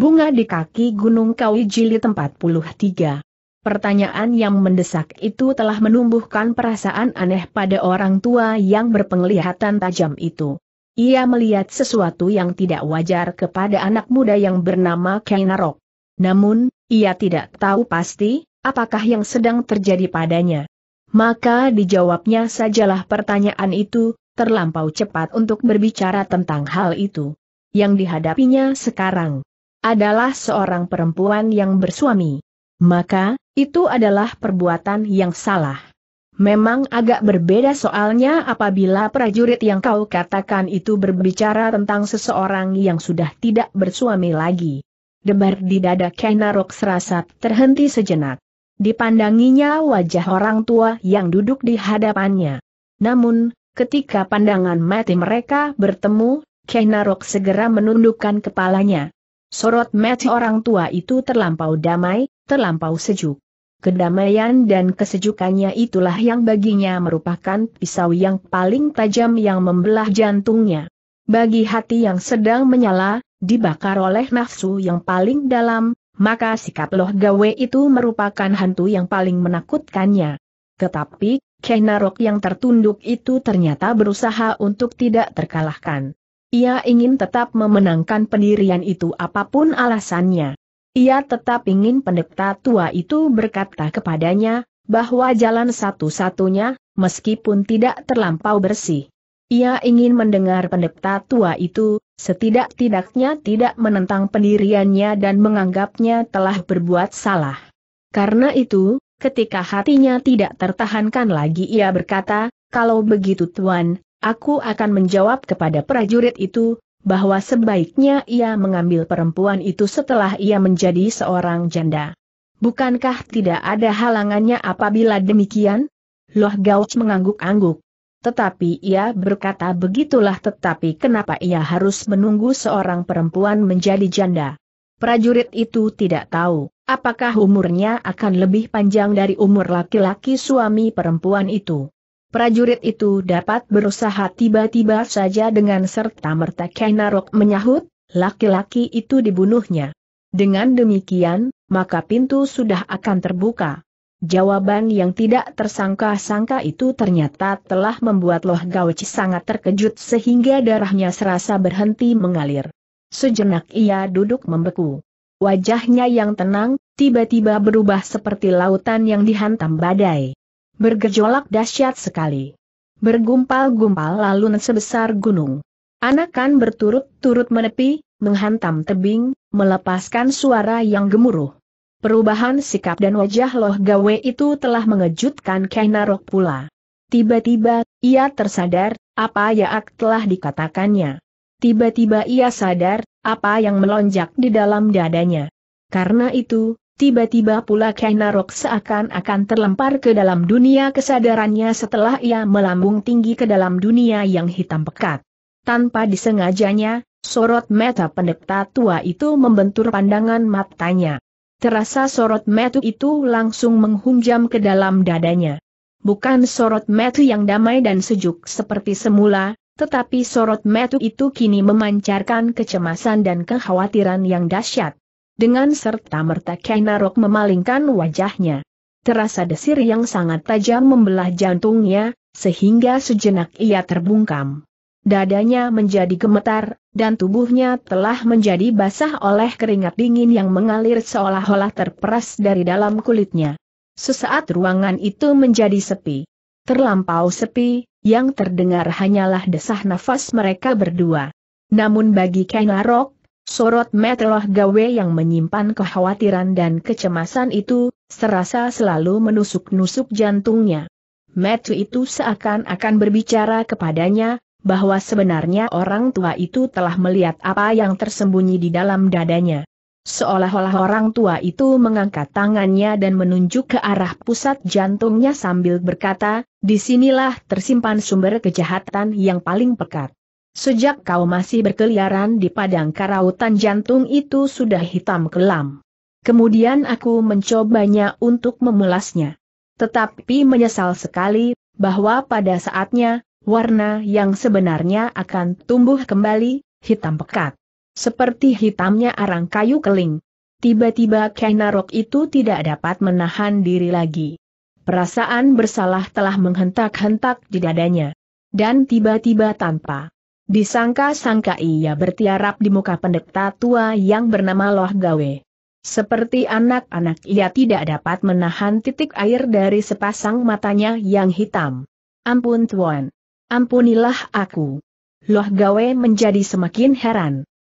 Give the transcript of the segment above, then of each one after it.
Bunga di kaki Gunung Kawi Jili 43. Pertanyaan yang mendesak itu telah menumbuhkan perasaan aneh pada orang tua yang berpenglihatan tajam itu. Ia melihat sesuatu yang tidak wajar kepada anak muda yang bernama Kainarok. Namun, ia tidak tahu pasti, apakah yang sedang terjadi padanya. Maka dijawabnya sajalah pertanyaan itu, terlampau cepat untuk berbicara tentang hal itu. Yang dihadapinya sekarang adalah seorang perempuan yang bersuami. Maka, itu adalah perbuatan yang salah. Memang agak berbeda soalnya apabila prajurit yang kau katakan itu berbicara tentang seseorang yang sudah tidak bersuami lagi. Debar di dada Kenarok serasa terhenti sejenak. Dipandanginya wajah orang tua yang duduk di hadapannya. Namun, ketika pandangan mati mereka bertemu, Kenarok segera menundukkan kepalanya. Sorot mata orang tua itu terlampau damai, terlampau sejuk. Kedamaian dan kesejukannya itulah yang baginya merupakan pisau yang paling tajam yang membelah jantungnya. Bagi hati yang sedang menyala, dibakar oleh nafsu yang paling dalam, maka sikap loh gawe itu merupakan hantu yang paling menakutkannya. Tetapi, Kenarok yang tertunduk itu ternyata berusaha untuk tidak terkalahkan. Ia ingin tetap memenangkan pendirian itu apapun alasannya. Ia tetap ingin pendeta tua itu berkata kepadanya, bahwa jalan satu-satunya, meskipun tidak terlampau bersih. Ia ingin mendengar pendeta tua itu, setidak-tidaknya tidak menentang pendiriannya dan menganggapnya telah berbuat salah. Karena itu, ketika hatinya tidak tertahankan lagi ia berkata, kalau begitu Tuan, Aku akan menjawab kepada prajurit itu, bahwa sebaiknya ia mengambil perempuan itu setelah ia menjadi seorang janda. Bukankah tidak ada halangannya apabila demikian? Loh Gauch mengangguk-angguk. Tetapi ia berkata begitulah tetapi kenapa ia harus menunggu seorang perempuan menjadi janda? Prajurit itu tidak tahu, apakah umurnya akan lebih panjang dari umur laki-laki suami perempuan itu prajurit itu dapat berusaha tiba-tiba saja dengan serta-merta Kainarok menyahut, laki-laki itu dibunuhnya. Dengan demikian, maka pintu sudah akan terbuka. Jawaban yang tidak tersangka-sangka itu ternyata telah membuat Loh Gauci sangat terkejut sehingga darahnya serasa berhenti mengalir. Sejenak ia duduk membeku. Wajahnya yang tenang, tiba-tiba berubah seperti lautan yang dihantam badai bergejolak dahsyat sekali. Bergumpal-gumpal lalu sebesar gunung. Anakan berturut-turut menepi, menghantam tebing, melepaskan suara yang gemuruh. Perubahan sikap dan wajah Loh Gawe itu telah mengejutkan Kainarok pula. Tiba-tiba, ia tersadar, apa Yaak telah dikatakannya. Tiba-tiba ia sadar, apa yang melonjak di dalam dadanya. Karena itu, Tiba-tiba pula Kainarok seakan-akan terlempar ke dalam dunia kesadarannya setelah ia melambung tinggi ke dalam dunia yang hitam pekat. Tanpa disengajanya, sorot mata pendekta tua itu membentur pandangan matanya. Terasa sorot mata itu langsung menghunjam ke dalam dadanya. Bukan sorot mata yang damai dan sejuk seperti semula, tetapi sorot mata itu kini memancarkan kecemasan dan kekhawatiran yang dahsyat. Dengan serta-merta Kainarok memalingkan wajahnya. Terasa desir yang sangat tajam membelah jantungnya, sehingga sejenak ia terbungkam. Dadanya menjadi gemetar, dan tubuhnya telah menjadi basah oleh keringat dingin yang mengalir seolah-olah terperas dari dalam kulitnya. Sesaat ruangan itu menjadi sepi. Terlampau sepi, yang terdengar hanyalah desah nafas mereka berdua. Namun bagi Kainarok, Sorot metelah gawe yang menyimpan kekhawatiran dan kecemasan itu, serasa selalu menusuk-nusuk jantungnya. Metu itu seakan-akan berbicara kepadanya, bahwa sebenarnya orang tua itu telah melihat apa yang tersembunyi di dalam dadanya. Seolah-olah orang tua itu mengangkat tangannya dan menunjuk ke arah pusat jantungnya sambil berkata, disinilah tersimpan sumber kejahatan yang paling pekat. Sejak kau masih berkeliaran di padang karautan jantung itu sudah hitam kelam. Kemudian aku mencobanya untuk memulasnya. Tetapi menyesal sekali, bahwa pada saatnya, warna yang sebenarnya akan tumbuh kembali, hitam pekat. Seperti hitamnya arang kayu keling. Tiba-tiba Kenarok itu tidak dapat menahan diri lagi. Perasaan bersalah telah menghentak-hentak di dadanya. Dan tiba-tiba tanpa Disangka-sangka ia bertiarap di muka pendeta tua yang bernama Loh Gawe. Seperti anak-anak ia tidak dapat menahan titik air dari sepasang matanya yang hitam. Ampun Tuan. Ampunilah aku. Loh Gawe menjadi semakin heran.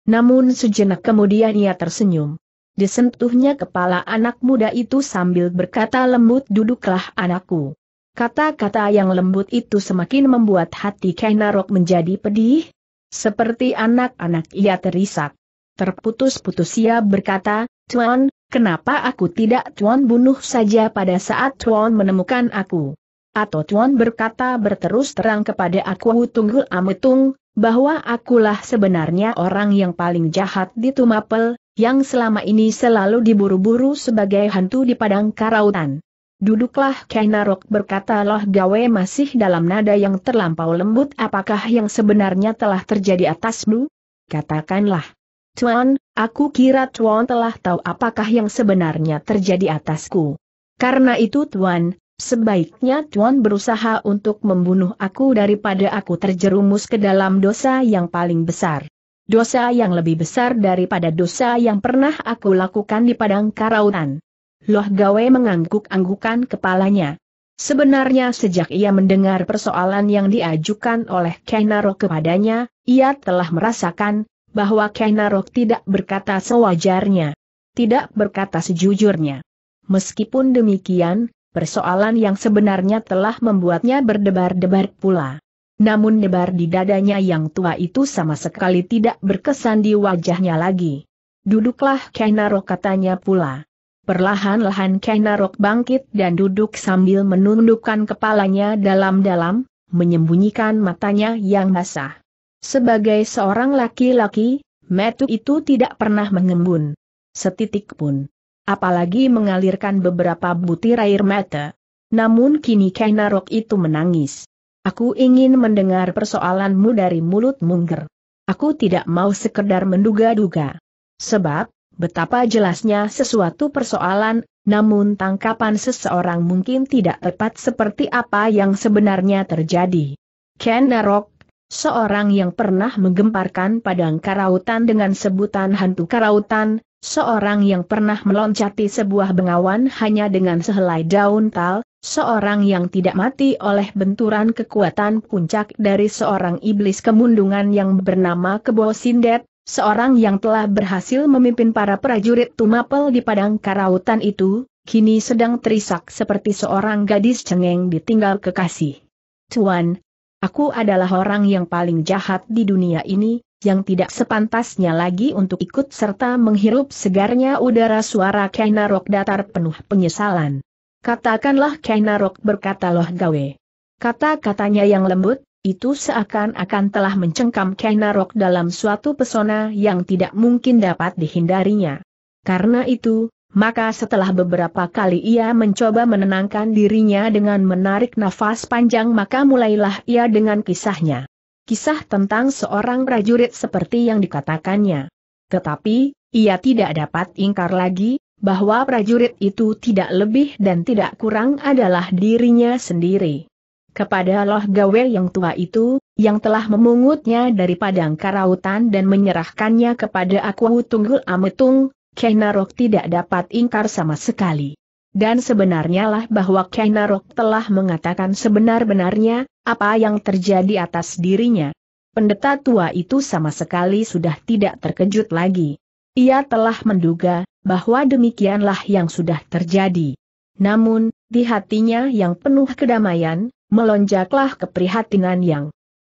Namun sejenak kemudian ia tersenyum. Disentuhnya kepala anak muda itu sambil berkata lembut duduklah anakku. Kata-kata yang lembut itu semakin membuat hati Kainarok menjadi pedih. Seperti anak-anak ia terisak. Terputus-putus ia berkata, Tuan, kenapa aku tidak Tuan bunuh saja pada saat Tuan menemukan aku? Atau Tuan berkata berterus terang kepada aku Tunggul Ametung, bahwa akulah sebenarnya orang yang paling jahat di Tumapel, yang selama ini selalu diburu-buru sebagai hantu di padang karautan. Duduklah Kainarok berkata Loh Gawe masih dalam nada yang terlampau lembut apakah yang sebenarnya telah terjadi atasmu? Katakanlah. Tuan, aku kira Tuan telah tahu apakah yang sebenarnya terjadi atasku. Karena itu Tuan, sebaiknya Tuan berusaha untuk membunuh aku daripada aku terjerumus ke dalam dosa yang paling besar. Dosa yang lebih besar daripada dosa yang pernah aku lakukan di padang karautan. Loh Gawe mengangguk-anggukan kepalanya. Sebenarnya sejak ia mendengar persoalan yang diajukan oleh Kainaro kepadanya, ia telah merasakan bahwa Kainaro tidak berkata sewajarnya. Tidak berkata sejujurnya. Meskipun demikian, persoalan yang sebenarnya telah membuatnya berdebar-debar pula. Namun debar di dadanya yang tua itu sama sekali tidak berkesan di wajahnya lagi. Duduklah Kainaro katanya pula. Perlahan-lahan Kenarok bangkit dan duduk sambil menundukkan kepalanya dalam-dalam, menyembunyikan matanya yang basah. Sebagai seorang laki-laki, metu itu tidak pernah mengembun. Setitik pun. Apalagi mengalirkan beberapa butir air mata. Namun kini Kenarok itu menangis. Aku ingin mendengar persoalanmu dari mulut Mungger. Aku tidak mau sekedar menduga-duga. Sebab, Betapa jelasnya sesuatu persoalan, namun tangkapan seseorang mungkin tidak tepat seperti apa yang sebenarnya terjadi. Ken Narok, seorang yang pernah menggemparkan padang karautan dengan sebutan hantu karautan, seorang yang pernah meloncati sebuah bengawan hanya dengan sehelai daun tal, seorang yang tidak mati oleh benturan kekuatan puncak dari seorang iblis kemundungan yang bernama Kebo Sindet, seorang yang telah berhasil memimpin para prajurit Tumapel di Padang Karautan itu, kini sedang terisak seperti seorang gadis cengeng ditinggal kekasih. Tuan, aku adalah orang yang paling jahat di dunia ini, yang tidak sepantasnya lagi untuk ikut serta menghirup segarnya udara suara Kainarok datar penuh penyesalan. Katakanlah Kainarok berkata loh gawe. Kata-katanya yang lembut, itu seakan-akan telah mencengkam Kenarok dalam suatu pesona yang tidak mungkin dapat dihindarinya. Karena itu, maka setelah beberapa kali ia mencoba menenangkan dirinya dengan menarik nafas panjang maka mulailah ia dengan kisahnya. Kisah tentang seorang prajurit seperti yang dikatakannya. Tetapi, ia tidak dapat ingkar lagi, bahwa prajurit itu tidak lebih dan tidak kurang adalah dirinya sendiri. Kepada Loh Gawe yang tua itu, yang telah memungutnya dari padang karautan dan menyerahkannya kepada aku Tunggul Ametung, Kainarok tidak dapat ingkar sama sekali. Dan sebenarnya lah bahwa Kainarok telah mengatakan sebenar-benarnya, apa yang terjadi atas dirinya. Pendeta tua itu sama sekali sudah tidak terkejut lagi. Ia telah menduga, bahwa demikianlah yang sudah terjadi. Namun, di hatinya yang penuh kedamaian, melonjaklah keprihatinan yang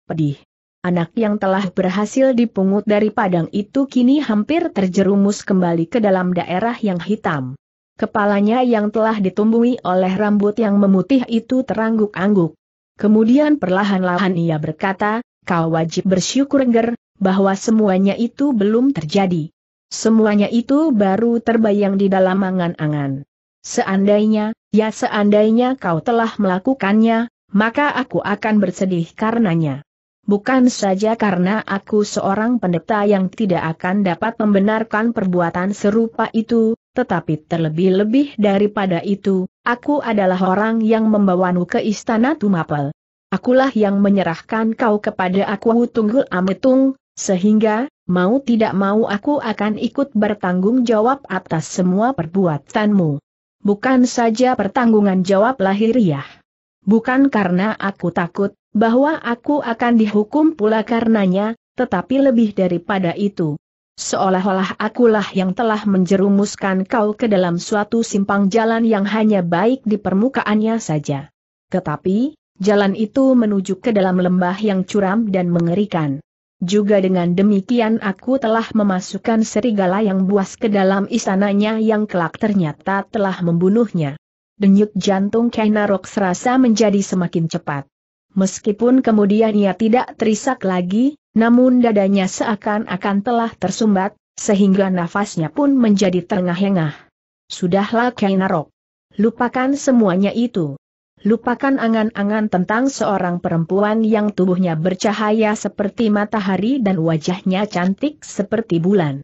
pedih. Anak yang telah berhasil dipungut dari padang itu kini hampir terjerumus kembali ke dalam daerah yang hitam. Kepalanya yang telah ditumbuhi oleh rambut yang memutih itu terangguk-angguk. Kemudian perlahan-lahan ia berkata, kau wajib bersyukur Ger, bahwa semuanya itu belum terjadi. Semuanya itu baru terbayang di dalam angan-angan. Seandainya, ya seandainya kau telah melakukannya, maka aku akan bersedih karenanya. Bukan saja karena aku seorang pendeta yang tidak akan dapat membenarkan perbuatan serupa itu, tetapi terlebih-lebih daripada itu, aku adalah orang yang membawamu ke istana Tumapel. Akulah yang menyerahkan kau kepada aku Tunggul Ametung, sehingga, mau tidak mau aku akan ikut bertanggung jawab atas semua perbuatanmu. Bukan saja pertanggungan jawab lahiriah bukan karena aku takut, bahwa aku akan dihukum pula karenanya, tetapi lebih daripada itu. Seolah-olah akulah yang telah menjerumuskan kau ke dalam suatu simpang jalan yang hanya baik di permukaannya saja. Tetapi, jalan itu menuju ke dalam lembah yang curam dan mengerikan. Juga dengan demikian aku telah memasukkan serigala yang buas ke dalam istananya yang kelak ternyata telah membunuhnya denyut jantung Kainarok serasa menjadi semakin cepat. Meskipun kemudian ia tidak terisak lagi, namun dadanya seakan-akan telah tersumbat, sehingga nafasnya pun menjadi terengah-engah. Sudahlah Kainarok. Lupakan semuanya itu. Lupakan angan-angan tentang seorang perempuan yang tubuhnya bercahaya seperti matahari dan wajahnya cantik seperti bulan.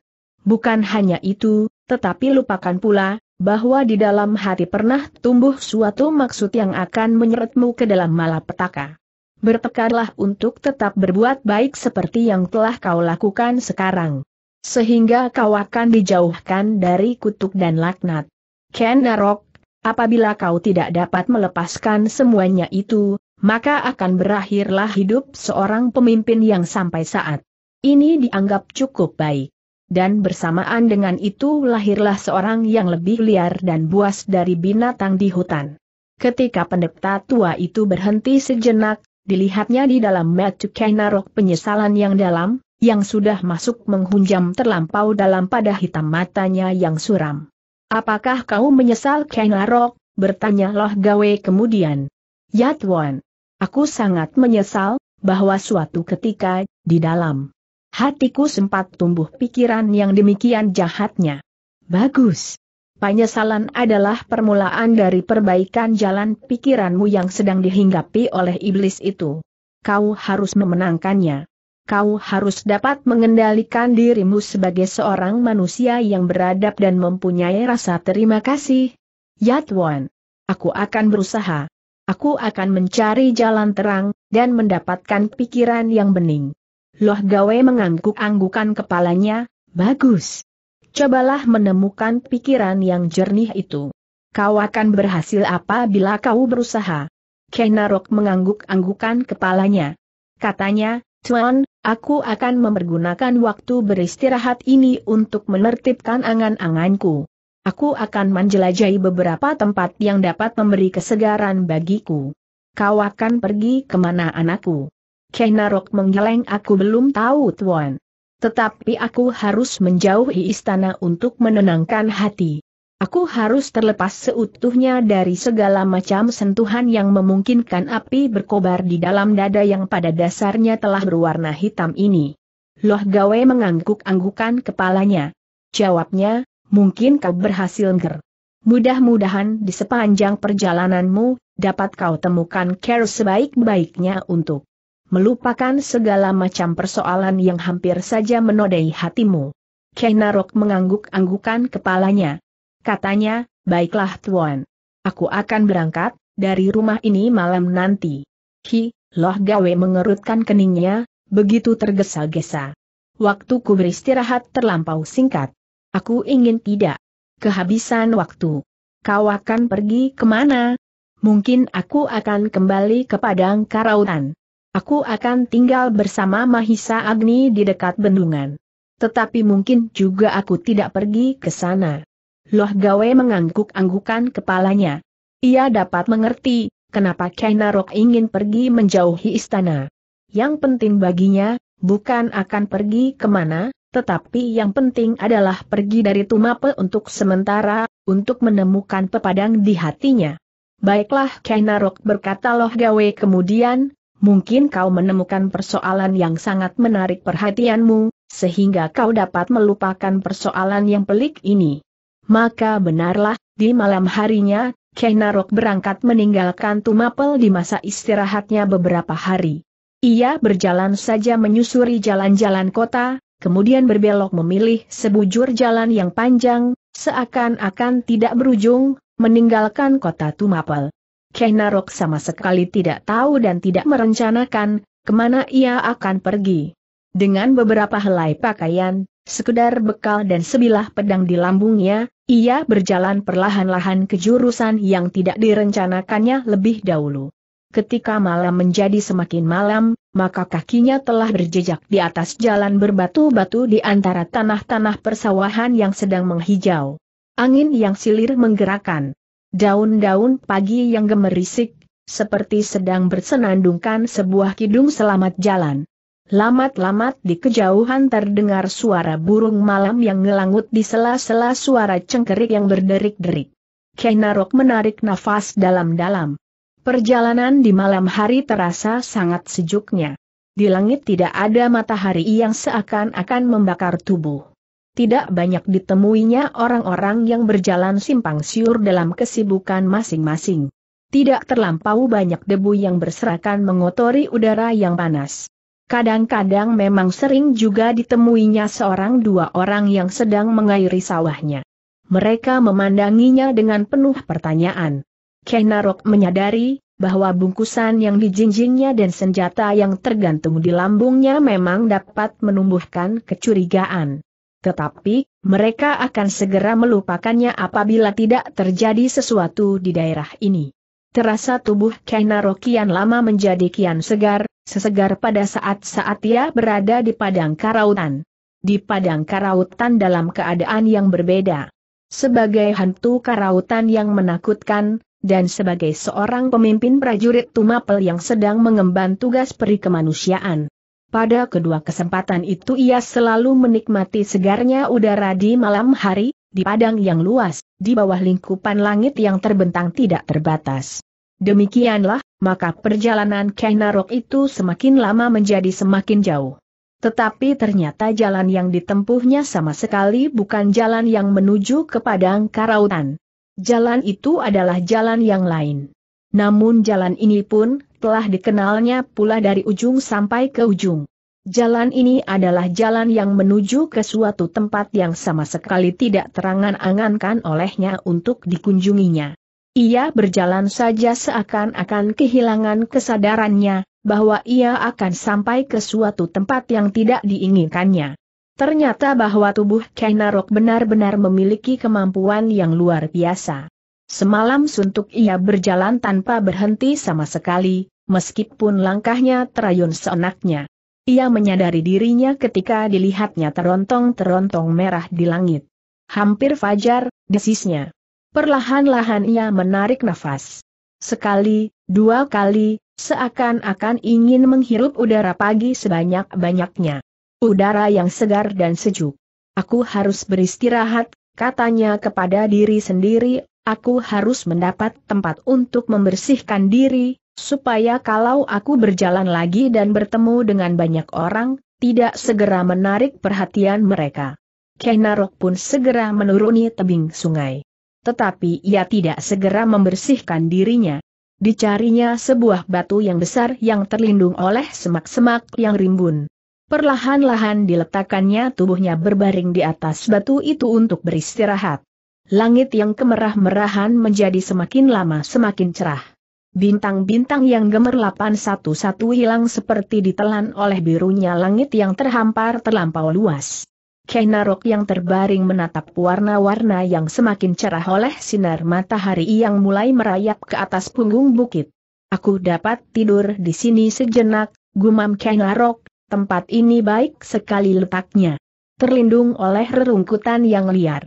Bukan hanya itu, tetapi lupakan pula, bahwa di dalam hati pernah tumbuh suatu maksud yang akan menyeretmu ke dalam malapetaka. Bertekadlah untuk tetap berbuat baik seperti yang telah kau lakukan sekarang. Sehingga kau akan dijauhkan dari kutuk dan laknat. Ken Narok, apabila kau tidak dapat melepaskan semuanya itu, maka akan berakhirlah hidup seorang pemimpin yang sampai saat ini dianggap cukup baik dan bersamaan dengan itu lahirlah seorang yang lebih liar dan buas dari binatang di hutan. Ketika pendeta tua itu berhenti sejenak, dilihatnya di dalam mata Kainarok penyesalan yang dalam, yang sudah masuk menghunjam terlampau dalam pada hitam matanya yang suram. Apakah kau menyesal Kainarok? bertanya Loh Gawe kemudian. Yatwan, aku sangat menyesal, bahwa suatu ketika, di dalam Hatiku sempat tumbuh pikiran yang demikian jahatnya. Bagus. Penyesalan adalah permulaan dari perbaikan jalan pikiranmu yang sedang dihinggapi oleh iblis itu. Kau harus memenangkannya. Kau harus dapat mengendalikan dirimu sebagai seorang manusia yang beradab dan mempunyai rasa terima kasih. Yatwan, Aku akan berusaha. Aku akan mencari jalan terang, dan mendapatkan pikiran yang bening. Loh Gawe mengangguk-anggukan kepalanya, bagus. Cobalah menemukan pikiran yang jernih itu. Kau akan berhasil apa bila kau berusaha. Kenarok mengangguk-anggukan kepalanya. Katanya, Tuan, aku akan mempergunakan waktu beristirahat ini untuk menertibkan angan-anganku. Aku akan menjelajahi beberapa tempat yang dapat memberi kesegaran bagiku. Kau akan pergi kemana anakku? Kenarok menggeleng aku belum tahu Tuan. Tetapi aku harus menjauhi istana untuk menenangkan hati. Aku harus terlepas seutuhnya dari segala macam sentuhan yang memungkinkan api berkobar di dalam dada yang pada dasarnya telah berwarna hitam ini. Loh Gawe mengangguk-anggukan kepalanya. Jawabnya, mungkin kau berhasil nger. Mudah-mudahan di sepanjang perjalananmu, dapat kau temukan care sebaik-baiknya untuk melupakan segala macam persoalan yang hampir saja menodai hatimu. Kenarok mengangguk-anggukan kepalanya. Katanya, baiklah tuan. Aku akan berangkat, dari rumah ini malam nanti. Hi, loh gawe mengerutkan keningnya, begitu tergesa-gesa. Waktuku beristirahat terlampau singkat. Aku ingin tidak. Kehabisan waktu. Kau akan pergi kemana? Mungkin aku akan kembali ke Padang Karautan. Aku akan tinggal bersama Mahisa Agni di dekat bendungan. Tetapi mungkin juga aku tidak pergi ke sana. Loh Gawe mengangguk-anggukan kepalanya. Ia dapat mengerti, kenapa Kainarok ingin pergi menjauhi istana. Yang penting baginya, bukan akan pergi kemana, tetapi yang penting adalah pergi dari Tumape untuk sementara, untuk menemukan pepadang di hatinya. Baiklah Kainarok berkata Loh Gawe kemudian, mungkin kau menemukan persoalan yang sangat menarik perhatianmu, sehingga kau dapat melupakan persoalan yang pelik ini. Maka benarlah, di malam harinya, Kenarok berangkat meninggalkan Tumapel di masa istirahatnya beberapa hari. Ia berjalan saja menyusuri jalan-jalan kota, kemudian berbelok memilih sebujur jalan yang panjang, seakan-akan tidak berujung, meninggalkan kota Tumapel. Kenarok sama sekali tidak tahu dan tidak merencanakan, kemana ia akan pergi. Dengan beberapa helai pakaian, sekedar bekal dan sebilah pedang di lambungnya, ia berjalan perlahan-lahan ke jurusan yang tidak direncanakannya lebih dahulu. Ketika malam menjadi semakin malam, maka kakinya telah berjejak di atas jalan berbatu-batu di antara tanah-tanah persawahan yang sedang menghijau. Angin yang silir menggerakkan Daun-daun pagi yang gemerisik, seperti sedang bersenandungkan sebuah kidung selamat jalan. Lamat-lamat di kejauhan terdengar suara burung malam yang ngelangut di sela-sela suara cengkerik yang berderik-derik. Kenarok menarik nafas dalam-dalam. Perjalanan di malam hari terasa sangat sejuknya. Di langit tidak ada matahari yang seakan-akan membakar tubuh tidak banyak ditemuinya orang-orang yang berjalan simpang siur dalam kesibukan masing-masing. Tidak terlampau banyak debu yang berserakan mengotori udara yang panas. Kadang-kadang memang sering juga ditemuinya seorang dua orang yang sedang mengairi sawahnya. Mereka memandanginya dengan penuh pertanyaan. Kenarok menyadari bahwa bungkusan yang dijinjingnya dan senjata yang tergantung di lambungnya memang dapat menumbuhkan kecurigaan. Tetapi, mereka akan segera melupakannya apabila tidak terjadi sesuatu di daerah ini. Terasa tubuh Kainaro kian lama menjadi kian segar, sesegar pada saat-saat ia berada di padang karautan. Di padang karautan dalam keadaan yang berbeda. Sebagai hantu karautan yang menakutkan, dan sebagai seorang pemimpin prajurit Tumapel yang sedang mengemban tugas peri kemanusiaan. Pada kedua kesempatan itu ia selalu menikmati segarnya udara di malam hari, di padang yang luas, di bawah lingkupan langit yang terbentang tidak terbatas. Demikianlah, maka perjalanan Kainarok itu semakin lama menjadi semakin jauh. Tetapi ternyata jalan yang ditempuhnya sama sekali bukan jalan yang menuju ke padang karautan. Jalan itu adalah jalan yang lain. Namun jalan ini pun, telah dikenalnya pula dari ujung sampai ke ujung. Jalan ini adalah jalan yang menuju ke suatu tempat yang sama sekali tidak terangan-angankan olehnya untuk dikunjunginya. Ia berjalan saja seakan-akan kehilangan kesadarannya, bahwa ia akan sampai ke suatu tempat yang tidak diinginkannya. Ternyata bahwa tubuh Kainarok benar-benar memiliki kemampuan yang luar biasa. Semalam suntuk ia berjalan tanpa berhenti sama sekali, meskipun langkahnya terayun seenaknya. Ia menyadari dirinya ketika dilihatnya terontong-terontong merah di langit. Hampir fajar, desisnya. Perlahan-lahan ia menarik nafas. Sekali, dua kali, seakan-akan ingin menghirup udara pagi sebanyak-banyaknya. Udara yang segar dan sejuk. Aku harus beristirahat, katanya kepada diri sendiri, Aku harus mendapat tempat untuk membersihkan diri, supaya kalau aku berjalan lagi dan bertemu dengan banyak orang, tidak segera menarik perhatian mereka. Kenarok pun segera menuruni tebing sungai. Tetapi ia tidak segera membersihkan dirinya. Dicarinya sebuah batu yang besar yang terlindung oleh semak-semak yang rimbun. Perlahan-lahan diletakkannya tubuhnya berbaring di atas batu itu untuk beristirahat. Langit yang kemerah-merahan menjadi semakin lama semakin cerah. Bintang-bintang yang gemerlapan satu-satu hilang seperti ditelan oleh birunya langit yang terhampar terlampau luas. Kenarok yang terbaring menatap warna-warna yang semakin cerah oleh sinar matahari yang mulai merayap ke atas punggung bukit. Aku dapat tidur di sini sejenak, gumam Kenarok, tempat ini baik sekali letaknya. Terlindung oleh rerungkutan yang liar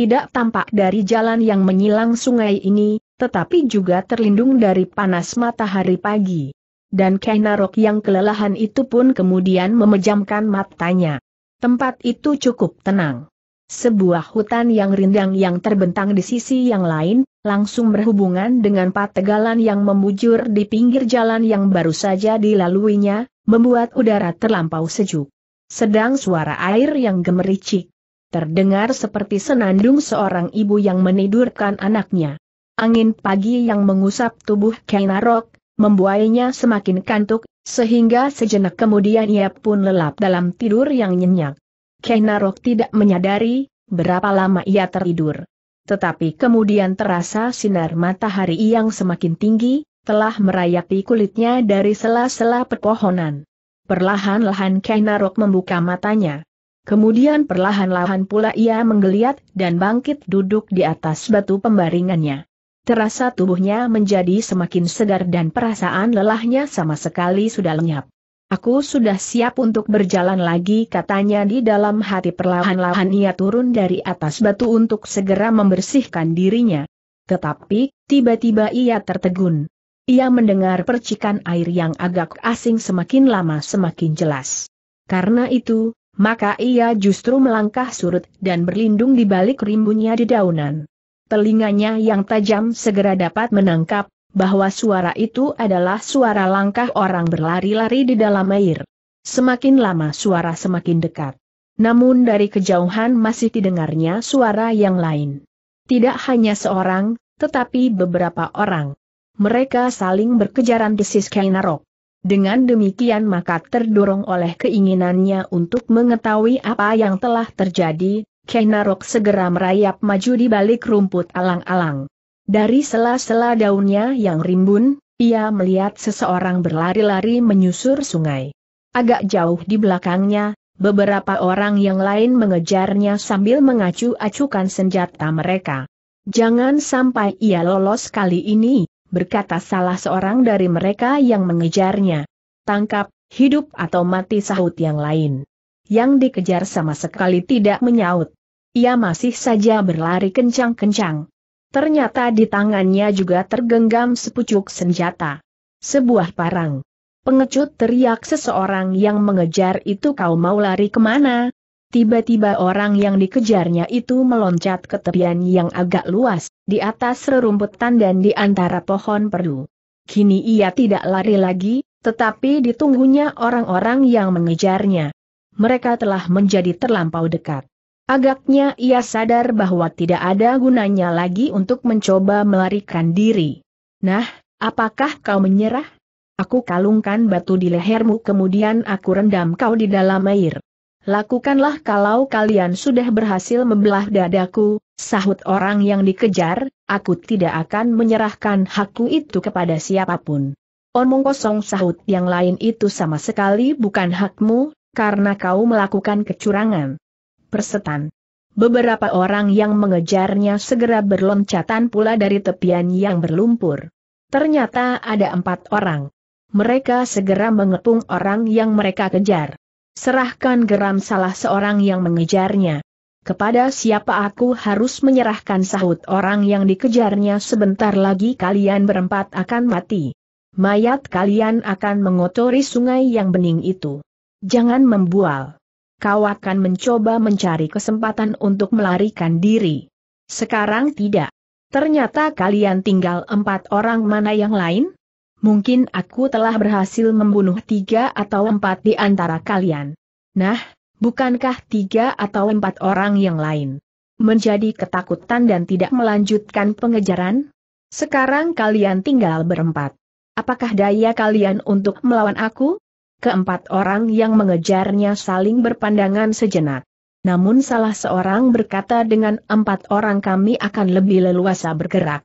tidak tampak dari jalan yang menyilang sungai ini, tetapi juga terlindung dari panas matahari pagi. Dan Kainarok yang kelelahan itu pun kemudian memejamkan matanya. Tempat itu cukup tenang. Sebuah hutan yang rindang yang terbentang di sisi yang lain, langsung berhubungan dengan pategalan yang membujur di pinggir jalan yang baru saja dilaluinya, membuat udara terlampau sejuk. Sedang suara air yang gemericik, terdengar seperti senandung seorang ibu yang menidurkan anaknya. Angin pagi yang mengusap tubuh Kainarok membuainya semakin kantuk, sehingga sejenak kemudian ia pun lelap dalam tidur yang nyenyak. Kainarok tidak menyadari, berapa lama ia tertidur. Tetapi kemudian terasa sinar matahari yang semakin tinggi, telah merayapi kulitnya dari sela-sela pepohonan. Perlahan-lahan Kainarok membuka matanya. Kemudian perlahan-lahan pula ia menggeliat dan bangkit duduk di atas batu pembaringannya. Terasa tubuhnya menjadi semakin segar dan perasaan lelahnya sama sekali sudah lenyap. Aku sudah siap untuk berjalan lagi katanya di dalam hati perlahan-lahan ia turun dari atas batu untuk segera membersihkan dirinya. Tetapi, tiba-tiba ia tertegun. Ia mendengar percikan air yang agak asing semakin lama semakin jelas. Karena itu, maka ia justru melangkah surut dan berlindung di balik rimbunnya di daunan. Telinganya yang tajam segera dapat menangkap bahwa suara itu adalah suara langkah orang berlari-lari di dalam air. Semakin lama suara semakin dekat. Namun dari kejauhan masih didengarnya suara yang lain. Tidak hanya seorang, tetapi beberapa orang. Mereka saling berkejaran di Kainarok. Dengan demikian maka terdorong oleh keinginannya untuk mengetahui apa yang telah terjadi, Kenarok segera merayap maju di balik rumput alang-alang. Dari sela-sela daunnya yang rimbun, ia melihat seseorang berlari-lari menyusur sungai. Agak jauh di belakangnya, beberapa orang yang lain mengejarnya sambil mengacu-acukan senjata mereka. Jangan sampai ia lolos kali ini, berkata salah seorang dari mereka yang mengejarnya. Tangkap, hidup atau mati sahut yang lain. Yang dikejar sama sekali tidak menyaut. Ia masih saja berlari kencang-kencang. Ternyata di tangannya juga tergenggam sepucuk senjata. Sebuah parang. Pengecut teriak seseorang yang mengejar itu kau mau lari kemana, Tiba-tiba orang yang dikejarnya itu meloncat ke tepian yang agak luas, di atas rerumputan dan di antara pohon perdu. Kini ia tidak lari lagi, tetapi ditunggunya orang-orang yang mengejarnya. Mereka telah menjadi terlampau dekat. Agaknya ia sadar bahwa tidak ada gunanya lagi untuk mencoba melarikan diri. Nah, apakah kau menyerah? Aku kalungkan batu di lehermu kemudian aku rendam kau di dalam air. Lakukanlah kalau kalian sudah berhasil membelah dadaku, sahut orang yang dikejar, aku tidak akan menyerahkan hakku itu kepada siapapun. Omong kosong sahut yang lain itu sama sekali bukan hakmu, karena kau melakukan kecurangan. Persetan. Beberapa orang yang mengejarnya segera berloncatan pula dari tepian yang berlumpur. Ternyata ada empat orang. Mereka segera mengepung orang yang mereka kejar. Serahkan geram salah seorang yang mengejarnya. Kepada siapa aku harus menyerahkan sahut orang yang dikejarnya sebentar lagi kalian berempat akan mati. Mayat kalian akan mengotori sungai yang bening itu. Jangan membual. Kau akan mencoba mencari kesempatan untuk melarikan diri. Sekarang tidak. Ternyata kalian tinggal empat orang mana yang lain? Mungkin aku telah berhasil membunuh tiga atau empat di antara kalian. Nah, bukankah tiga atau empat orang yang lain menjadi ketakutan dan tidak melanjutkan pengejaran? Sekarang kalian tinggal berempat. Apakah daya kalian untuk melawan aku? Keempat orang yang mengejarnya saling berpandangan sejenak. Namun salah seorang berkata dengan empat orang kami akan lebih leluasa bergerak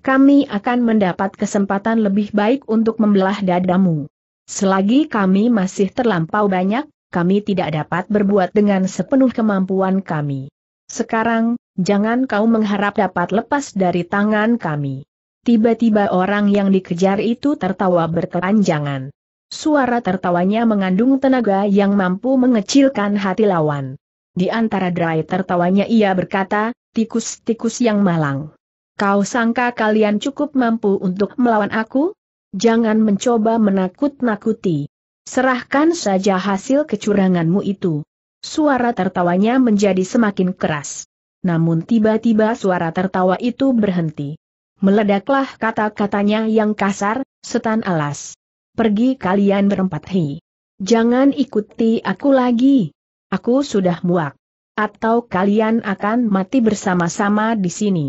kami akan mendapat kesempatan lebih baik untuk membelah dadamu. Selagi kami masih terlampau banyak, kami tidak dapat berbuat dengan sepenuh kemampuan kami. Sekarang, jangan kau mengharap dapat lepas dari tangan kami. Tiba-tiba orang yang dikejar itu tertawa berkepanjangan. Suara tertawanya mengandung tenaga yang mampu mengecilkan hati lawan. Di antara derai tertawanya ia berkata, tikus-tikus yang malang. Kau sangka kalian cukup mampu untuk melawan aku? Jangan mencoba menakut-nakuti. Serahkan saja hasil kecuranganmu itu. Suara tertawanya menjadi semakin keras. Namun tiba-tiba suara tertawa itu berhenti. Meledaklah kata-katanya yang kasar, setan alas. Pergi kalian berempat hi. Jangan ikuti aku lagi. Aku sudah muak. Atau kalian akan mati bersama-sama di sini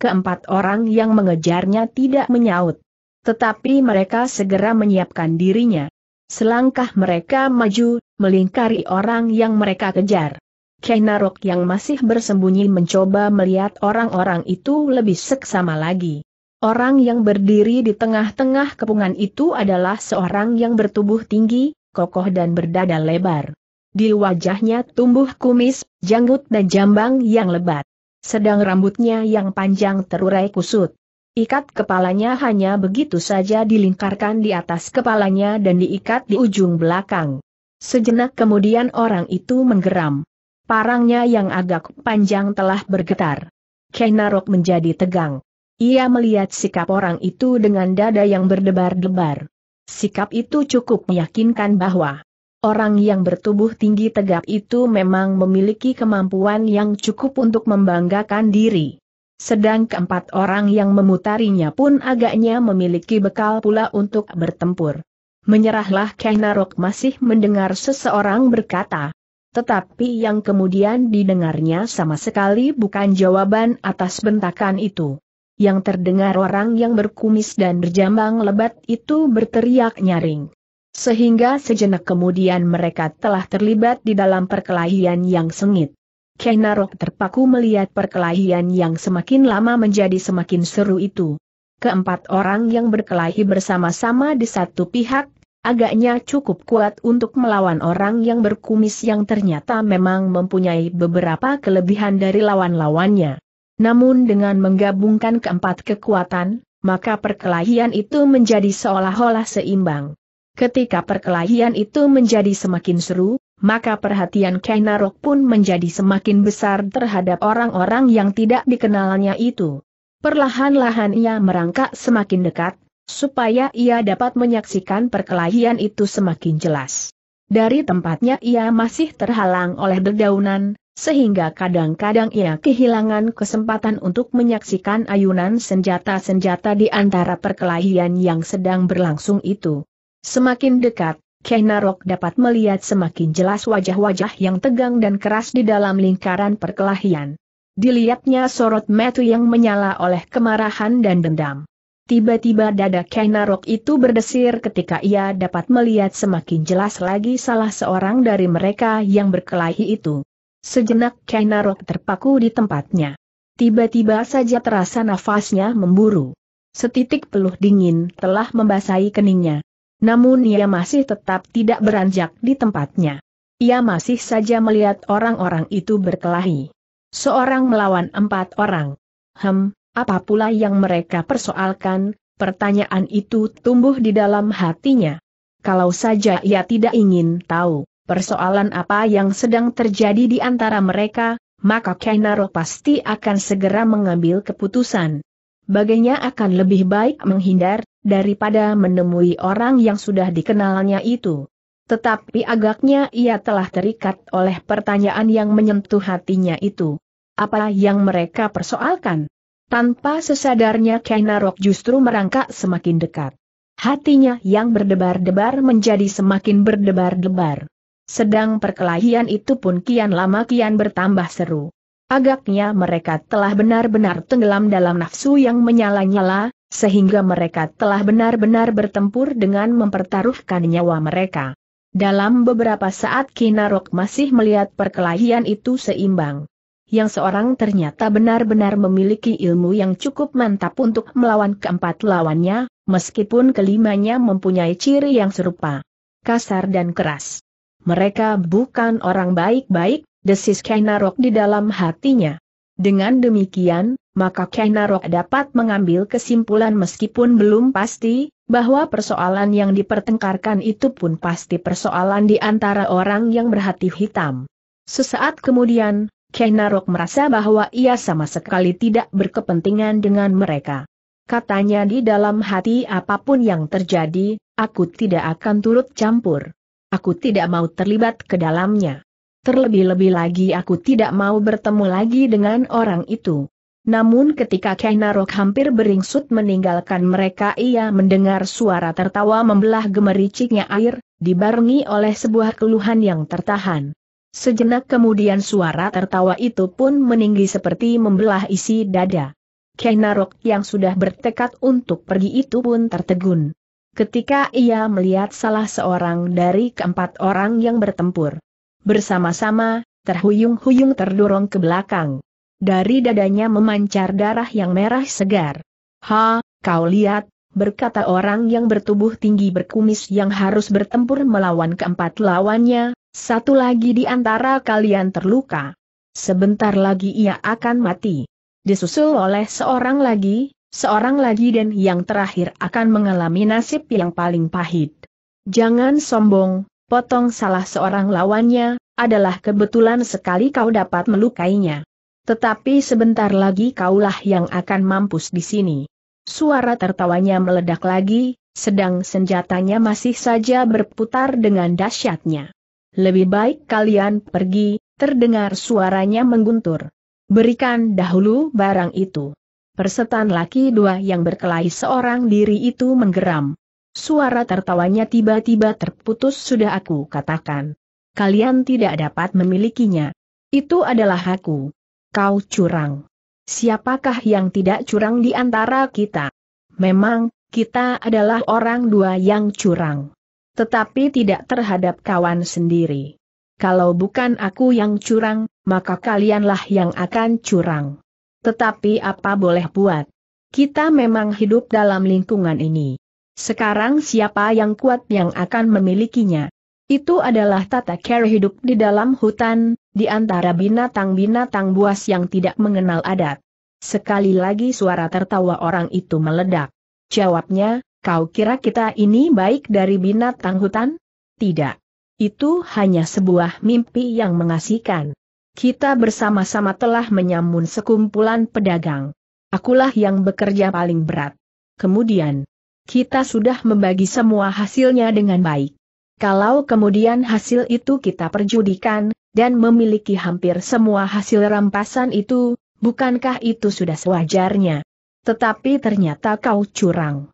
keempat orang yang mengejarnya tidak menyaut. Tetapi mereka segera menyiapkan dirinya. Selangkah mereka maju, melingkari orang yang mereka kejar. Kainarok yang masih bersembunyi mencoba melihat orang-orang itu lebih seksama lagi. Orang yang berdiri di tengah-tengah kepungan itu adalah seorang yang bertubuh tinggi, kokoh dan berdada lebar. Di wajahnya tumbuh kumis, janggut dan jambang yang lebat. Sedang rambutnya yang panjang terurai kusut. Ikat kepalanya hanya begitu saja dilingkarkan di atas kepalanya dan diikat di ujung belakang. Sejenak kemudian orang itu menggeram. Parangnya yang agak panjang telah bergetar. Kenarok menjadi tegang. Ia melihat sikap orang itu dengan dada yang berdebar-debar. Sikap itu cukup meyakinkan bahwa Orang yang bertubuh tinggi tegap itu memang memiliki kemampuan yang cukup untuk membanggakan diri. Sedang keempat orang yang memutarinya pun agaknya memiliki bekal pula untuk bertempur. Menyerahlah Kainarok masih mendengar seseorang berkata. Tetapi yang kemudian didengarnya sama sekali bukan jawaban atas bentakan itu. Yang terdengar orang yang berkumis dan berjambang lebat itu berteriak nyaring. Sehingga sejenak kemudian mereka telah terlibat di dalam perkelahian yang sengit. Kenarok terpaku melihat perkelahian yang semakin lama menjadi semakin seru itu. Keempat orang yang berkelahi bersama-sama di satu pihak, agaknya cukup kuat untuk melawan orang yang berkumis yang ternyata memang mempunyai beberapa kelebihan dari lawan-lawannya. Namun dengan menggabungkan keempat kekuatan, maka perkelahian itu menjadi seolah-olah seimbang. Ketika perkelahian itu menjadi semakin seru, maka perhatian Kainarok pun menjadi semakin besar terhadap orang-orang yang tidak dikenalnya itu. Perlahan-lahan ia merangkak semakin dekat, supaya ia dapat menyaksikan perkelahian itu semakin jelas. Dari tempatnya ia masih terhalang oleh dedaunan, sehingga kadang-kadang ia kehilangan kesempatan untuk menyaksikan ayunan senjata-senjata di antara perkelahian yang sedang berlangsung itu. Semakin dekat, Kainarok dapat melihat semakin jelas wajah-wajah yang tegang dan keras di dalam lingkaran perkelahian. Dilihatnya sorot metu yang menyala oleh kemarahan dan dendam. Tiba-tiba dada Kainarok itu berdesir ketika ia dapat melihat semakin jelas lagi salah seorang dari mereka yang berkelahi itu. Sejenak Kainarok terpaku di tempatnya. Tiba-tiba saja terasa nafasnya memburu. Setitik peluh dingin telah membasahi keningnya. Namun ia masih tetap tidak beranjak di tempatnya. Ia masih saja melihat orang-orang itu berkelahi. Seorang melawan empat orang. Hem, apa pula yang mereka persoalkan, pertanyaan itu tumbuh di dalam hatinya. Kalau saja ia tidak ingin tahu persoalan apa yang sedang terjadi di antara mereka, maka Kainaro pasti akan segera mengambil keputusan bagainya akan lebih baik menghindar, daripada menemui orang yang sudah dikenalnya itu. Tetapi agaknya ia telah terikat oleh pertanyaan yang menyentuh hatinya itu. Apa yang mereka persoalkan? Tanpa sesadarnya Kainarok justru merangkak semakin dekat. Hatinya yang berdebar-debar menjadi semakin berdebar-debar. Sedang perkelahian itu pun kian lama kian bertambah seru. Agaknya mereka telah benar-benar tenggelam dalam nafsu yang menyala-nyala, sehingga mereka telah benar-benar bertempur dengan mempertaruhkan nyawa mereka. Dalam beberapa saat Kinarok masih melihat perkelahian itu seimbang. Yang seorang ternyata benar-benar memiliki ilmu yang cukup mantap untuk melawan keempat lawannya, meskipun kelimanya mempunyai ciri yang serupa. Kasar dan keras. Mereka bukan orang baik-baik, desis Kainarok di dalam hatinya. Dengan demikian, maka Kainarok dapat mengambil kesimpulan meskipun belum pasti, bahwa persoalan yang dipertengkarkan itu pun pasti persoalan di antara orang yang berhati hitam. Sesaat kemudian, Kainarok merasa bahwa ia sama sekali tidak berkepentingan dengan mereka. Katanya di dalam hati apapun yang terjadi, aku tidak akan turut campur. Aku tidak mau terlibat ke dalamnya. Terlebih-lebih lagi aku tidak mau bertemu lagi dengan orang itu. Namun ketika Kainarok hampir beringsut meninggalkan mereka ia mendengar suara tertawa membelah gemericiknya air, dibarengi oleh sebuah keluhan yang tertahan. Sejenak kemudian suara tertawa itu pun meninggi seperti membelah isi dada. Kainarok yang sudah bertekad untuk pergi itu pun tertegun. Ketika ia melihat salah seorang dari keempat orang yang bertempur Bersama-sama, terhuyung-huyung terdorong ke belakang. Dari dadanya memancar darah yang merah segar. Ha, kau lihat, berkata orang yang bertubuh tinggi berkumis yang harus bertempur melawan keempat lawannya, satu lagi di antara kalian terluka. Sebentar lagi ia akan mati. Disusul oleh seorang lagi, seorang lagi dan yang terakhir akan mengalami nasib yang paling pahit. Jangan sombong, potong salah seorang lawannya, adalah kebetulan sekali kau dapat melukainya. Tetapi sebentar lagi kaulah yang akan mampus di sini. Suara tertawanya meledak lagi, sedang senjatanya masih saja berputar dengan dahsyatnya. Lebih baik kalian pergi, terdengar suaranya mengguntur. Berikan dahulu barang itu. Persetan laki dua yang berkelahi seorang diri itu menggeram. Suara tertawanya tiba-tiba terputus sudah aku katakan. Kalian tidak dapat memilikinya. Itu adalah aku. Kau curang. Siapakah yang tidak curang di antara kita? Memang, kita adalah orang dua yang curang. Tetapi tidak terhadap kawan sendiri. Kalau bukan aku yang curang, maka kalianlah yang akan curang. Tetapi apa boleh buat? Kita memang hidup dalam lingkungan ini. Sekarang siapa yang kuat yang akan memilikinya? Itu adalah tata cara hidup di dalam hutan, di antara binatang-binatang buas yang tidak mengenal adat. Sekali lagi suara tertawa orang itu meledak. Jawabnya, kau kira kita ini baik dari binatang hutan? Tidak. Itu hanya sebuah mimpi yang mengasihkan. Kita bersama-sama telah menyamun sekumpulan pedagang. Akulah yang bekerja paling berat. Kemudian, kita sudah membagi semua hasilnya dengan baik. Kalau kemudian hasil itu kita perjudikan, dan memiliki hampir semua hasil rampasan itu, bukankah itu sudah sewajarnya? Tetapi ternyata kau curang.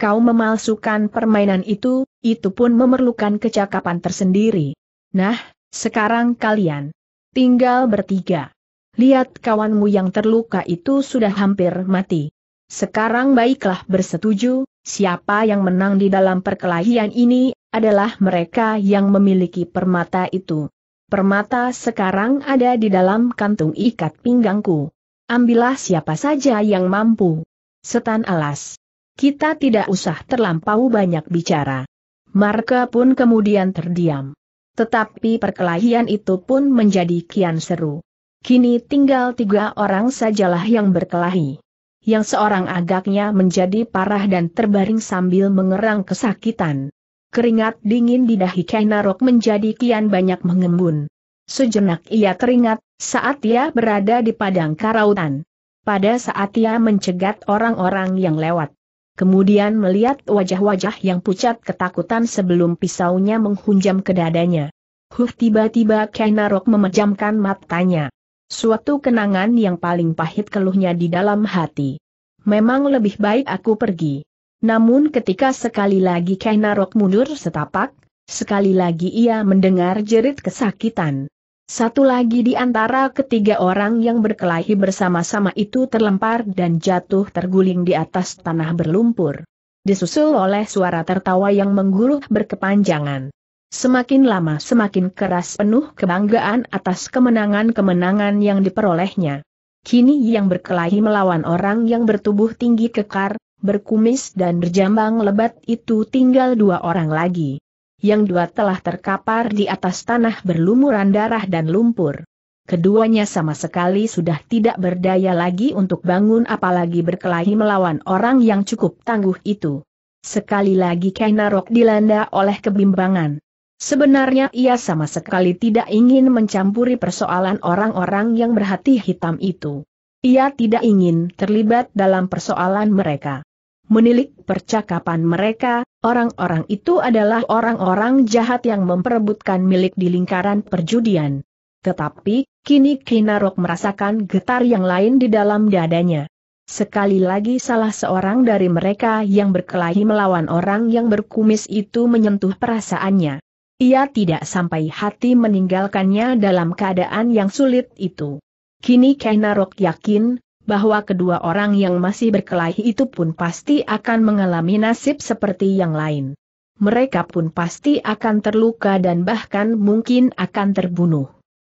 Kau memalsukan permainan itu, itu pun memerlukan kecakapan tersendiri. Nah, sekarang kalian tinggal bertiga. Lihat kawanmu yang terluka itu sudah hampir mati. Sekarang baiklah bersetuju, Siapa yang menang di dalam perkelahian ini, adalah mereka yang memiliki permata itu. Permata sekarang ada di dalam kantung ikat pinggangku. Ambillah siapa saja yang mampu. Setan alas. Kita tidak usah terlampau banyak bicara. Marka pun kemudian terdiam. Tetapi perkelahian itu pun menjadi kian seru. Kini tinggal tiga orang sajalah yang berkelahi yang seorang agaknya menjadi parah dan terbaring sambil mengerang kesakitan. Keringat dingin di dahi Kainarok menjadi kian banyak mengembun. Sejenak ia teringat, saat ia berada di padang karautan. Pada saat ia mencegat orang-orang yang lewat. Kemudian melihat wajah-wajah yang pucat ketakutan sebelum pisaunya menghunjam ke dadanya. Huh tiba-tiba Kainarok memejamkan matanya. Suatu kenangan yang paling pahit keluhnya di dalam hati. Memang lebih baik aku pergi. Namun ketika sekali lagi Kainarok mundur setapak, sekali lagi ia mendengar jerit kesakitan. Satu lagi di antara ketiga orang yang berkelahi bersama-sama itu terlempar dan jatuh terguling di atas tanah berlumpur. Disusul oleh suara tertawa yang mengguruh berkepanjangan. Semakin lama semakin keras penuh kebanggaan atas kemenangan-kemenangan yang diperolehnya. Kini yang berkelahi melawan orang yang bertubuh tinggi kekar, berkumis dan berjambang lebat itu tinggal dua orang lagi. Yang dua telah terkapar di atas tanah berlumuran darah dan lumpur. Keduanya sama sekali sudah tidak berdaya lagi untuk bangun apalagi berkelahi melawan orang yang cukup tangguh itu. Sekali lagi Kainarok dilanda oleh kebimbangan. Sebenarnya ia sama sekali tidak ingin mencampuri persoalan orang-orang yang berhati hitam itu. Ia tidak ingin terlibat dalam persoalan mereka. Menilik percakapan mereka, orang-orang itu adalah orang-orang jahat yang memperebutkan milik di lingkaran perjudian. Tetapi, kini Kinarok merasakan getar yang lain di dalam dadanya. Sekali lagi salah seorang dari mereka yang berkelahi melawan orang yang berkumis itu menyentuh perasaannya. Ia tidak sampai hati meninggalkannya dalam keadaan yang sulit itu. Kini Kenarok yakin, bahwa kedua orang yang masih berkelahi itu pun pasti akan mengalami nasib seperti yang lain. Mereka pun pasti akan terluka dan bahkan mungkin akan terbunuh.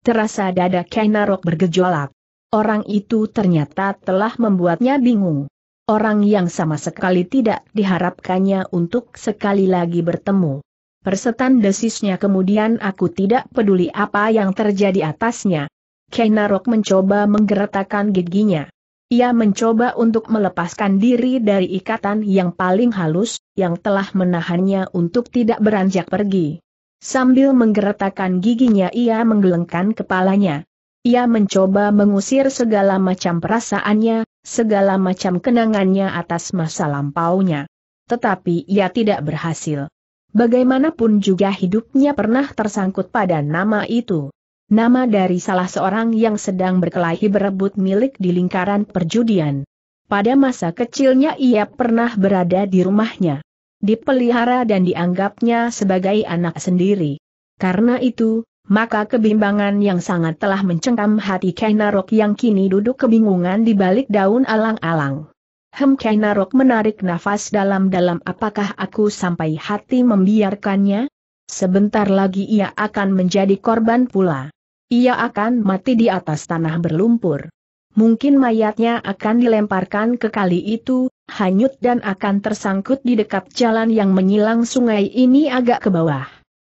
Terasa dada Kenarok bergejolak. Orang itu ternyata telah membuatnya bingung. Orang yang sama sekali tidak diharapkannya untuk sekali lagi bertemu persetan desisnya kemudian aku tidak peduli apa yang terjadi atasnya. Kenarok mencoba menggeretakkan giginya. Ia mencoba untuk melepaskan diri dari ikatan yang paling halus, yang telah menahannya untuk tidak beranjak pergi. Sambil menggeretakkan giginya ia menggelengkan kepalanya. Ia mencoba mengusir segala macam perasaannya, segala macam kenangannya atas masa lampaunya. Tetapi ia tidak berhasil. Bagaimanapun juga hidupnya pernah tersangkut pada nama itu. Nama dari salah seorang yang sedang berkelahi berebut milik di lingkaran perjudian. Pada masa kecilnya ia pernah berada di rumahnya. Dipelihara dan dianggapnya sebagai anak sendiri. Karena itu, maka kebimbangan yang sangat telah mencengkam hati Kainarok yang kini duduk kebingungan di balik daun alang-alang. Hem Kainarok menarik nafas dalam-dalam apakah aku sampai hati membiarkannya? Sebentar lagi ia akan menjadi korban pula. Ia akan mati di atas tanah berlumpur. Mungkin mayatnya akan dilemparkan ke kali itu, hanyut dan akan tersangkut di dekat jalan yang menyilang sungai ini agak ke bawah.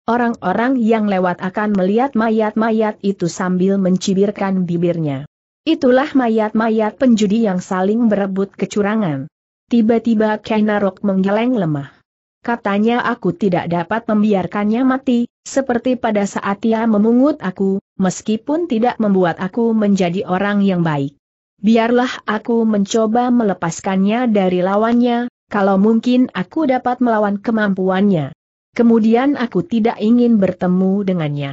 Orang-orang yang lewat akan melihat mayat-mayat itu sambil mencibirkan bibirnya. Itulah mayat-mayat penjudi yang saling berebut kecurangan. Tiba-tiba Kainarok menggeleng lemah. Katanya aku tidak dapat membiarkannya mati, seperti pada saat ia memungut aku, meskipun tidak membuat aku menjadi orang yang baik. Biarlah aku mencoba melepaskannya dari lawannya, kalau mungkin aku dapat melawan kemampuannya. Kemudian aku tidak ingin bertemu dengannya.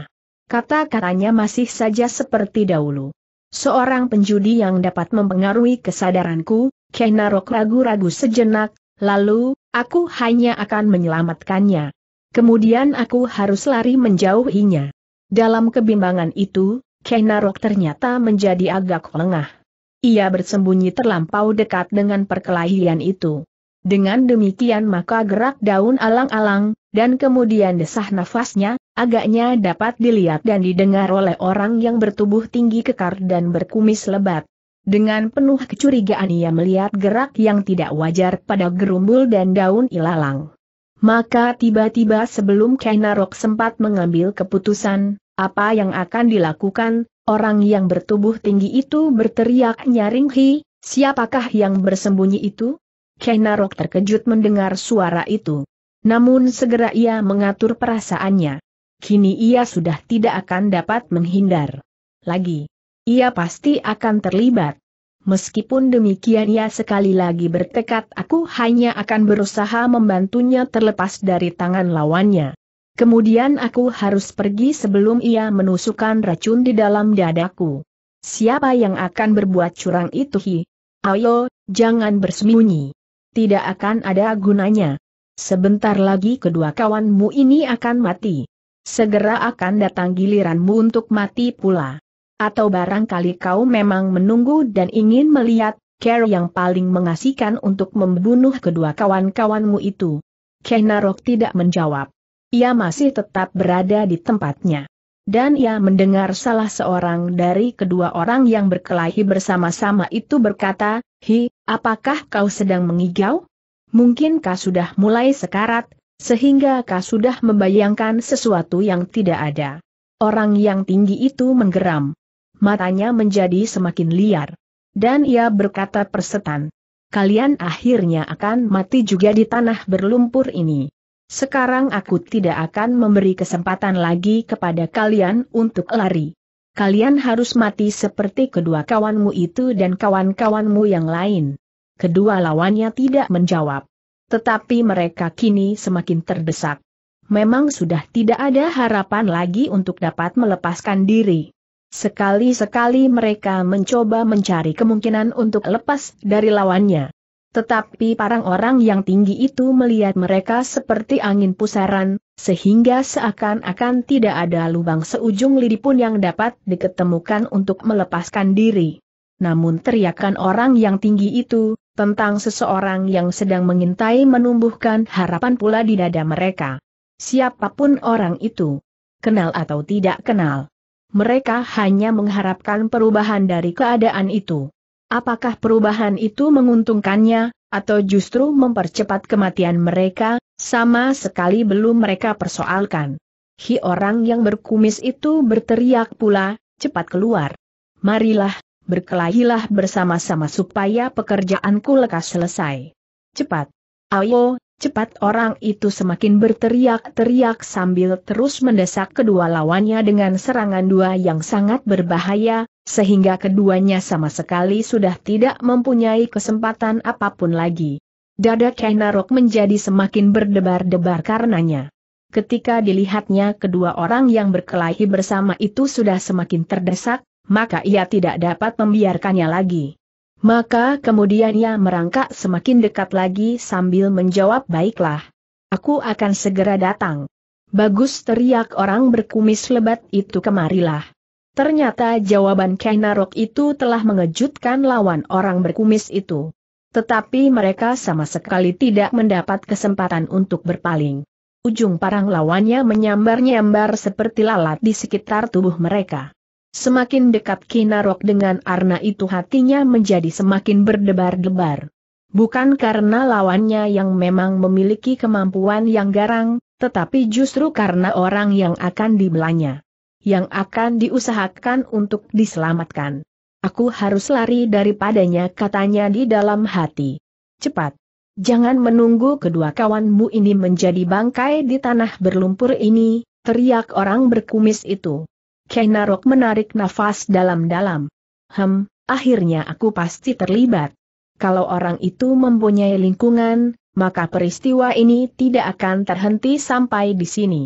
Kata-katanya masih saja seperti dahulu. Seorang penjudi yang dapat mempengaruhi kesadaranku, Kenarok ragu-ragu sejenak, lalu, aku hanya akan menyelamatkannya. Kemudian aku harus lari menjauhinya. Dalam kebimbangan itu, Kenarok ternyata menjadi agak lengah. Ia bersembunyi terlampau dekat dengan perkelahian itu. Dengan demikian maka gerak daun alang-alang, dan kemudian desah nafasnya, agaknya dapat dilihat dan didengar oleh orang yang bertubuh tinggi kekar dan berkumis lebat. Dengan penuh kecurigaan ia melihat gerak yang tidak wajar pada gerumbul dan daun ilalang. Maka tiba-tiba sebelum Kainarok sempat mengambil keputusan, apa yang akan dilakukan, orang yang bertubuh tinggi itu berteriak nyaring hi, siapakah yang bersembunyi itu? Kainarok terkejut mendengar suara itu. Namun segera ia mengatur perasaannya kini ia sudah tidak akan dapat menghindar. Lagi, ia pasti akan terlibat. Meskipun demikian ia sekali lagi bertekad aku hanya akan berusaha membantunya terlepas dari tangan lawannya. Kemudian aku harus pergi sebelum ia menusukkan racun di dalam dadaku. Siapa yang akan berbuat curang itu hi? Ayo, jangan bersembunyi. Tidak akan ada gunanya. Sebentar lagi kedua kawanmu ini akan mati segera akan datang giliranmu untuk mati pula. Atau barangkali kau memang menunggu dan ingin melihat Care yang paling mengasihkan untuk membunuh kedua kawan-kawanmu itu. Kenarok tidak menjawab. Ia masih tetap berada di tempatnya. Dan ia mendengar salah seorang dari kedua orang yang berkelahi bersama-sama itu berkata, Hi, apakah kau sedang mengigau? Mungkinkah sudah mulai sekarat, sehingga kau sudah membayangkan sesuatu yang tidak ada. Orang yang tinggi itu menggeram. Matanya menjadi semakin liar. Dan ia berkata persetan. Kalian akhirnya akan mati juga di tanah berlumpur ini. Sekarang aku tidak akan memberi kesempatan lagi kepada kalian untuk lari kalian harus mati seperti kedua kawanmu itu dan kawan-kawanmu yang lain. Kedua lawannya tidak menjawab. Tetapi mereka kini semakin terdesak. Memang sudah tidak ada harapan lagi untuk dapat melepaskan diri. Sekali-sekali mereka mencoba mencari kemungkinan untuk lepas dari lawannya. Tetapi parang orang yang tinggi itu melihat mereka seperti angin pusaran, sehingga seakan-akan tidak ada lubang seujung lidi pun yang dapat diketemukan untuk melepaskan diri. Namun teriakan orang yang tinggi itu, tentang seseorang yang sedang mengintai menumbuhkan harapan pula di dada mereka. Siapapun orang itu, kenal atau tidak kenal, mereka hanya mengharapkan perubahan dari keadaan itu. Apakah perubahan itu menguntungkannya, atau justru mempercepat kematian mereka, sama sekali belum mereka persoalkan. Hi orang yang berkumis itu berteriak pula, cepat keluar. Marilah, berkelahilah bersama-sama supaya pekerjaanku lekas selesai. Cepat. Ayo, cepat orang itu semakin berteriak-teriak sambil terus mendesak kedua lawannya dengan serangan dua yang sangat berbahaya, sehingga keduanya sama sekali sudah tidak mempunyai kesempatan apapun lagi. Dada Kainarok menjadi semakin berdebar-debar karenanya. Ketika dilihatnya kedua orang yang berkelahi bersama itu sudah semakin terdesak, maka ia tidak dapat membiarkannya lagi. Maka kemudian ia merangkak semakin dekat lagi sambil menjawab baiklah. Aku akan segera datang. Bagus teriak orang berkumis lebat itu kemarilah. Ternyata jawaban Kainarok itu telah mengejutkan lawan orang berkumis itu. Tetapi mereka sama sekali tidak mendapat kesempatan untuk berpaling. Ujung parang lawannya menyambar-nyambar seperti lalat di sekitar tubuh mereka. Semakin dekat Kinarok dengan Arna itu hatinya menjadi semakin berdebar-debar. Bukan karena lawannya yang memang memiliki kemampuan yang garang, tetapi justru karena orang yang akan dibelanya. Yang akan diusahakan untuk diselamatkan. Aku harus lari daripadanya katanya di dalam hati. Cepat. Jangan menunggu kedua kawanmu ini menjadi bangkai di tanah berlumpur ini, teriak orang berkumis itu. Kenarok menarik nafas dalam-dalam. Hem, akhirnya aku pasti terlibat. Kalau orang itu mempunyai lingkungan, maka peristiwa ini tidak akan terhenti sampai di sini.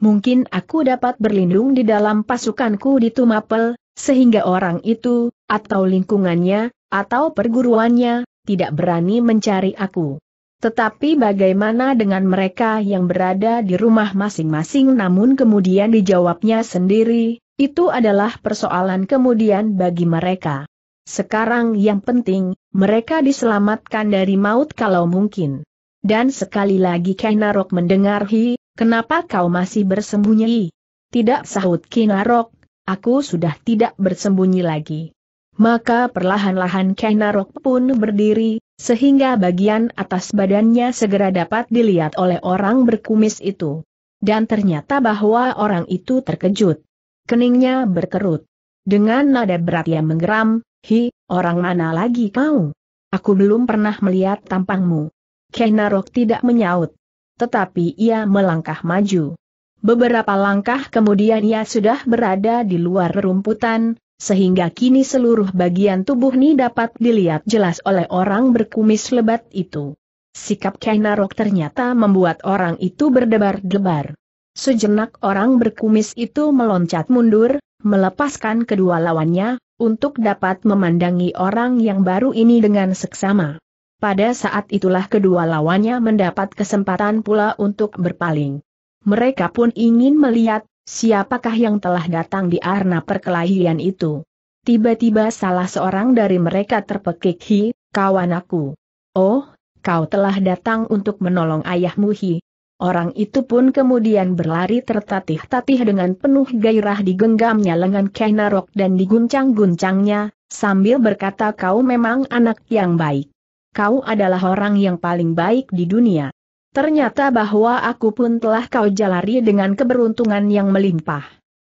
Mungkin aku dapat berlindung di dalam pasukanku di Tumapel, sehingga orang itu, atau lingkungannya, atau perguruannya, tidak berani mencari aku. Tetapi bagaimana dengan mereka yang berada di rumah masing-masing namun kemudian dijawabnya sendiri, itu adalah persoalan kemudian bagi mereka. Sekarang yang penting, mereka diselamatkan dari maut kalau mungkin. Dan sekali lagi Kinarok mendengar Hi, kenapa kau masih bersembunyi? Tidak sahut Kinarok, aku sudah tidak bersembunyi lagi. Maka perlahan-lahan Kinarok pun berdiri, sehingga bagian atas badannya segera dapat dilihat oleh orang berkumis itu. Dan ternyata bahwa orang itu terkejut. Keningnya berkerut. Dengan nada berat yang menggeram, Hi, orang mana lagi kau? Aku belum pernah melihat tampangmu. Kenarok tidak menyaut. Tetapi ia melangkah maju. Beberapa langkah kemudian ia sudah berada di luar rumputan, sehingga kini seluruh bagian tubuh ini dapat dilihat jelas oleh orang berkumis lebat itu. Sikap Kainarok ternyata membuat orang itu berdebar-debar. Sejenak orang berkumis itu meloncat mundur, melepaskan kedua lawannya, untuk dapat memandangi orang yang baru ini dengan seksama. Pada saat itulah kedua lawannya mendapat kesempatan pula untuk berpaling. Mereka pun ingin melihat, siapakah yang telah datang di arna perkelahian itu. Tiba-tiba salah seorang dari mereka terpekik hi, kawan aku. Oh, kau telah datang untuk menolong ayahmu hi, Orang itu pun kemudian berlari tertatih-tatih dengan penuh gairah di genggamnya lengan Kenarok dan diguncang-guncangnya, sambil berkata kau memang anak yang baik. Kau adalah orang yang paling baik di dunia. Ternyata bahwa aku pun telah kau jalari dengan keberuntungan yang melimpah.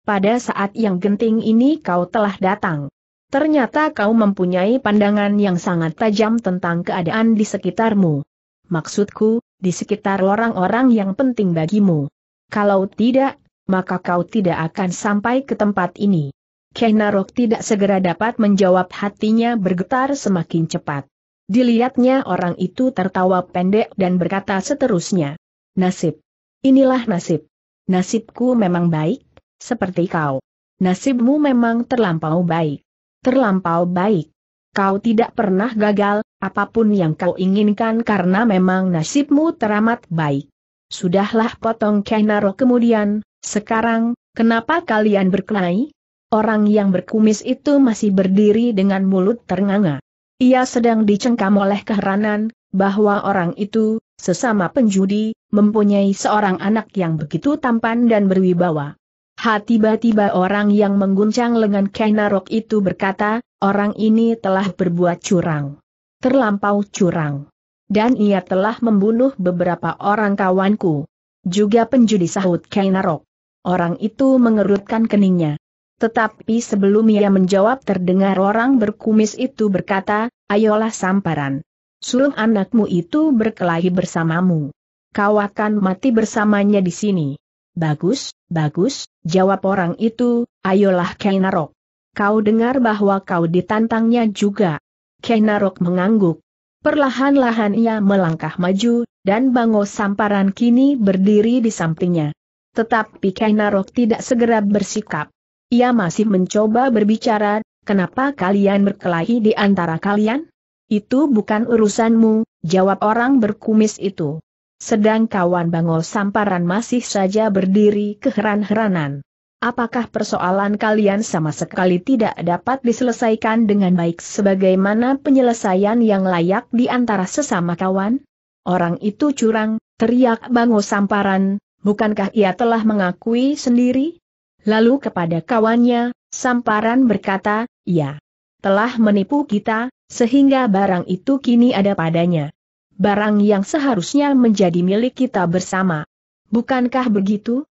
Pada saat yang genting ini kau telah datang. Ternyata kau mempunyai pandangan yang sangat tajam tentang keadaan di sekitarmu. Maksudku, di sekitar orang-orang yang penting bagimu. Kalau tidak, maka kau tidak akan sampai ke tempat ini. Kenarok tidak segera dapat menjawab hatinya bergetar semakin cepat. Dilihatnya orang itu tertawa pendek dan berkata seterusnya. Nasib. Inilah nasib. Nasibku memang baik, seperti kau. Nasibmu memang terlampau baik. Terlampau baik kau tidak pernah gagal, apapun yang kau inginkan karena memang nasibmu teramat baik. Sudahlah potong Kenaro kemudian, sekarang, kenapa kalian berkelahi? Orang yang berkumis itu masih berdiri dengan mulut ternganga. Ia sedang dicengkam oleh keheranan, bahwa orang itu, sesama penjudi, mempunyai seorang anak yang begitu tampan dan berwibawa. Hati tiba-tiba orang yang mengguncang lengan Kainarok itu berkata, Orang ini telah berbuat curang. Terlampau curang. Dan ia telah membunuh beberapa orang kawanku. Juga penjudi sahut Kainarok. Orang itu mengerutkan keningnya. Tetapi sebelum ia menjawab terdengar orang berkumis itu berkata, ayolah samparan. Sulung anakmu itu berkelahi bersamamu. Kau akan mati bersamanya di sini. Bagus, bagus, jawab orang itu, ayolah Kainarok. Kau dengar bahwa kau ditantangnya juga. Kenarok mengangguk. Perlahan-lahan ia melangkah maju, dan Bango Samparan kini berdiri di sampingnya. Tetapi Kenarok tidak segera bersikap. Ia masih mencoba berbicara, kenapa kalian berkelahi di antara kalian? Itu bukan urusanmu, jawab orang berkumis itu. Sedang kawan Bango Samparan masih saja berdiri keheran-heranan. Apakah persoalan kalian sama sekali tidak dapat diselesaikan dengan baik sebagaimana penyelesaian yang layak di antara sesama kawan? Orang itu curang, teriak Bango Samparan, bukankah ia telah mengakui sendiri? Lalu kepada kawannya, Samparan berkata, ya, telah menipu kita, sehingga barang itu kini ada padanya. Barang yang seharusnya menjadi milik kita bersama. Bukankah begitu?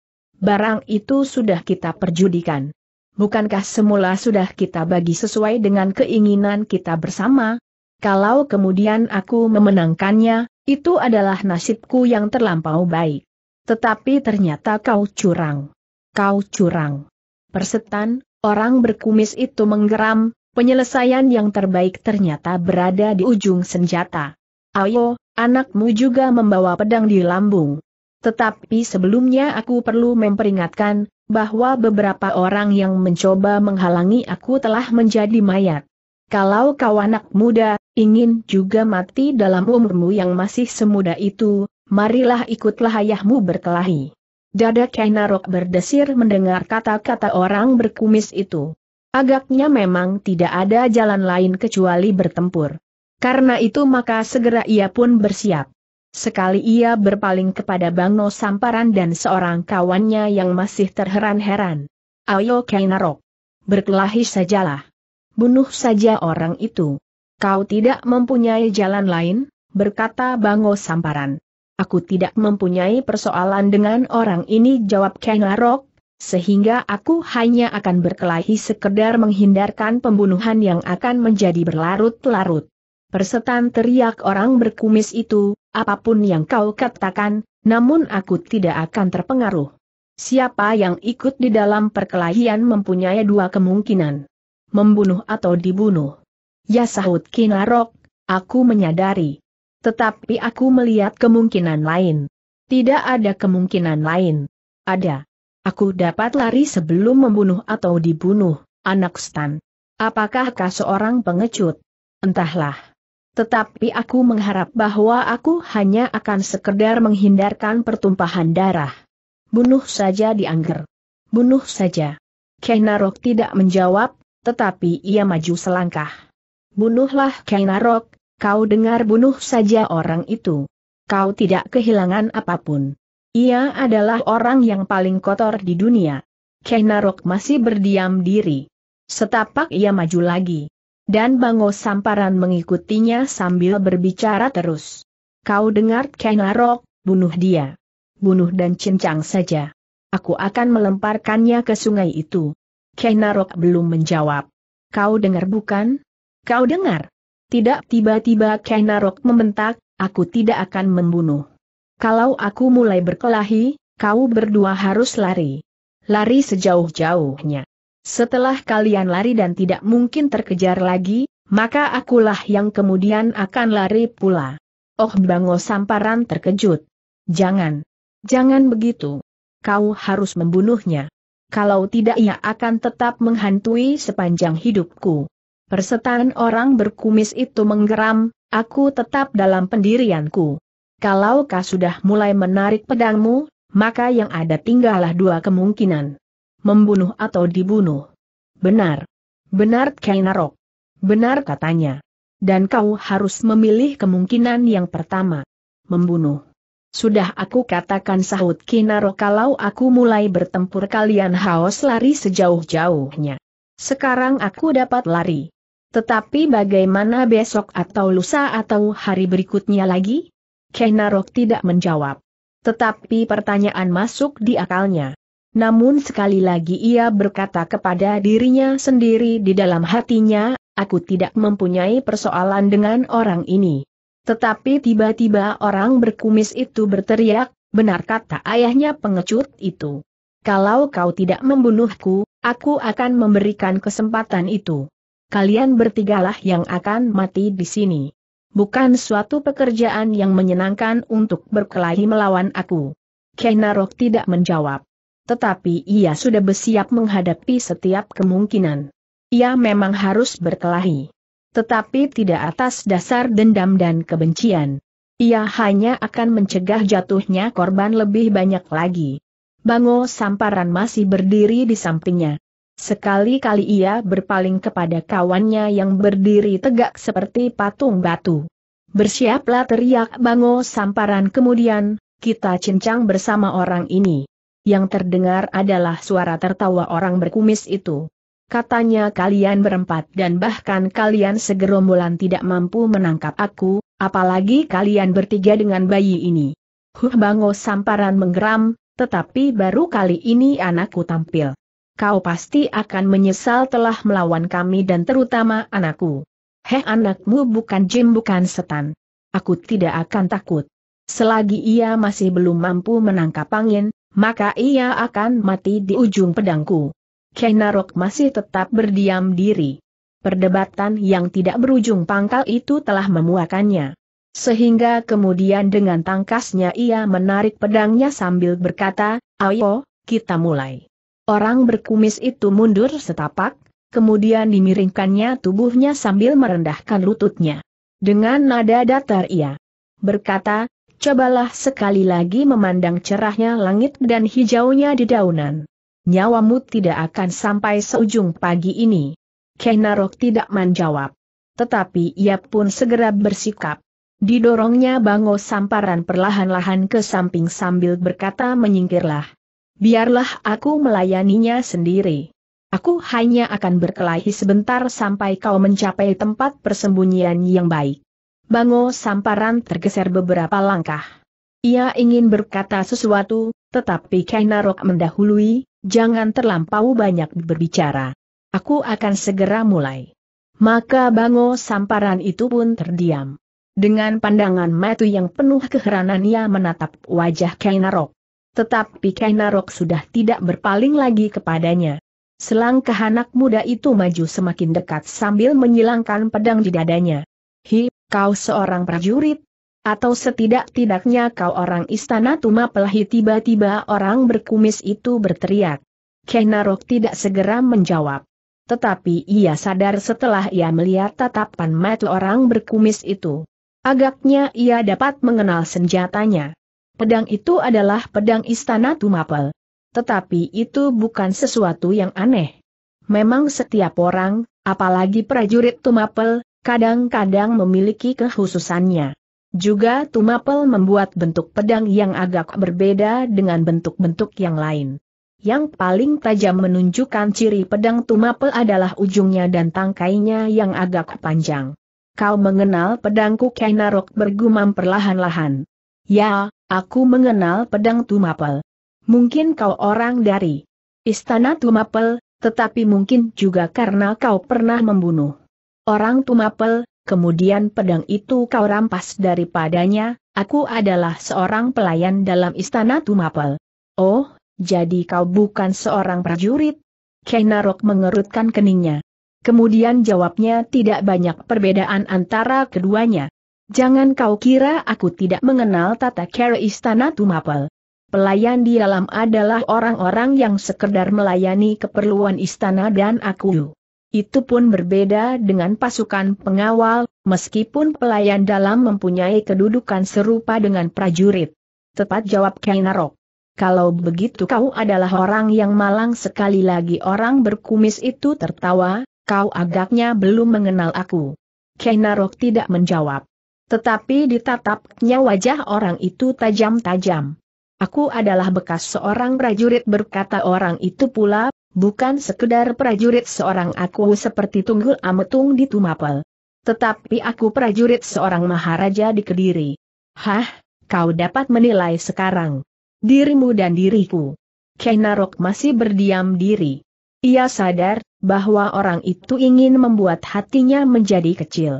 barang itu sudah kita perjudikan. Bukankah semula sudah kita bagi sesuai dengan keinginan kita bersama? Kalau kemudian aku memenangkannya, itu adalah nasibku yang terlampau baik. Tetapi ternyata kau curang. Kau curang. Persetan, orang berkumis itu menggeram, penyelesaian yang terbaik ternyata berada di ujung senjata. Ayo, anakmu juga membawa pedang di lambung. Tetapi sebelumnya aku perlu memperingatkan, bahwa beberapa orang yang mencoba menghalangi aku telah menjadi mayat. Kalau kau anak muda, ingin juga mati dalam umurmu yang masih semuda itu, marilah ikutlah ayahmu berkelahi. Dada Kainarok berdesir mendengar kata-kata orang berkumis itu. Agaknya memang tidak ada jalan lain kecuali bertempur. Karena itu maka segera ia pun bersiap. Sekali ia berpaling kepada Bang No Samparan dan seorang kawannya yang masih terheran-heran. Ayo Kainarok. Berkelahi sajalah. Bunuh saja orang itu. Kau tidak mempunyai jalan lain, berkata Bango Samparan. Aku tidak mempunyai persoalan dengan orang ini jawab Kainarok. sehingga aku hanya akan berkelahi sekedar menghindarkan pembunuhan yang akan menjadi berlarut-larut. Persetan teriak orang berkumis itu, apapun yang kau katakan, namun aku tidak akan terpengaruh. Siapa yang ikut di dalam perkelahian mempunyai dua kemungkinan. Membunuh atau dibunuh. Ya sahut Kinarok, aku menyadari. Tetapi aku melihat kemungkinan lain. Tidak ada kemungkinan lain. Ada. Aku dapat lari sebelum membunuh atau dibunuh, anak stan. Apakah kau seorang pengecut? Entahlah. Tetapi aku mengharap bahwa aku hanya akan sekedar menghindarkan pertumpahan darah. Bunuh saja diangger. Bunuh saja. Kainarok tidak menjawab, tetapi ia maju selangkah. Bunuhlah Kainarok. kau dengar bunuh saja orang itu. Kau tidak kehilangan apapun. Ia adalah orang yang paling kotor di dunia. Kainarok masih berdiam diri. Setapak ia maju lagi. Dan Bango Samparan mengikutinya sambil berbicara terus. Kau dengar Kenarok, bunuh dia. Bunuh dan cincang saja. Aku akan melemparkannya ke sungai itu. Kenarok belum menjawab. Kau dengar bukan? Kau dengar? Tidak tiba-tiba Kenarok membentak, aku tidak akan membunuh. Kalau aku mulai berkelahi, kau berdua harus lari. Lari sejauh-jauhnya. Setelah kalian lari dan tidak mungkin terkejar lagi, maka akulah yang kemudian akan lari pula. Oh Bango Samparan terkejut. Jangan. Jangan begitu. Kau harus membunuhnya. Kalau tidak ia akan tetap menghantui sepanjang hidupku. Persetan orang berkumis itu menggeram, aku tetap dalam pendirianku. Kalau kau sudah mulai menarik pedangmu, maka yang ada tinggallah dua kemungkinan membunuh atau dibunuh. Benar. Benar Kainarok. Benar katanya. Dan kau harus memilih kemungkinan yang pertama. Membunuh. Sudah aku katakan sahut Kinaro kalau aku mulai bertempur kalian haus lari sejauh-jauhnya. Sekarang aku dapat lari. Tetapi bagaimana besok atau lusa atau hari berikutnya lagi? Kinaro tidak menjawab. Tetapi pertanyaan masuk di akalnya. Namun sekali lagi ia berkata kepada dirinya sendiri di dalam hatinya, aku tidak mempunyai persoalan dengan orang ini. Tetapi tiba-tiba orang berkumis itu berteriak, benar kata ayahnya pengecut itu. Kalau kau tidak membunuhku, aku akan memberikan kesempatan itu. Kalian bertigalah yang akan mati di sini. Bukan suatu pekerjaan yang menyenangkan untuk berkelahi melawan aku. Kenarok tidak menjawab tetapi ia sudah bersiap menghadapi setiap kemungkinan. Ia memang harus berkelahi. Tetapi tidak atas dasar dendam dan kebencian. Ia hanya akan mencegah jatuhnya korban lebih banyak lagi. Bango Samparan masih berdiri di sampingnya. Sekali-kali ia berpaling kepada kawannya yang berdiri tegak seperti patung batu. Bersiaplah teriak Bango Samparan kemudian, kita cincang bersama orang ini yang terdengar adalah suara tertawa orang berkumis itu. Katanya kalian berempat dan bahkan kalian segerombolan tidak mampu menangkap aku, apalagi kalian bertiga dengan bayi ini. Huh Bango Samparan menggeram, tetapi baru kali ini anakku tampil. Kau pasti akan menyesal telah melawan kami dan terutama anakku. Heh anakmu bukan jin bukan setan. Aku tidak akan takut. Selagi ia masih belum mampu menangkap angin, maka ia akan mati di ujung pedangku. Kenarok masih tetap berdiam diri. Perdebatan yang tidak berujung pangkal itu telah memuakannya. Sehingga kemudian dengan tangkasnya ia menarik pedangnya sambil berkata, Ayo, kita mulai. Orang berkumis itu mundur setapak, kemudian dimiringkannya tubuhnya sambil merendahkan lututnya. Dengan nada datar ia berkata, cobalah sekali lagi memandang cerahnya langit dan hijaunya di daunan. Nyawamu tidak akan sampai seujung pagi ini. Kenarok tidak menjawab. Tetapi ia pun segera bersikap. Didorongnya Bango Samparan perlahan-lahan ke samping sambil berkata menyingkirlah. Biarlah aku melayaninya sendiri. Aku hanya akan berkelahi sebentar sampai kau mencapai tempat persembunyian yang baik. Bango Samparan tergeser beberapa langkah. Ia ingin berkata sesuatu, tetapi Kainarok mendahului, jangan terlampau banyak berbicara. Aku akan segera mulai. Maka Bango Samparan itu pun terdiam. Dengan pandangan matu yang penuh keheranan ia menatap wajah Kainarok. Tetapi Kainarok sudah tidak berpaling lagi kepadanya. Selangkah anak muda itu maju semakin dekat sambil menyilangkan pedang di dadanya. Hi, kau seorang prajurit? Atau setidak-tidaknya kau orang istana Tumapelahi tiba-tiba orang berkumis itu berteriak. Kenarok tidak segera menjawab. Tetapi ia sadar setelah ia melihat tatapan mata orang berkumis itu. Agaknya ia dapat mengenal senjatanya. Pedang itu adalah pedang istana Tumapel. Tetapi itu bukan sesuatu yang aneh. Memang setiap orang, apalagi prajurit Tumapel, kadang-kadang memiliki kekhususannya. Juga Tumapel membuat bentuk pedang yang agak berbeda dengan bentuk-bentuk yang lain. Yang paling tajam menunjukkan ciri pedang Tumapel adalah ujungnya dan tangkainya yang agak panjang. Kau mengenal pedangku Kainarok bergumam perlahan-lahan. Ya, aku mengenal pedang Tumapel. Mungkin kau orang dari Istana Tumapel, tetapi mungkin juga karena kau pernah membunuh Orang tumapel, kemudian pedang itu kau rampas daripadanya, aku adalah seorang pelayan dalam istana tumapel. Oh, jadi kau bukan seorang prajurit? Kenarok mengerutkan keningnya. Kemudian jawabnya tidak banyak perbedaan antara keduanya. Jangan kau kira aku tidak mengenal tata cara istana Tumapel. Pelayan di dalam adalah orang-orang yang sekedar melayani keperluan istana dan aku. Itu pun berbeda dengan pasukan pengawal, meskipun pelayan dalam mempunyai kedudukan serupa dengan prajurit. Tepat jawab Kainarok. Kalau begitu kau adalah orang yang malang sekali lagi orang berkumis itu tertawa, kau agaknya belum mengenal aku. Kainarok tidak menjawab. Tetapi ditatapnya wajah orang itu tajam-tajam. Aku adalah bekas seorang prajurit berkata orang itu pula, bukan sekedar prajurit seorang aku seperti Tunggul Ametung di Tumapel. Tetapi aku prajurit seorang maharaja di Kediri. Hah, kau dapat menilai sekarang. Dirimu dan diriku. Kenarok masih berdiam diri. Ia sadar, bahwa orang itu ingin membuat hatinya menjadi kecil.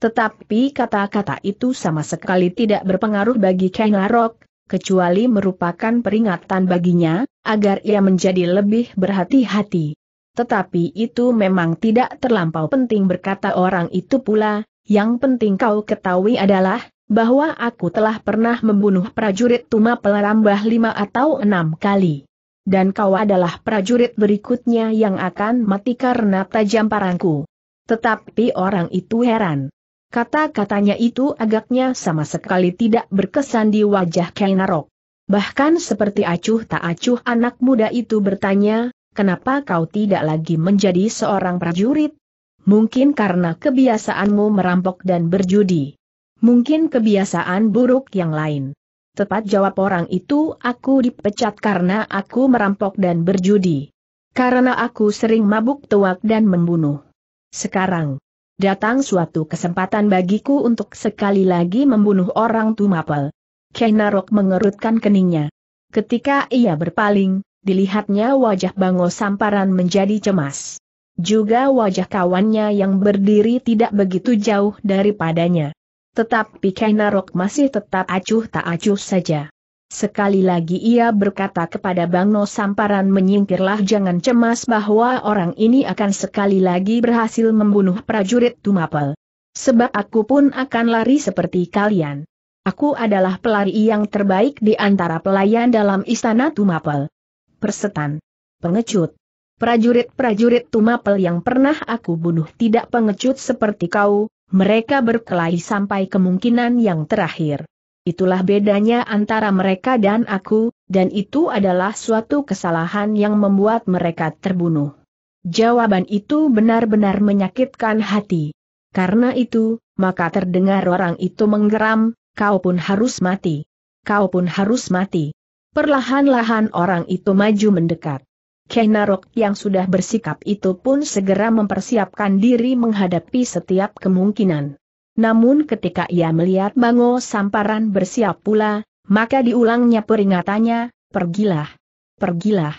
Tetapi kata-kata itu sama sekali tidak berpengaruh bagi Kenarok, kecuali merupakan peringatan baginya, agar ia menjadi lebih berhati-hati. Tetapi itu memang tidak terlampau penting berkata orang itu pula, yang penting kau ketahui adalah, bahwa aku telah pernah membunuh prajurit Tuma Pelarambah lima atau enam kali. Dan kau adalah prajurit berikutnya yang akan mati karena tajam parangku. Tetapi orang itu heran. Kata-katanya itu agaknya sama sekali tidak berkesan di wajah Kainarok. Bahkan seperti acuh tak acuh anak muda itu bertanya, kenapa kau tidak lagi menjadi seorang prajurit? Mungkin karena kebiasaanmu merampok dan berjudi. Mungkin kebiasaan buruk yang lain. Tepat jawab orang itu aku dipecat karena aku merampok dan berjudi. Karena aku sering mabuk tuak dan membunuh. Sekarang, datang suatu kesempatan bagiku untuk sekali lagi membunuh orang Tumapel. Kenarok mengerutkan keningnya. Ketika ia berpaling, dilihatnya wajah Bango Samparan menjadi cemas. Juga wajah kawannya yang berdiri tidak begitu jauh daripadanya. Tetapi Kenarok masih tetap acuh tak acuh saja. Sekali lagi ia berkata kepada Bango Samparan menyingkirlah jangan cemas bahwa orang ini akan sekali lagi berhasil membunuh prajurit Tumapel. Sebab aku pun akan lari seperti kalian. Aku adalah pelari yang terbaik di antara pelayan dalam istana Tumapel. Persetan. Pengecut. Prajurit-prajurit Tumapel yang pernah aku bunuh tidak pengecut seperti kau, mereka berkelahi sampai kemungkinan yang terakhir. Itulah bedanya antara mereka dan aku, dan itu adalah suatu kesalahan yang membuat mereka terbunuh. Jawaban itu benar-benar menyakitkan hati. Karena itu, maka terdengar orang itu menggeram, kau pun harus mati. Kau pun harus mati. Perlahan-lahan orang itu maju mendekat. Kenarok yang sudah bersikap itu pun segera mempersiapkan diri menghadapi setiap kemungkinan. Namun ketika ia melihat Bango Samparan bersiap pula, maka diulangnya peringatannya, pergilah. Pergilah.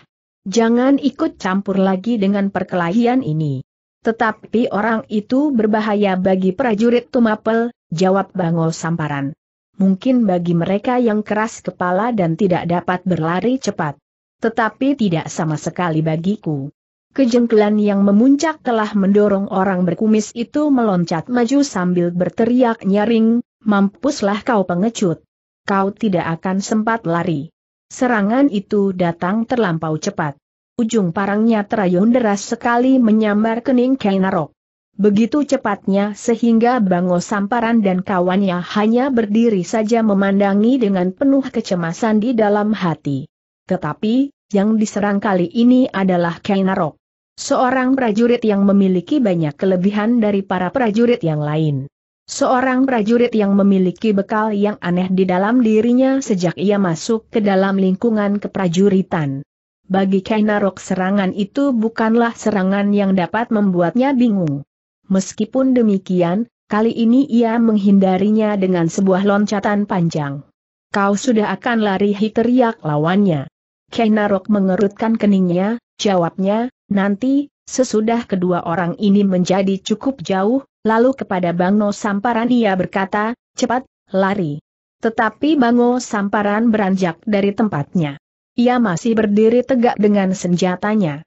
Jangan ikut campur lagi dengan perkelahian ini. Tetapi orang itu berbahaya bagi prajurit Tumapel, jawab Bango Samparan mungkin bagi mereka yang keras kepala dan tidak dapat berlari cepat. Tetapi tidak sama sekali bagiku. Kejengkelan yang memuncak telah mendorong orang berkumis itu meloncat maju sambil berteriak nyaring, mampuslah kau pengecut. Kau tidak akan sempat lari. Serangan itu datang terlampau cepat. Ujung parangnya terayun deras sekali menyambar kening Kainarok begitu cepatnya sehingga Bango Samparan dan kawannya hanya berdiri saja memandangi dengan penuh kecemasan di dalam hati. Tetapi, yang diserang kali ini adalah Kainarok. Seorang prajurit yang memiliki banyak kelebihan dari para prajurit yang lain. Seorang prajurit yang memiliki bekal yang aneh di dalam dirinya sejak ia masuk ke dalam lingkungan keprajuritan. Bagi Kainarok serangan itu bukanlah serangan yang dapat membuatnya bingung meskipun demikian, kali ini ia menghindarinya dengan sebuah loncatan panjang. Kau sudah akan lari teriak lawannya. Kainarok mengerutkan keningnya, jawabnya, nanti, sesudah kedua orang ini menjadi cukup jauh, lalu kepada Bango Samparan ia berkata, cepat, lari. Tetapi Bango Samparan beranjak dari tempatnya. Ia masih berdiri tegak dengan senjatanya.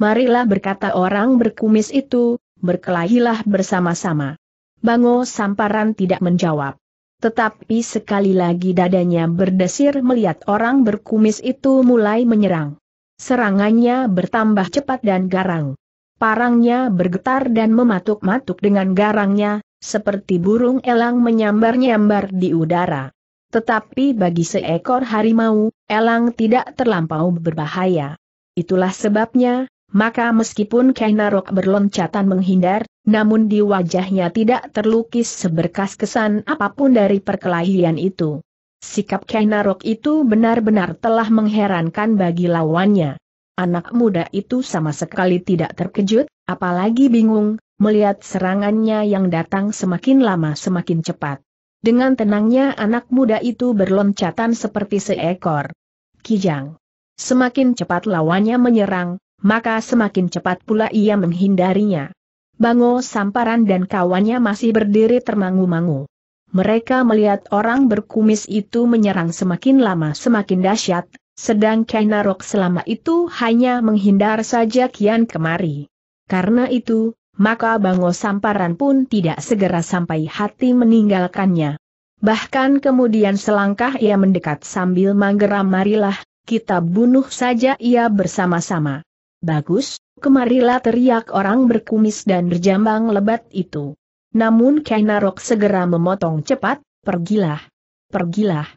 Marilah berkata orang berkumis itu, berkelahilah bersama-sama. Bango Samparan tidak menjawab. Tetapi sekali lagi dadanya berdesir melihat orang berkumis itu mulai menyerang. Serangannya bertambah cepat dan garang. Parangnya bergetar dan mematuk-matuk dengan garangnya, seperti burung elang menyambar-nyambar di udara. Tetapi bagi seekor harimau, elang tidak terlampau berbahaya. Itulah sebabnya, maka meskipun Kainarok berloncatan menghindar, namun di wajahnya tidak terlukis seberkas kesan apapun dari perkelahian itu. Sikap Kainarok itu benar-benar telah mengherankan bagi lawannya. Anak muda itu sama sekali tidak terkejut, apalagi bingung, melihat serangannya yang datang semakin lama semakin cepat. Dengan tenangnya anak muda itu berloncatan seperti seekor kijang. Semakin cepat lawannya menyerang, maka semakin cepat pula ia menghindarinya. Bango Samparan dan kawannya masih berdiri termangu-mangu. Mereka melihat orang berkumis itu menyerang semakin lama semakin dahsyat, sedang Kainarok selama itu hanya menghindar saja kian kemari. Karena itu, maka Bango Samparan pun tidak segera sampai hati meninggalkannya. Bahkan kemudian selangkah ia mendekat sambil menggeram marilah, kita bunuh saja ia bersama-sama. Bagus, kemarilah teriak orang berkumis dan berjambang lebat itu. Namun Kainarok segera memotong cepat, pergilah. Pergilah.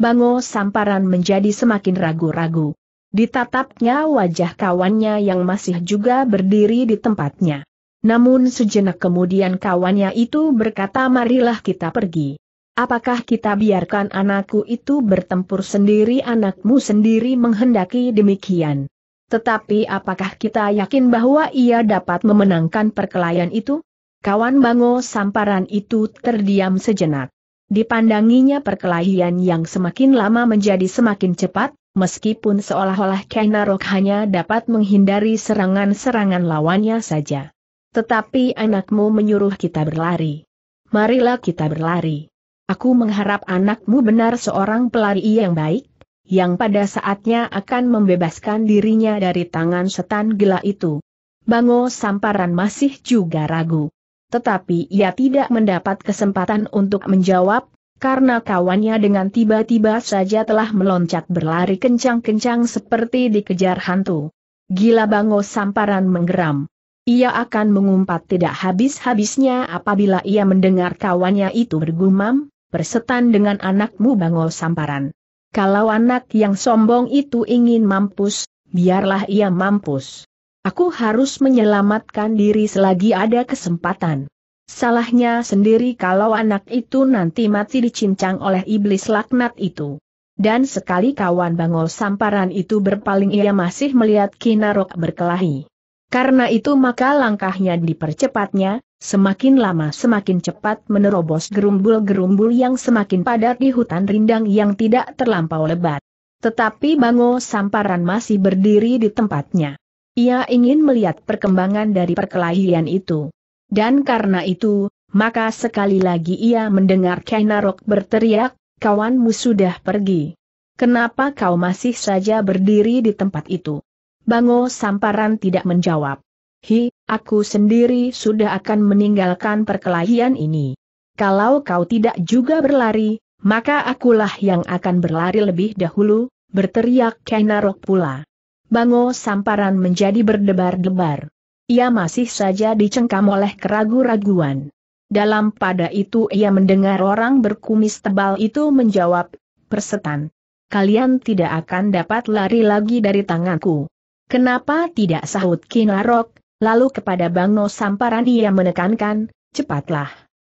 Bango Samparan menjadi semakin ragu-ragu. Ditatapnya wajah kawannya yang masih juga berdiri di tempatnya. Namun sejenak kemudian kawannya itu berkata marilah kita pergi. Apakah kita biarkan anakku itu bertempur sendiri anakmu sendiri menghendaki demikian? Tetapi apakah kita yakin bahwa ia dapat memenangkan perkelahian itu? Kawan Bango Samparan itu terdiam sejenak. Dipandanginya perkelahian yang semakin lama menjadi semakin cepat, meskipun seolah-olah Kenarok hanya dapat menghindari serangan-serangan lawannya saja. Tetapi anakmu menyuruh kita berlari. Marilah kita berlari. Aku mengharap anakmu benar seorang pelari yang baik, yang pada saatnya akan membebaskan dirinya dari tangan setan gila itu. Bango Samparan masih juga ragu. Tetapi ia tidak mendapat kesempatan untuk menjawab, karena kawannya dengan tiba-tiba saja telah meloncat berlari kencang-kencang seperti dikejar hantu. Gila Bango Samparan menggeram. Ia akan mengumpat tidak habis-habisnya apabila ia mendengar kawannya itu bergumam, persetan dengan anakmu Bango Samparan. Kalau anak yang sombong itu ingin mampus, biarlah ia mampus. Aku harus menyelamatkan diri selagi ada kesempatan. Salahnya sendiri kalau anak itu nanti mati dicincang oleh iblis laknat itu. Dan sekali kawan bangol samparan itu berpaling ia masih melihat Kinarok berkelahi. Karena itu maka langkahnya dipercepatnya, semakin lama semakin cepat menerobos gerumbul-gerumbul yang semakin padat di hutan rindang yang tidak terlampau lebat. Tetapi Bango Samparan masih berdiri di tempatnya. Ia ingin melihat perkembangan dari perkelahian itu. Dan karena itu, maka sekali lagi ia mendengar Kainarok berteriak, kawanmu sudah pergi. Kenapa kau masih saja berdiri di tempat itu? Bango Samparan tidak menjawab. Hi, aku sendiri sudah akan meninggalkan perkelahian ini. Kalau kau tidak juga berlari, maka akulah yang akan berlari lebih dahulu, berteriak Kainarok pula. Bango Samparan menjadi berdebar-debar. Ia masih saja dicengkam oleh keragu-raguan. Dalam pada itu ia mendengar orang berkumis tebal itu menjawab, persetan. Kalian tidak akan dapat lari lagi dari tanganku. Kenapa tidak sahut Kinarok, lalu kepada Bang Samparan ia menekankan, cepatlah.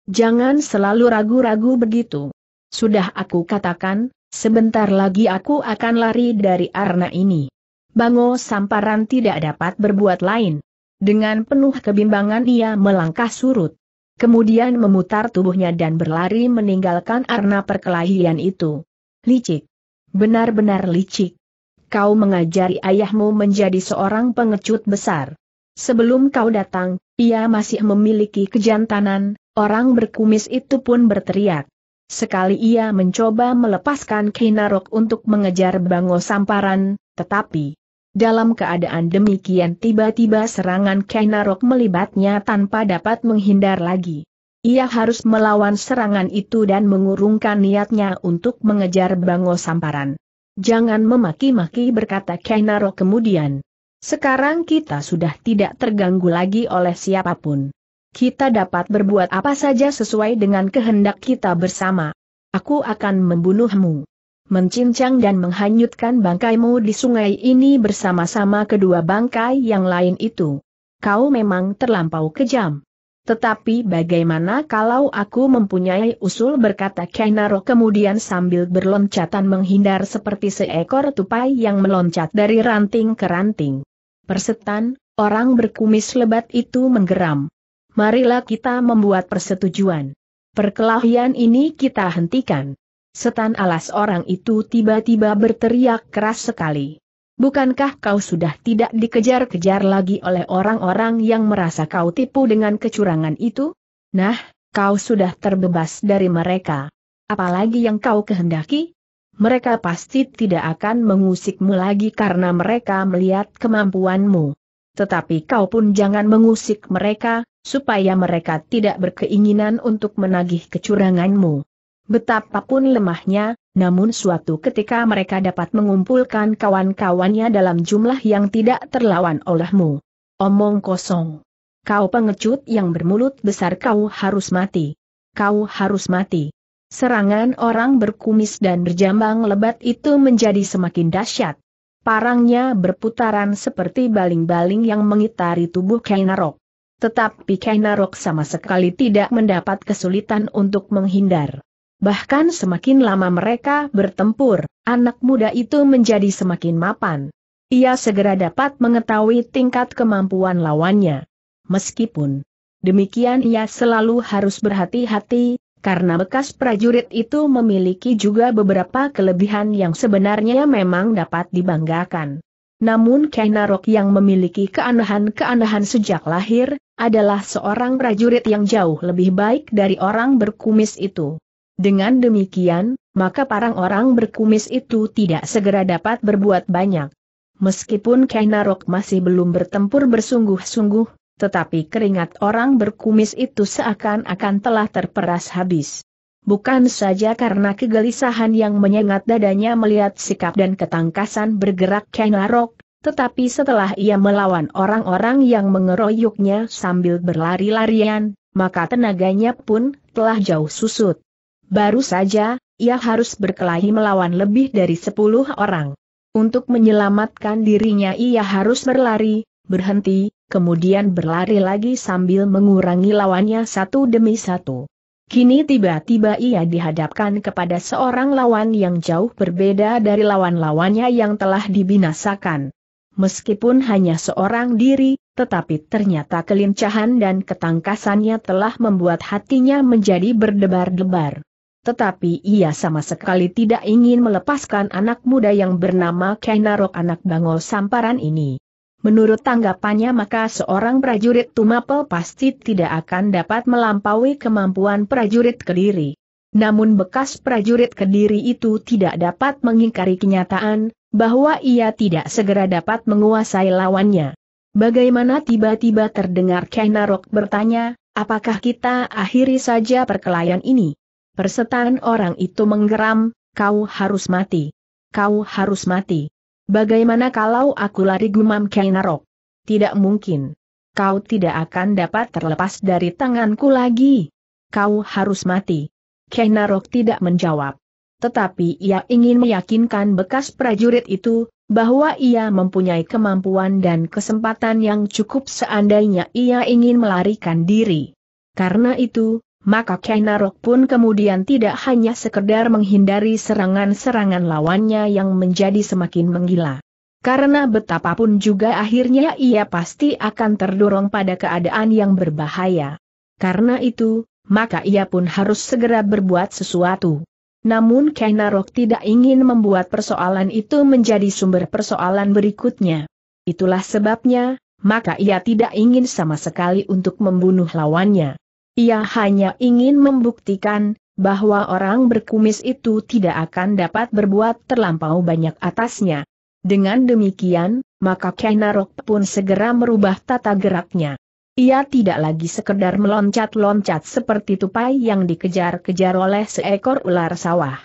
Jangan selalu ragu-ragu begitu. Sudah aku katakan, sebentar lagi aku akan lari dari arna ini. Bango Samparan tidak dapat berbuat lain. Dengan penuh kebimbangan ia melangkah surut. Kemudian memutar tubuhnya dan berlari meninggalkan arna perkelahian itu. Licik. Benar-benar licik kau mengajari ayahmu menjadi seorang pengecut besar. Sebelum kau datang, ia masih memiliki kejantanan, orang berkumis itu pun berteriak. Sekali ia mencoba melepaskan Kinarok untuk mengejar Bango Samparan, tetapi dalam keadaan demikian tiba-tiba serangan Kinarok melibatnya tanpa dapat menghindar lagi. Ia harus melawan serangan itu dan mengurungkan niatnya untuk mengejar Bango Samparan. Jangan memaki-maki berkata Kainaro kemudian. Sekarang kita sudah tidak terganggu lagi oleh siapapun. Kita dapat berbuat apa saja sesuai dengan kehendak kita bersama. Aku akan membunuhmu. Mencincang dan menghanyutkan bangkaimu di sungai ini bersama-sama kedua bangkai yang lain itu. Kau memang terlampau kejam. Tetapi bagaimana kalau aku mempunyai usul berkata Kainaro kemudian sambil berloncatan menghindar seperti seekor tupai yang meloncat dari ranting ke ranting. Persetan, orang berkumis lebat itu menggeram. Marilah kita membuat persetujuan. Perkelahian ini kita hentikan. Setan alas orang itu tiba-tiba berteriak keras sekali. Bukankah kau sudah tidak dikejar-kejar lagi oleh orang-orang yang merasa kau tipu dengan kecurangan itu? Nah, kau sudah terbebas dari mereka. Apalagi yang kau kehendaki? Mereka pasti tidak akan mengusikmu lagi karena mereka melihat kemampuanmu. Tetapi kau pun jangan mengusik mereka, supaya mereka tidak berkeinginan untuk menagih kecuranganmu. Betapapun lemahnya, namun suatu ketika mereka dapat mengumpulkan kawan-kawannya dalam jumlah yang tidak terlawan olehmu. Omong kosong. Kau pengecut yang bermulut besar kau harus mati. Kau harus mati. Serangan orang berkumis dan berjambang lebat itu menjadi semakin dahsyat. Parangnya berputaran seperti baling-baling yang mengitari tubuh Kainarok. Tetapi Kainarok sama sekali tidak mendapat kesulitan untuk menghindar. Bahkan semakin lama mereka bertempur, anak muda itu menjadi semakin mapan. Ia segera dapat mengetahui tingkat kemampuan lawannya. Meskipun demikian ia selalu harus berhati-hati, karena bekas prajurit itu memiliki juga beberapa kelebihan yang sebenarnya memang dapat dibanggakan. Namun Kenarok yang memiliki keanehan-keanehan sejak lahir, adalah seorang prajurit yang jauh lebih baik dari orang berkumis itu. Dengan demikian, maka parang orang berkumis itu tidak segera dapat berbuat banyak. Meskipun Kainarok masih belum bertempur bersungguh-sungguh, tetapi keringat orang berkumis itu seakan-akan telah terperas habis. Bukan saja karena kegelisahan yang menyengat dadanya melihat sikap dan ketangkasan bergerak Kainarok, tetapi setelah ia melawan orang-orang yang mengeroyoknya sambil berlari-larian, maka tenaganya pun telah jauh susut. Baru saja, ia harus berkelahi melawan lebih dari sepuluh orang. Untuk menyelamatkan dirinya ia harus berlari, berhenti, kemudian berlari lagi sambil mengurangi lawannya satu demi satu. Kini tiba-tiba ia dihadapkan kepada seorang lawan yang jauh berbeda dari lawan-lawannya yang telah dibinasakan. Meskipun hanya seorang diri, tetapi ternyata kelincahan dan ketangkasannya telah membuat hatinya menjadi berdebar-debar tetapi ia sama sekali tidak ingin melepaskan anak muda yang bernama Kainarok anak Bangol Samparan ini. Menurut tanggapannya maka seorang prajurit Tumapel pasti tidak akan dapat melampaui kemampuan prajurit Kediri. Namun bekas prajurit Kediri itu tidak dapat mengingkari kenyataan, bahwa ia tidak segera dapat menguasai lawannya. Bagaimana tiba-tiba terdengar Kainarok bertanya, apakah kita akhiri saja perkelahian ini? Persetan orang itu menggeram, kau harus mati. Kau harus mati. Bagaimana kalau aku lari gumam Kainarok? Tidak mungkin. Kau tidak akan dapat terlepas dari tanganku lagi. Kau harus mati. Kainarok tidak menjawab. Tetapi ia ingin meyakinkan bekas prajurit itu, bahwa ia mempunyai kemampuan dan kesempatan yang cukup seandainya ia ingin melarikan diri. Karena itu, maka Kainarok pun kemudian tidak hanya sekedar menghindari serangan-serangan lawannya yang menjadi semakin menggila. Karena betapapun juga akhirnya ia pasti akan terdorong pada keadaan yang berbahaya. Karena itu, maka ia pun harus segera berbuat sesuatu. Namun Kainarok tidak ingin membuat persoalan itu menjadi sumber persoalan berikutnya. Itulah sebabnya, maka ia tidak ingin sama sekali untuk membunuh lawannya. Ia hanya ingin membuktikan bahwa orang berkumis itu tidak akan dapat berbuat terlampau banyak atasnya. Dengan demikian, maka Kainarok pun segera merubah tata geraknya. Ia tidak lagi sekedar meloncat-loncat seperti tupai yang dikejar-kejar oleh seekor ular sawah.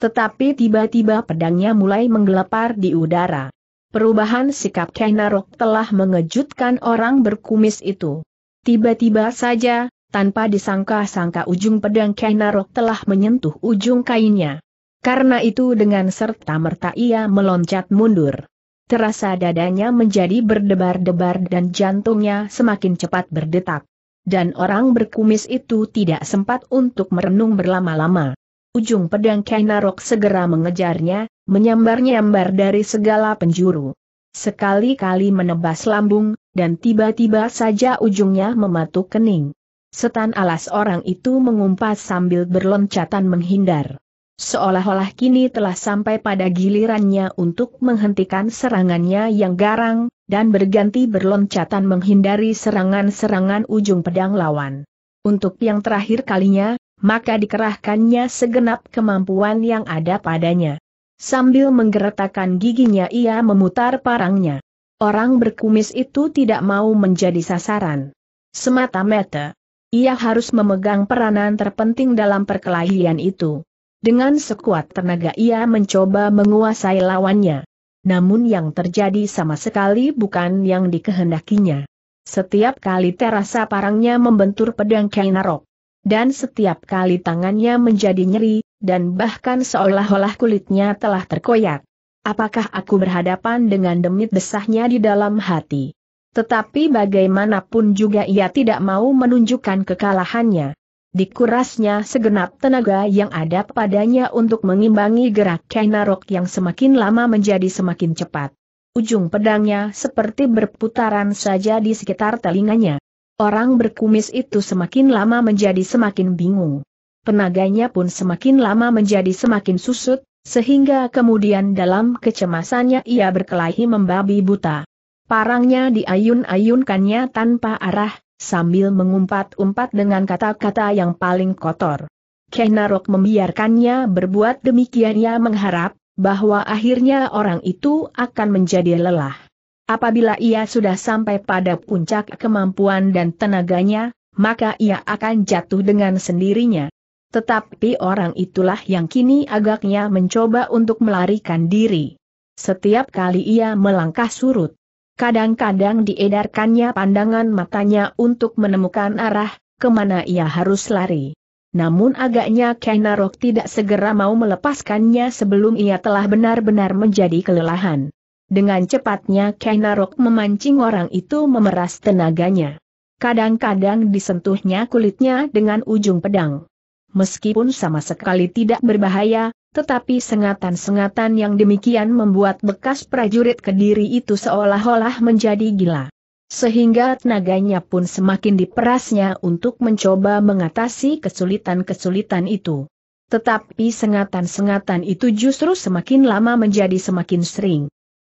Tetapi tiba-tiba pedangnya mulai menggelepar di udara. Perubahan sikap Kainarok telah mengejutkan orang berkumis itu. Tiba-tiba saja, tanpa disangka-sangka ujung pedang Kainarok telah menyentuh ujung kainnya. Karena itu dengan serta-merta ia meloncat mundur. Terasa dadanya menjadi berdebar-debar dan jantungnya semakin cepat berdetak. Dan orang berkumis itu tidak sempat untuk merenung berlama-lama. Ujung pedang Kainarok segera mengejarnya, menyambar-nyambar dari segala penjuru. Sekali-kali menebas lambung, dan tiba-tiba saja ujungnya mematuk kening. Setan alas orang itu mengumpat sambil berloncatan menghindar. Seolah-olah kini telah sampai pada gilirannya untuk menghentikan serangannya yang garang, dan berganti berloncatan menghindari serangan-serangan ujung pedang lawan. Untuk yang terakhir kalinya, maka dikerahkannya segenap kemampuan yang ada padanya. Sambil menggeretakkan giginya ia memutar parangnya. Orang berkumis itu tidak mau menjadi sasaran. Semata-mata, ia harus memegang peranan terpenting dalam perkelahian itu. Dengan sekuat tenaga ia mencoba menguasai lawannya. Namun yang terjadi sama sekali bukan yang dikehendakinya. Setiap kali terasa parangnya membentur pedang Kainarok. Dan setiap kali tangannya menjadi nyeri, dan bahkan seolah-olah kulitnya telah terkoyak. Apakah aku berhadapan dengan demit desahnya di dalam hati? Tetapi bagaimanapun juga ia tidak mau menunjukkan kekalahannya. Dikurasnya segenap tenaga yang ada padanya untuk mengimbangi gerak Kainarok yang semakin lama menjadi semakin cepat. Ujung pedangnya seperti berputaran saja di sekitar telinganya. Orang berkumis itu semakin lama menjadi semakin bingung. Tenaganya pun semakin lama menjadi semakin susut, sehingga kemudian dalam kecemasannya ia berkelahi membabi buta. Parangnya diayun-ayunkannya tanpa arah, sambil mengumpat-umpat dengan kata-kata yang paling kotor. Kenarok membiarkannya berbuat demikian ia mengharap, bahwa akhirnya orang itu akan menjadi lelah. Apabila ia sudah sampai pada puncak kemampuan dan tenaganya, maka ia akan jatuh dengan sendirinya. Tetapi orang itulah yang kini agaknya mencoba untuk melarikan diri. Setiap kali ia melangkah surut, Kadang-kadang diedarkannya pandangan matanya untuk menemukan arah, kemana ia harus lari. Namun agaknya Kenarok tidak segera mau melepaskannya sebelum ia telah benar-benar menjadi kelelahan. Dengan cepatnya Kenarok memancing orang itu memeras tenaganya. Kadang-kadang disentuhnya kulitnya dengan ujung pedang. Meskipun sama sekali tidak berbahaya, tetapi sengatan-sengatan yang demikian membuat bekas prajurit Kediri itu seolah-olah menjadi gila. Sehingga tenaganya pun semakin diperasnya untuk mencoba mengatasi kesulitan-kesulitan itu. Tetapi sengatan-sengatan itu justru semakin lama menjadi semakin sering.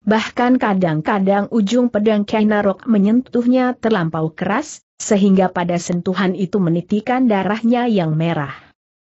Bahkan kadang-kadang ujung pedang Kainarok menyentuhnya terlampau keras, sehingga pada sentuhan itu menitikan darahnya yang merah.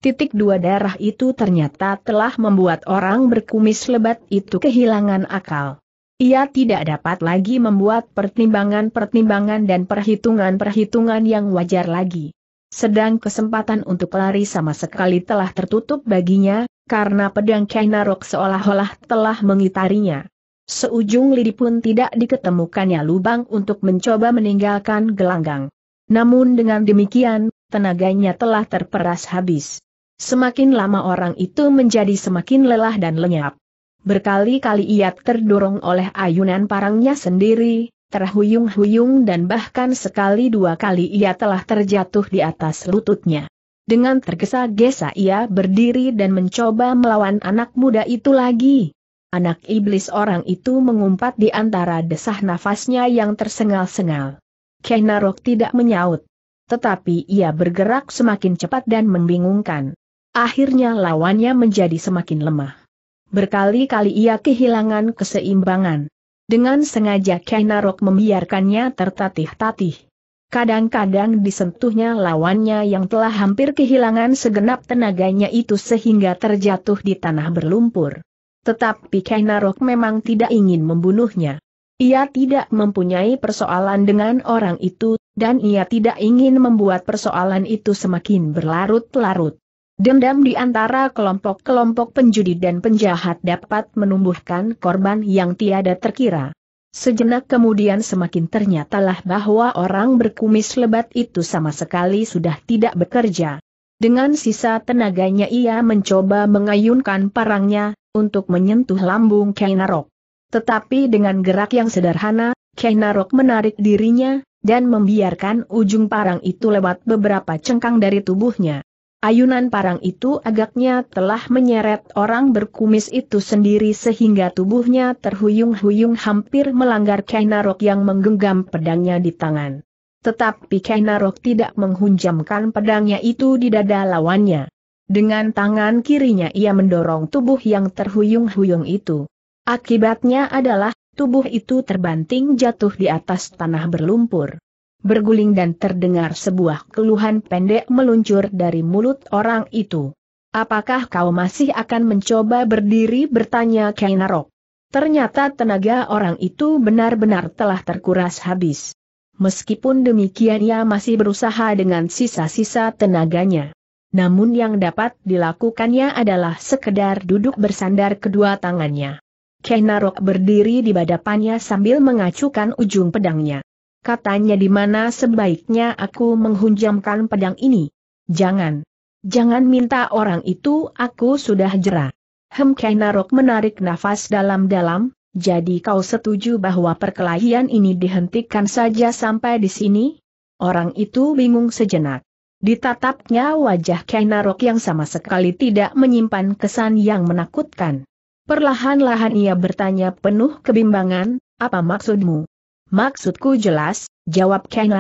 Titik dua darah itu ternyata telah membuat orang berkumis lebat itu kehilangan akal. Ia tidak dapat lagi membuat pertimbangan-pertimbangan dan perhitungan-perhitungan yang wajar lagi. Sedang kesempatan untuk lari sama sekali telah tertutup baginya, karena pedang Kainarok seolah-olah telah mengitarinya. Seujung lidi pun tidak diketemukannya lubang untuk mencoba meninggalkan gelanggang. Namun dengan demikian, tenaganya telah terperas habis. Semakin lama orang itu menjadi semakin lelah dan lenyap. Berkali-kali ia terdorong oleh ayunan parangnya sendiri, terhuyung-huyung dan bahkan sekali dua kali ia telah terjatuh di atas lututnya. Dengan tergesa-gesa ia berdiri dan mencoba melawan anak muda itu lagi. Anak iblis orang itu mengumpat di antara desah nafasnya yang tersengal-sengal. Kenarok tidak menyaut. Tetapi ia bergerak semakin cepat dan membingungkan. Akhirnya lawannya menjadi semakin lemah. Berkali-kali ia kehilangan keseimbangan. Dengan sengaja Kainarok membiarkannya tertatih-tatih. Kadang-kadang disentuhnya lawannya yang telah hampir kehilangan segenap tenaganya itu sehingga terjatuh di tanah berlumpur. Tetapi Kainarok memang tidak ingin membunuhnya. Ia tidak mempunyai persoalan dengan orang itu, dan ia tidak ingin membuat persoalan itu semakin berlarut-larut. Dendam di antara kelompok-kelompok penjudi dan penjahat dapat menumbuhkan korban yang tiada terkira. Sejenak kemudian semakin ternyatalah bahwa orang berkumis lebat itu sama sekali sudah tidak bekerja. Dengan sisa tenaganya ia mencoba mengayunkan parangnya, untuk menyentuh lambung Kainarok. Tetapi dengan gerak yang sederhana, Kainarok menarik dirinya, dan membiarkan ujung parang itu lewat beberapa cengkang dari tubuhnya. Ayunan parang itu agaknya telah menyeret orang berkumis itu sendiri sehingga tubuhnya terhuyung-huyung hampir melanggar Kainarok yang menggenggam pedangnya di tangan. Tetapi Kainarok tidak menghunjamkan pedangnya itu di dada lawannya. Dengan tangan kirinya ia mendorong tubuh yang terhuyung-huyung itu. Akibatnya adalah, tubuh itu terbanting jatuh di atas tanah berlumpur berguling dan terdengar sebuah keluhan pendek meluncur dari mulut orang itu. Apakah kau masih akan mencoba berdiri bertanya Kainarok? Ternyata tenaga orang itu benar-benar telah terkuras habis. Meskipun demikian ia masih berusaha dengan sisa-sisa tenaganya. Namun yang dapat dilakukannya adalah sekedar duduk bersandar kedua tangannya. Kainarok berdiri di badapannya sambil mengacukan ujung pedangnya katanya di mana sebaiknya aku menghunjamkan pedang ini. Jangan. Jangan minta orang itu aku sudah jera. Hem Kainarok menarik nafas dalam-dalam, jadi kau setuju bahwa perkelahian ini dihentikan saja sampai di sini? Orang itu bingung sejenak. Ditatapnya wajah Kainarok yang sama sekali tidak menyimpan kesan yang menakutkan. Perlahan-lahan ia bertanya penuh kebimbangan, apa maksudmu? Maksudku jelas, jawab Ken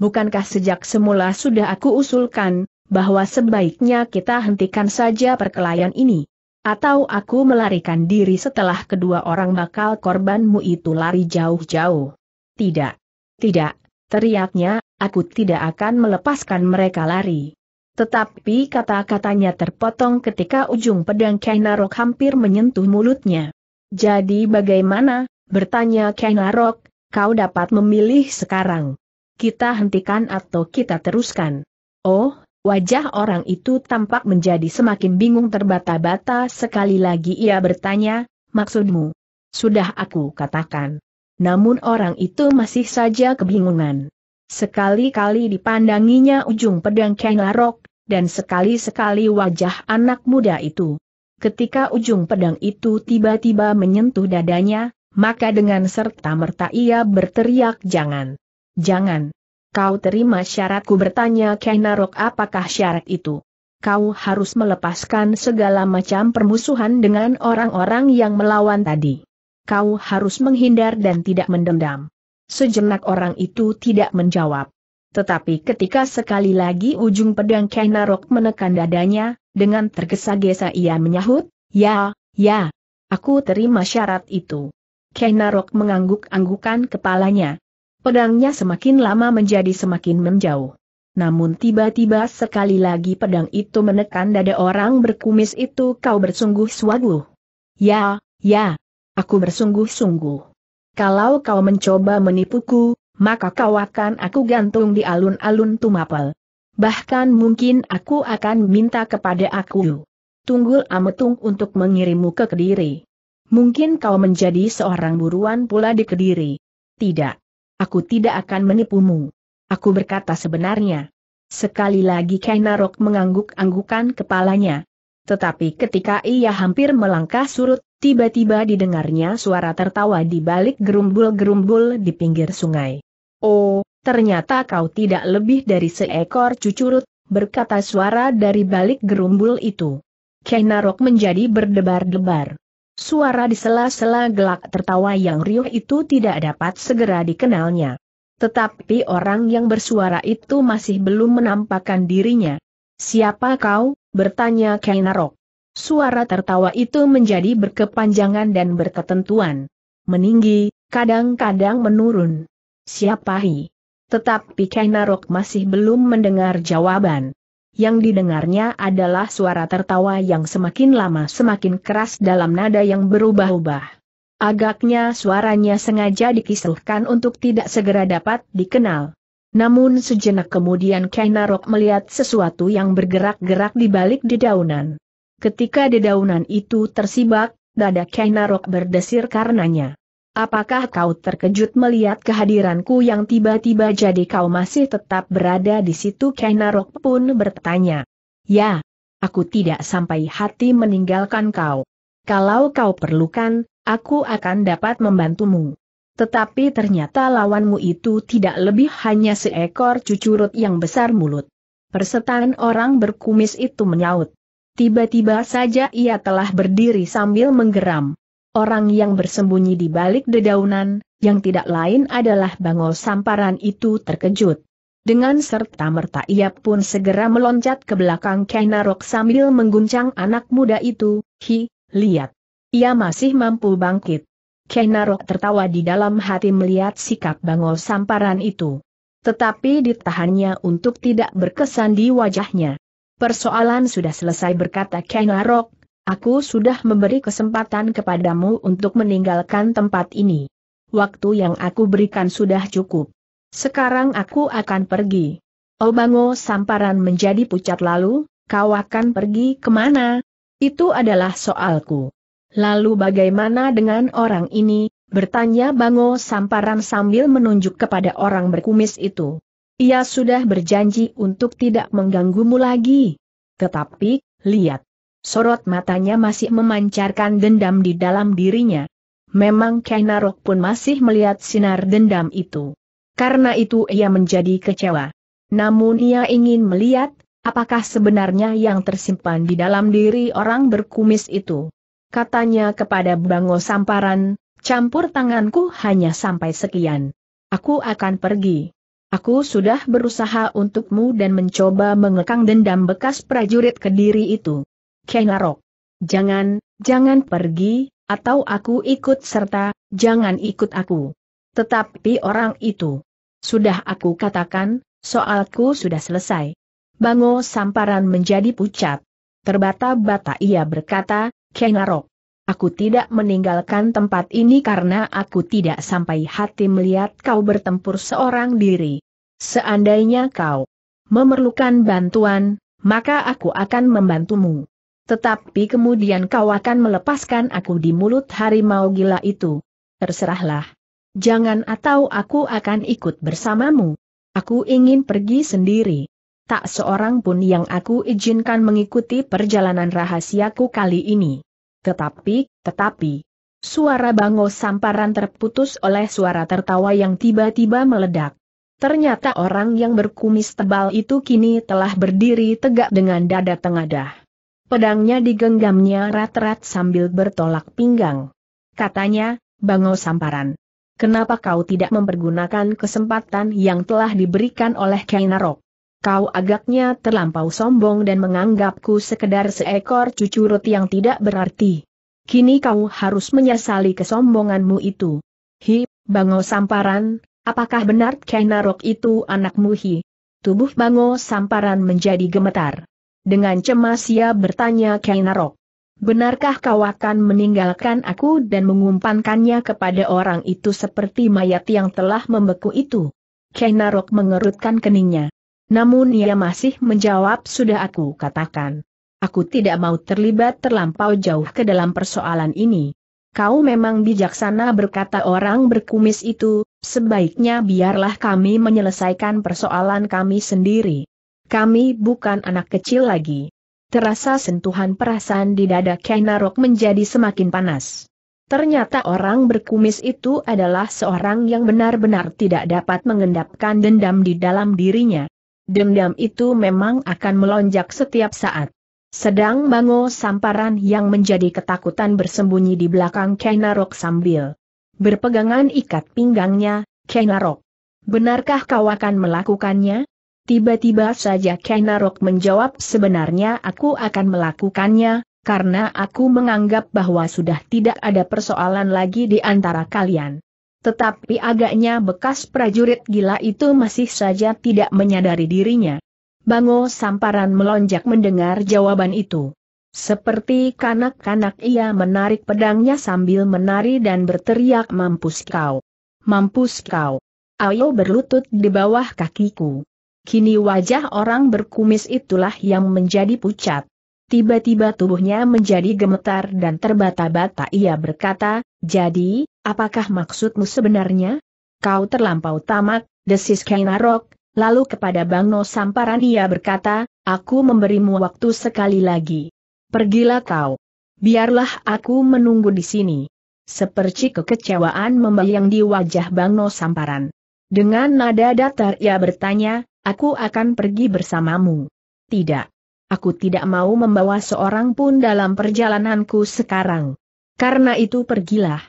bukankah sejak semula sudah aku usulkan, bahwa sebaiknya kita hentikan saja perkelahian ini. Atau aku melarikan diri setelah kedua orang bakal korbanmu itu lari jauh-jauh. Tidak. Tidak, teriaknya, aku tidak akan melepaskan mereka lari. Tetapi kata-katanya terpotong ketika ujung pedang Kainarok hampir menyentuh mulutnya. Jadi bagaimana, bertanya Kainarok, Kau dapat memilih sekarang. Kita hentikan atau kita teruskan. Oh, wajah orang itu tampak menjadi semakin bingung terbata-bata sekali lagi ia bertanya, maksudmu? Sudah aku katakan. Namun orang itu masih saja kebingungan. Sekali-kali dipandanginya ujung pedang Larok, dan sekali-sekali wajah anak muda itu. Ketika ujung pedang itu tiba-tiba menyentuh dadanya, maka dengan serta-merta ia berteriak jangan. Jangan. Kau terima syaratku bertanya Kainarok apakah syarat itu? Kau harus melepaskan segala macam permusuhan dengan orang-orang yang melawan tadi. Kau harus menghindar dan tidak mendendam. Sejenak orang itu tidak menjawab. Tetapi ketika sekali lagi ujung pedang Kainarok menekan dadanya, dengan tergesa-gesa ia menyahut, Ya, ya, aku terima syarat itu. Kenarok mengangguk-anggukan kepalanya. Pedangnya semakin lama menjadi semakin menjauh. Namun tiba-tiba sekali lagi pedang itu menekan dada orang berkumis itu kau bersungguh-sungguh. Ya, ya, aku bersungguh-sungguh. Kalau kau mencoba menipuku, maka kau akan aku gantung di alun-alun Tumapel. Bahkan mungkin aku akan minta kepada aku. Tunggul Ametung untuk mengirimmu ke Kediri. Mungkin kau menjadi seorang buruan pula di Kediri. Tidak. Aku tidak akan menipumu. Aku berkata sebenarnya. Sekali lagi Kainarok mengangguk-anggukan kepalanya. Tetapi ketika ia hampir melangkah surut, tiba-tiba didengarnya suara tertawa di balik gerumbul-gerumbul di pinggir sungai. Oh, ternyata kau tidak lebih dari seekor cucurut, berkata suara dari balik gerumbul itu. Kainarok menjadi berdebar-debar. Suara di sela-sela gelak tertawa yang riuh itu tidak dapat segera dikenalnya. Tetapi orang yang bersuara itu masih belum menampakkan dirinya. Siapa kau? bertanya Kainarok. Suara tertawa itu menjadi berkepanjangan dan berketentuan. Meninggi, kadang-kadang menurun. Siapa hi? Tetapi Kainarok masih belum mendengar jawaban yang didengarnya adalah suara tertawa yang semakin lama semakin keras dalam nada yang berubah-ubah. Agaknya suaranya sengaja dikisruhkan untuk tidak segera dapat dikenal. Namun sejenak kemudian Kainarok melihat sesuatu yang bergerak-gerak di balik dedaunan. Ketika dedaunan itu tersibak, dada Kainarok berdesir karenanya. Apakah kau terkejut melihat kehadiranku yang tiba-tiba jadi kau masih tetap berada di situ? Kainarok pun bertanya. Ya, aku tidak sampai hati meninggalkan kau. Kalau kau perlukan, aku akan dapat membantumu. Tetapi ternyata lawanmu itu tidak lebih hanya seekor cucurut yang besar mulut. Persetan orang berkumis itu menyaut. Tiba-tiba saja ia telah berdiri sambil menggeram orang yang bersembunyi di balik dedaunan, yang tidak lain adalah bangol Samparan itu terkejut. Dengan serta merta ia pun segera meloncat ke belakang Kainarok sambil mengguncang anak muda itu, hi, lihat. Ia masih mampu bangkit. Kainarok tertawa di dalam hati melihat sikap bangol Samparan itu. Tetapi ditahannya untuk tidak berkesan di wajahnya. Persoalan sudah selesai berkata Kainarok, Aku sudah memberi kesempatan kepadamu untuk meninggalkan tempat ini. Waktu yang aku berikan sudah cukup. Sekarang aku akan pergi. Obango samparan menjadi pucat lalu, kau akan pergi kemana? Itu adalah soalku. Lalu bagaimana dengan orang ini? Bertanya Bango Samparan sambil menunjuk kepada orang berkumis itu. Ia sudah berjanji untuk tidak mengganggumu lagi. Tetapi, lihat. Sorot matanya masih memancarkan dendam di dalam dirinya. Memang Kainarok pun masih melihat sinar dendam itu. Karena itu ia menjadi kecewa. Namun ia ingin melihat, apakah sebenarnya yang tersimpan di dalam diri orang berkumis itu. Katanya kepada Bango Samparan, campur tanganku hanya sampai sekian. Aku akan pergi. Aku sudah berusaha untukmu dan mencoba mengekang dendam bekas prajurit kediri itu. Kenarok. Jangan, jangan pergi, atau aku ikut serta, jangan ikut aku. Tetapi orang itu. Sudah aku katakan, soalku sudah selesai. Bango Samparan menjadi pucat. Terbata-bata ia berkata, Kenarok. Aku tidak meninggalkan tempat ini karena aku tidak sampai hati melihat kau bertempur seorang diri. Seandainya kau memerlukan bantuan, maka aku akan membantumu. Tetapi kemudian kau akan melepaskan aku di mulut harimau gila itu. Terserahlah. Jangan atau aku akan ikut bersamamu. Aku ingin pergi sendiri. Tak seorang pun yang aku izinkan mengikuti perjalanan rahasiaku kali ini. Tetapi, tetapi. Suara bango samparan terputus oleh suara tertawa yang tiba-tiba meledak. Ternyata orang yang berkumis tebal itu kini telah berdiri tegak dengan dada tengadah. Pedangnya digenggamnya rat-rat sambil bertolak pinggang. Katanya, Bango Samparan. Kenapa kau tidak mempergunakan kesempatan yang telah diberikan oleh Kainarok? Kau agaknya terlampau sombong dan menganggapku sekedar seekor cucurut yang tidak berarti. Kini kau harus menyesali kesombonganmu itu. Hi, Bango Samparan, apakah benar Kainarok itu anakmu Hi? Tubuh Bango Samparan menjadi gemetar. Dengan cemas ia bertanya Kainarok. Benarkah kau akan meninggalkan aku dan mengumpankannya kepada orang itu seperti mayat yang telah membeku itu? Kainarok mengerutkan keningnya. Namun ia masih menjawab sudah aku katakan. Aku tidak mau terlibat terlampau jauh ke dalam persoalan ini. Kau memang bijaksana berkata orang berkumis itu, sebaiknya biarlah kami menyelesaikan persoalan kami sendiri. Kami bukan anak kecil lagi. Terasa sentuhan perasaan di dada Kainarok menjadi semakin panas. Ternyata orang berkumis itu adalah seorang yang benar-benar tidak dapat mengendapkan dendam di dalam dirinya. Dendam itu memang akan melonjak setiap saat. Sedang Bango Samparan yang menjadi ketakutan bersembunyi di belakang Kainarok sambil berpegangan ikat pinggangnya, Kainarok, Benarkah kau akan melakukannya? Tiba-tiba saja Kenarok menjawab sebenarnya aku akan melakukannya, karena aku menganggap bahwa sudah tidak ada persoalan lagi di antara kalian. Tetapi agaknya bekas prajurit gila itu masih saja tidak menyadari dirinya. Bango Samparan melonjak mendengar jawaban itu. Seperti kanak-kanak ia menarik pedangnya sambil menari dan berteriak mampus kau. Mampus kau. Ayo berlutut di bawah kakiku. Kini wajah orang berkumis itulah yang menjadi pucat. Tiba-tiba tubuhnya menjadi gemetar dan terbata-bata ia berkata, jadi, apakah maksudmu sebenarnya? Kau terlampau tamak, desis Kainarok, lalu kepada Bang No Samparan ia berkata, aku memberimu waktu sekali lagi. Pergilah kau. Biarlah aku menunggu di sini. Seperti kekecewaan membayang di wajah Bang No Samparan. Dengan nada datar ia bertanya, Aku akan pergi bersamamu. Tidak. Aku tidak mau membawa seorang pun dalam perjalananku sekarang. Karena itu pergilah.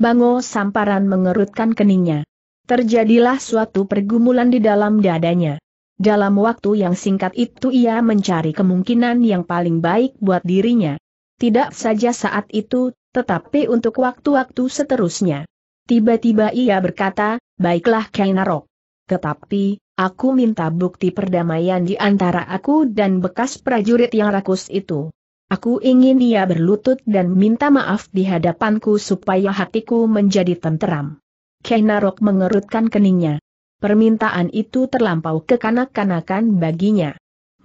Bango Samparan mengerutkan keningnya. Terjadilah suatu pergumulan di dalam dadanya. Dalam waktu yang singkat itu ia mencari kemungkinan yang paling baik buat dirinya. Tidak saja saat itu, tetapi untuk waktu-waktu seterusnya. Tiba-tiba ia berkata, baiklah Kainarok. Tetapi, Aku minta bukti perdamaian di antara aku dan bekas prajurit yang rakus itu. Aku ingin ia berlutut dan minta maaf di hadapanku supaya hatiku menjadi tenteram. Kenarok mengerutkan keningnya. Permintaan itu terlampau kekanak-kanakan baginya.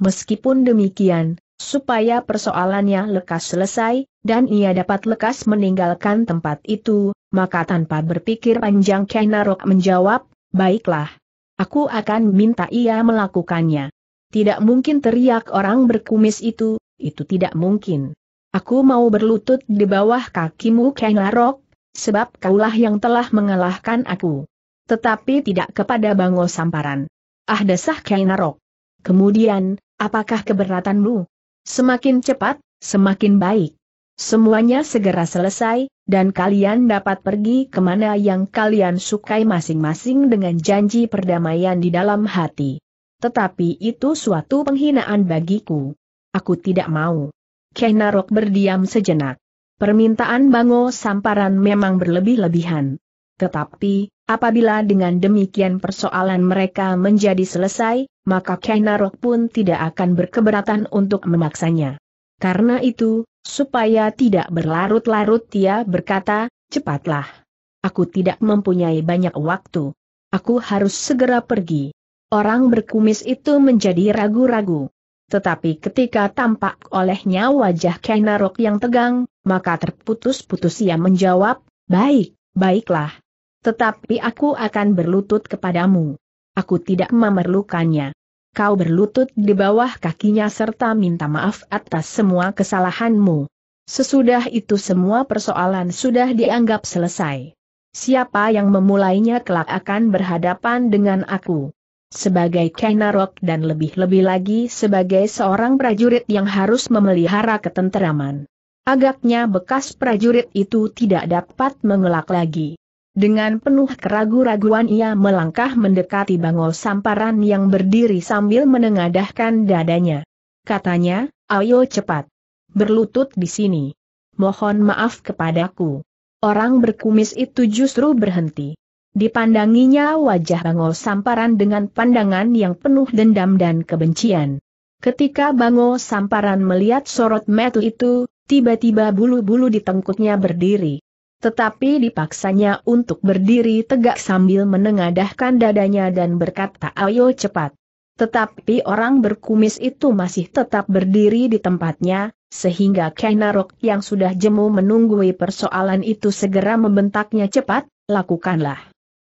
Meskipun demikian, supaya persoalannya lekas selesai, dan ia dapat lekas meninggalkan tempat itu, maka tanpa berpikir panjang Kenarok menjawab, baiklah. Aku akan minta ia melakukannya. Tidak mungkin teriak orang berkumis itu, itu tidak mungkin. Aku mau berlutut di bawah kakimu Kang Larok, sebab kaulah yang telah mengalahkan aku. Tetapi tidak kepada Bango Samparan. Ah dasah Kang Larok. Kemudian, apakah keberatanmu? Semakin cepat, semakin baik. Semuanya segera selesai, dan kalian dapat pergi kemana yang kalian sukai masing-masing dengan janji perdamaian di dalam hati. Tetapi itu suatu penghinaan bagiku. Aku tidak mau. Kenarok berdiam sejenak. Permintaan Bango Samparan memang berlebih-lebihan. Tetapi, apabila dengan demikian persoalan mereka menjadi selesai, maka Kenarok pun tidak akan berkeberatan untuk memaksanya. Karena itu, Supaya tidak berlarut-larut dia berkata, cepatlah. Aku tidak mempunyai banyak waktu. Aku harus segera pergi. Orang berkumis itu menjadi ragu-ragu. Tetapi ketika tampak olehnya wajah Kainarok yang tegang, maka terputus-putus ia menjawab, baik, baiklah. Tetapi aku akan berlutut kepadamu. Aku tidak memerlukannya kau berlutut di bawah kakinya serta minta maaf atas semua kesalahanmu. Sesudah itu semua persoalan sudah dianggap selesai. Siapa yang memulainya kelak akan berhadapan dengan aku. Sebagai kainarok dan lebih-lebih lagi sebagai seorang prajurit yang harus memelihara ketenteraman. Agaknya bekas prajurit itu tidak dapat mengelak lagi. Dengan penuh keragu-raguan ia melangkah mendekati bangau samparan yang berdiri sambil menengadahkan dadanya. Katanya, ayo cepat. Berlutut di sini. Mohon maaf kepadaku. Orang berkumis itu justru berhenti. Dipandanginya wajah bangau samparan dengan pandangan yang penuh dendam dan kebencian. Ketika bangau samparan melihat sorot metu itu, tiba-tiba bulu-bulu di tengkuknya berdiri tetapi dipaksanya untuk berdiri tegak sambil menengadahkan dadanya dan berkata ayo cepat. Tetapi orang berkumis itu masih tetap berdiri di tempatnya, sehingga Kainarok yang sudah jemu menunggui persoalan itu segera membentaknya cepat, lakukanlah.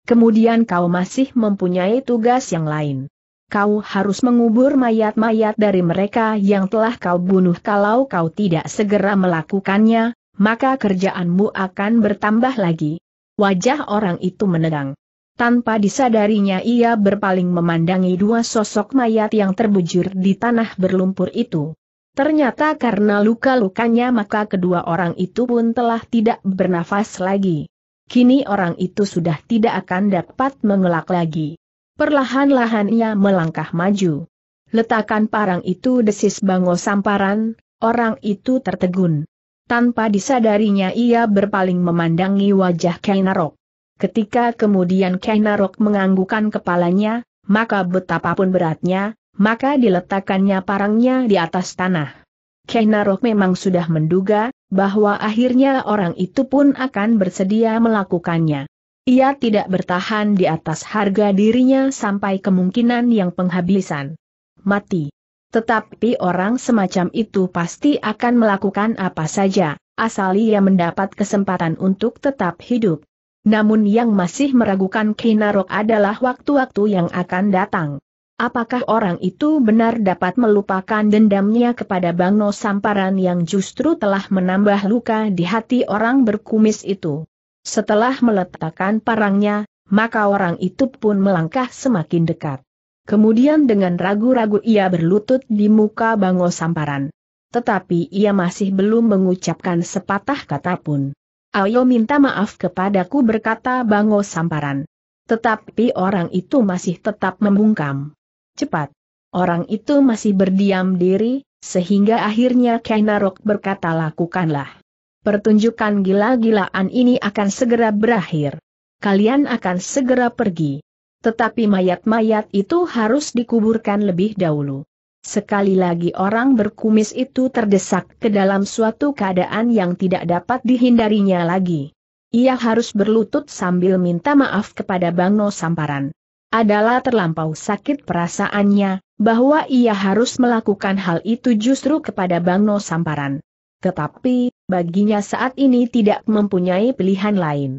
Kemudian kau masih mempunyai tugas yang lain. Kau harus mengubur mayat-mayat dari mereka yang telah kau bunuh kalau kau tidak segera melakukannya, maka kerjaanmu akan bertambah lagi. Wajah orang itu menegang. Tanpa disadarinya ia berpaling memandangi dua sosok mayat yang terbujur di tanah berlumpur itu. Ternyata karena luka-lukanya maka kedua orang itu pun telah tidak bernafas lagi. Kini orang itu sudah tidak akan dapat mengelak lagi. Perlahan-lahan ia melangkah maju. Letakkan parang itu desis bango samparan, orang itu tertegun. Tanpa disadarinya ia berpaling memandangi wajah Kainarok. Ketika kemudian Kainarok menganggukan kepalanya, maka betapapun beratnya, maka diletakkannya parangnya di atas tanah. Kainarok memang sudah menduga, bahwa akhirnya orang itu pun akan bersedia melakukannya. Ia tidak bertahan di atas harga dirinya sampai kemungkinan yang penghabisan. Mati. Tetapi orang semacam itu pasti akan melakukan apa saja, asal ia mendapat kesempatan untuk tetap hidup. Namun yang masih meragukan Kinarok adalah waktu-waktu yang akan datang. Apakah orang itu benar dapat melupakan dendamnya kepada Bang No Samparan yang justru telah menambah luka di hati orang berkumis itu? Setelah meletakkan parangnya, maka orang itu pun melangkah semakin dekat. Kemudian dengan ragu-ragu ia berlutut di muka Bango Samparan. Tetapi ia masih belum mengucapkan sepatah kata pun. Ayo minta maaf kepadaku berkata Bango Samparan. Tetapi orang itu masih tetap membungkam. Cepat. Orang itu masih berdiam diri, sehingga akhirnya Kainarok berkata lakukanlah. Pertunjukan gila-gilaan ini akan segera berakhir. Kalian akan segera pergi. Tetapi mayat-mayat itu harus dikuburkan lebih dahulu. Sekali lagi orang berkumis itu terdesak ke dalam suatu keadaan yang tidak dapat dihindarinya lagi. Ia harus berlutut sambil minta maaf kepada Bang No Samparan. Adalah terlampau sakit perasaannya, bahwa ia harus melakukan hal itu justru kepada Bang No Samparan. Tetapi, baginya saat ini tidak mempunyai pilihan lain.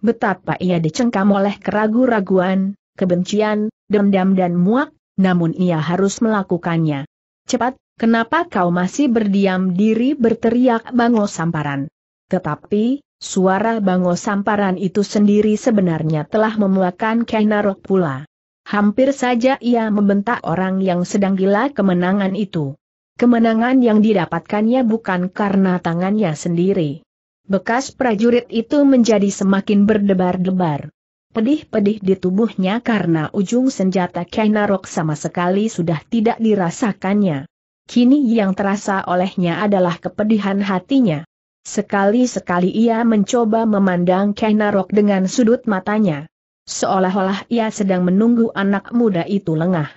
Betapa ia dicengkam oleh keraguan raguan kebencian, dendam dan muak, namun ia harus melakukannya. Cepat, kenapa kau masih berdiam diri berteriak Bango Samparan? Tetapi, suara Bango Samparan itu sendiri sebenarnya telah memuakan Kenarok pula. Hampir saja ia membentak orang yang sedang gila kemenangan itu. Kemenangan yang didapatkannya bukan karena tangannya sendiri. Bekas prajurit itu menjadi semakin berdebar-debar pedih-pedih di tubuhnya karena ujung senjata Kainarok sama sekali sudah tidak dirasakannya. Kini yang terasa olehnya adalah kepedihan hatinya. Sekali-sekali ia mencoba memandang Kainarok dengan sudut matanya. Seolah-olah ia sedang menunggu anak muda itu lengah.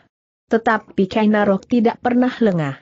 Tetapi Kainarok tidak pernah lengah.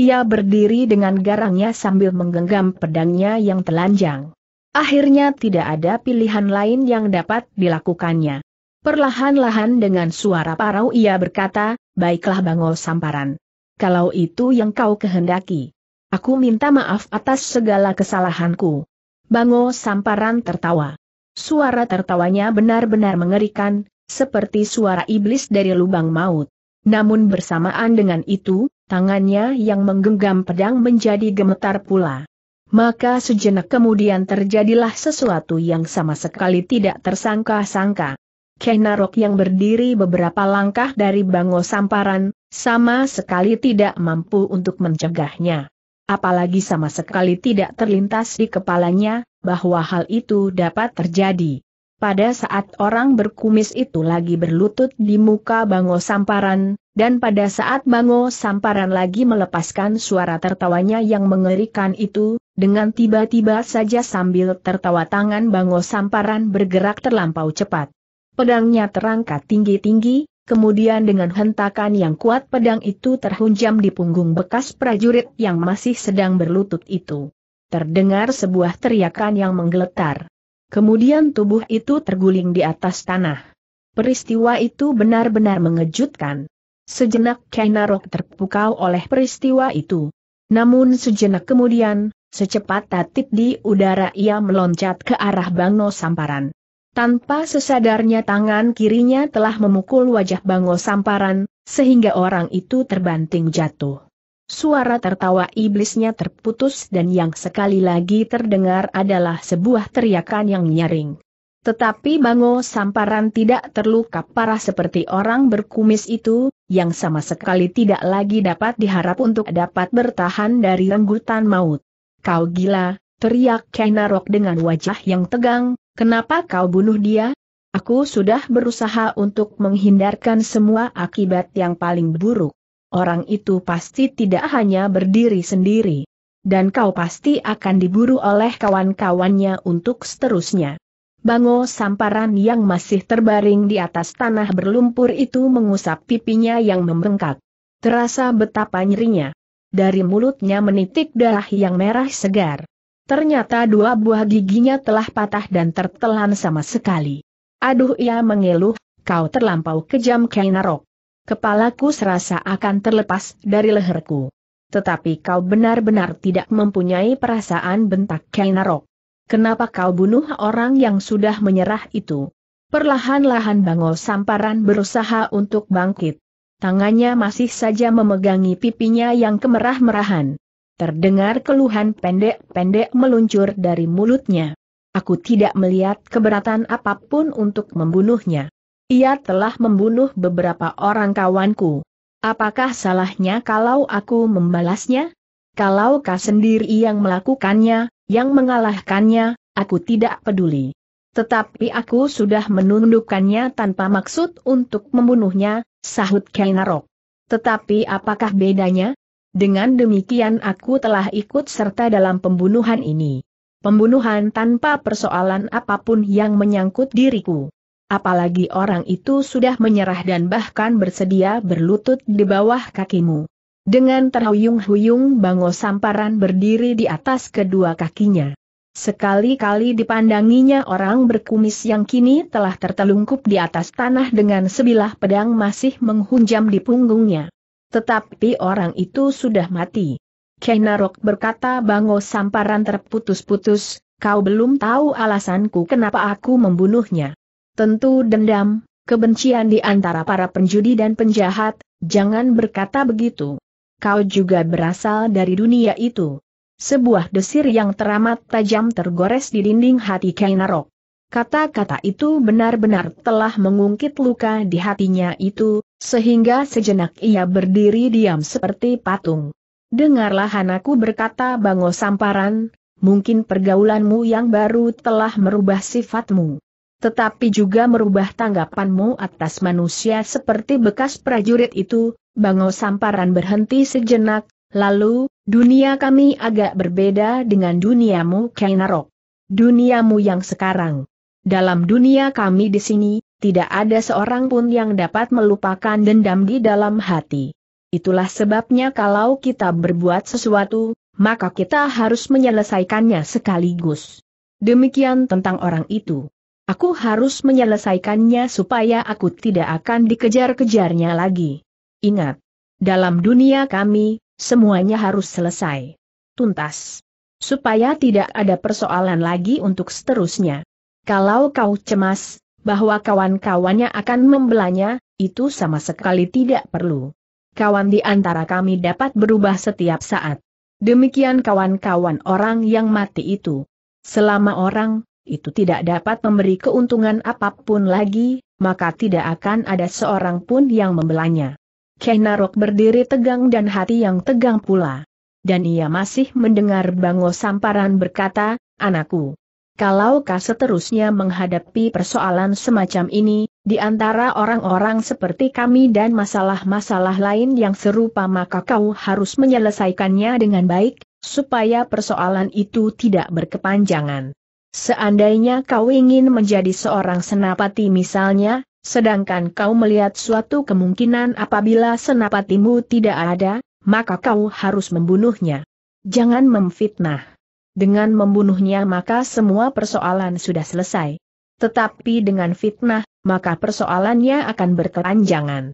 Ia berdiri dengan garangnya sambil menggenggam pedangnya yang telanjang. Akhirnya tidak ada pilihan lain yang dapat dilakukannya. Perlahan-lahan dengan suara parau ia berkata, baiklah Bangol Samparan. Kalau itu yang kau kehendaki. Aku minta maaf atas segala kesalahanku. Bango Samparan tertawa. Suara tertawanya benar-benar mengerikan, seperti suara iblis dari lubang maut. Namun bersamaan dengan itu, tangannya yang menggenggam pedang menjadi gemetar pula. Maka sejenak kemudian terjadilah sesuatu yang sama sekali tidak tersangka-sangka. Kenarok yang berdiri beberapa langkah dari Bango Samparan, sama sekali tidak mampu untuk mencegahnya. Apalagi sama sekali tidak terlintas di kepalanya, bahwa hal itu dapat terjadi. Pada saat orang berkumis itu lagi berlutut di muka Bango Samparan, dan pada saat Bango Samparan lagi melepaskan suara tertawanya yang mengerikan itu, dengan tiba-tiba saja sambil tertawa tangan Bango Samparan bergerak terlampau cepat. Pedangnya terangkat tinggi-tinggi, kemudian dengan hentakan yang kuat pedang itu terhunjam di punggung bekas prajurit yang masih sedang berlutut itu. Terdengar sebuah teriakan yang menggeletar. Kemudian tubuh itu terguling di atas tanah. Peristiwa itu benar-benar mengejutkan. Sejenak Kainarok terpukau oleh peristiwa itu. Namun sejenak kemudian, Secepat tatip di udara ia meloncat ke arah Bango Samparan. Tanpa sesadarnya tangan kirinya telah memukul wajah Bango Samparan, sehingga orang itu terbanting jatuh. Suara tertawa iblisnya terputus dan yang sekali lagi terdengar adalah sebuah teriakan yang nyaring. Tetapi Bango Samparan tidak terluka parah seperti orang berkumis itu, yang sama sekali tidak lagi dapat diharap untuk dapat bertahan dari renggutan maut. Kau gila, teriak Kainarok dengan wajah yang tegang, kenapa kau bunuh dia? Aku sudah berusaha untuk menghindarkan semua akibat yang paling buruk. Orang itu pasti tidak hanya berdiri sendiri. Dan kau pasti akan diburu oleh kawan-kawannya untuk seterusnya. Bango samparan yang masih terbaring di atas tanah berlumpur itu mengusap pipinya yang membengkak. Terasa betapa nyerinya dari mulutnya menitik darah yang merah segar. Ternyata dua buah giginya telah patah dan tertelan sama sekali. Aduh ia mengeluh, kau terlampau kejam Kainarok. Kepalaku serasa akan terlepas dari leherku. Tetapi kau benar-benar tidak mempunyai perasaan bentak Kainarok. Kenapa kau bunuh orang yang sudah menyerah itu? Perlahan-lahan Bangol Samparan berusaha untuk bangkit tangannya masih saja memegangi pipinya yang kemerah-merahan. Terdengar keluhan pendek-pendek meluncur dari mulutnya. Aku tidak melihat keberatan apapun untuk membunuhnya. Ia telah membunuh beberapa orang kawanku. Apakah salahnya kalau aku membalasnya? Kalau kau sendiri yang melakukannya, yang mengalahkannya, aku tidak peduli. Tetapi aku sudah menundukkannya tanpa maksud untuk membunuhnya, sahut Kainarok. Tetapi apakah bedanya? Dengan demikian aku telah ikut serta dalam pembunuhan ini. Pembunuhan tanpa persoalan apapun yang menyangkut diriku. Apalagi orang itu sudah menyerah dan bahkan bersedia berlutut di bawah kakimu. Dengan terhuyung-huyung Bango Samparan berdiri di atas kedua kakinya. Sekali-kali dipandanginya orang berkumis yang kini telah tertelungkup di atas tanah dengan sebilah pedang masih menghunjam di punggungnya. Tetapi orang itu sudah mati. Kenarok berkata Bango Samparan terputus-putus, kau belum tahu alasanku kenapa aku membunuhnya. Tentu dendam, kebencian di antara para penjudi dan penjahat, jangan berkata begitu. Kau juga berasal dari dunia itu. Sebuah desir yang teramat tajam tergores di dinding hati Kainarok. Kata-kata itu benar-benar telah mengungkit luka di hatinya itu, sehingga sejenak ia berdiri diam seperti patung. Dengarlah anakku berkata Bango Samparan, mungkin pergaulanmu yang baru telah merubah sifatmu. Tetapi juga merubah tanggapanmu atas manusia seperti bekas prajurit itu, Bango Samparan berhenti sejenak, lalu, Dunia kami agak berbeda dengan duniamu Kainarok. Duniamu yang sekarang. Dalam dunia kami di sini, tidak ada seorang pun yang dapat melupakan dendam di dalam hati. Itulah sebabnya kalau kita berbuat sesuatu, maka kita harus menyelesaikannya sekaligus. Demikian tentang orang itu. Aku harus menyelesaikannya supaya aku tidak akan dikejar-kejarnya lagi. Ingat, dalam dunia kami, Semuanya harus selesai. Tuntas. Supaya tidak ada persoalan lagi untuk seterusnya. Kalau kau cemas, bahwa kawan-kawannya akan membelanya, itu sama sekali tidak perlu. Kawan di antara kami dapat berubah setiap saat. Demikian kawan-kawan orang yang mati itu. Selama orang, itu tidak dapat memberi keuntungan apapun lagi, maka tidak akan ada seorang pun yang membelanya. Narok berdiri tegang dan hati yang tegang pula. Dan ia masih mendengar Bango Samparan berkata, anakku. Kalau kau seterusnya menghadapi persoalan semacam ini, di antara orang-orang seperti kami dan masalah-masalah lain yang serupa maka kau harus menyelesaikannya dengan baik, supaya persoalan itu tidak berkepanjangan. Seandainya kau ingin menjadi seorang senapati misalnya, Sedangkan kau melihat suatu kemungkinan apabila senapatimu tidak ada, maka kau harus membunuhnya. Jangan memfitnah. Dengan membunuhnya maka semua persoalan sudah selesai. Tetapi dengan fitnah, maka persoalannya akan berkelanjangan.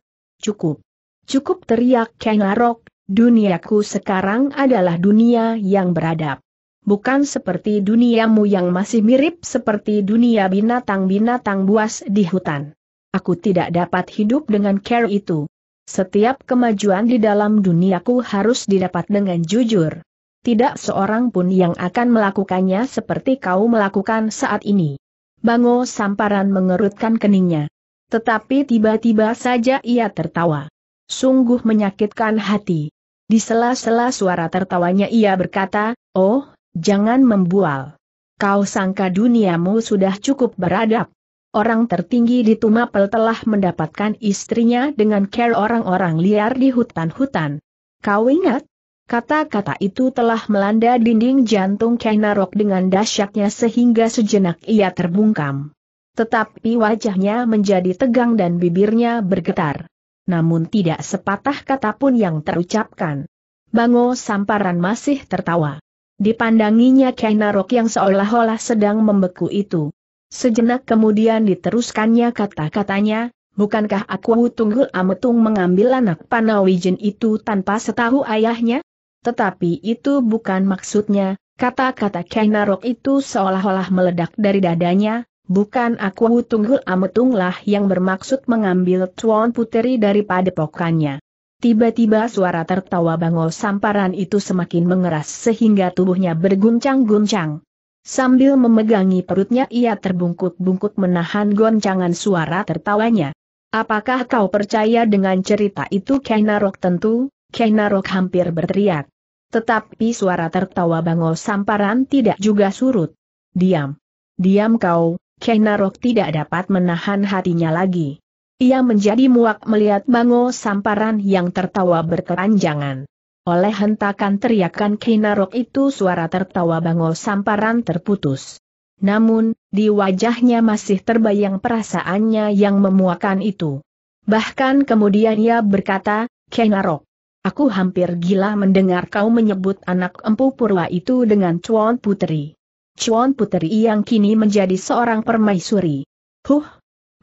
Cukup. Cukup teriak Kengarok, duniaku sekarang adalah dunia yang beradab. Bukan seperti duniamu yang masih mirip seperti dunia binatang-binatang buas di hutan. Aku tidak dapat hidup dengan care itu. Setiap kemajuan di dalam duniaku harus didapat dengan jujur. Tidak seorang pun yang akan melakukannya seperti kau melakukan saat ini. Bango Samparan mengerutkan keningnya. Tetapi tiba-tiba saja ia tertawa. Sungguh menyakitkan hati. Di sela-sela suara tertawanya ia berkata, Oh, jangan membual. Kau sangka duniamu sudah cukup beradab orang tertinggi di Tumapel telah mendapatkan istrinya dengan care orang-orang liar di hutan-hutan. Kau ingat? Kata-kata itu telah melanda dinding jantung Kainarok dengan dahsyatnya sehingga sejenak ia terbungkam. Tetapi wajahnya menjadi tegang dan bibirnya bergetar. Namun tidak sepatah kata pun yang terucapkan. Bango Samparan masih tertawa. Dipandanginya Kainarok yang seolah-olah sedang membeku itu. Sejenak kemudian diteruskannya kata-katanya, bukankah aku Tunggul Ametung mengambil anak panawijen itu tanpa setahu ayahnya? Tetapi itu bukan maksudnya, kata-kata Kainarok itu seolah-olah meledak dari dadanya, bukan aku Tunggul Ametunglah yang bermaksud mengambil Tuan Puteri daripada padepokannya. Tiba-tiba suara tertawa bangol samparan itu semakin mengeras sehingga tubuhnya berguncang-guncang. Sambil memegangi perutnya ia terbungkuk-bungkuk menahan goncangan suara tertawanya. Apakah kau percaya dengan cerita itu Kainarok? tentu? Kainarok hampir berteriak. Tetapi suara tertawa Bango Samparan tidak juga surut. Diam. Diam kau, Kainarok tidak dapat menahan hatinya lagi. Ia menjadi muak melihat Bango Samparan yang tertawa berkeranjangan. Oleh hentakan teriakan Kinarok itu suara tertawa bangau samparan terputus. Namun, di wajahnya masih terbayang perasaannya yang memuakan itu. Bahkan kemudian ia berkata, Kinarok, aku hampir gila mendengar kau menyebut anak empu purwa itu dengan Chuan Putri. Chuan Putri yang kini menjadi seorang permaisuri. Huh!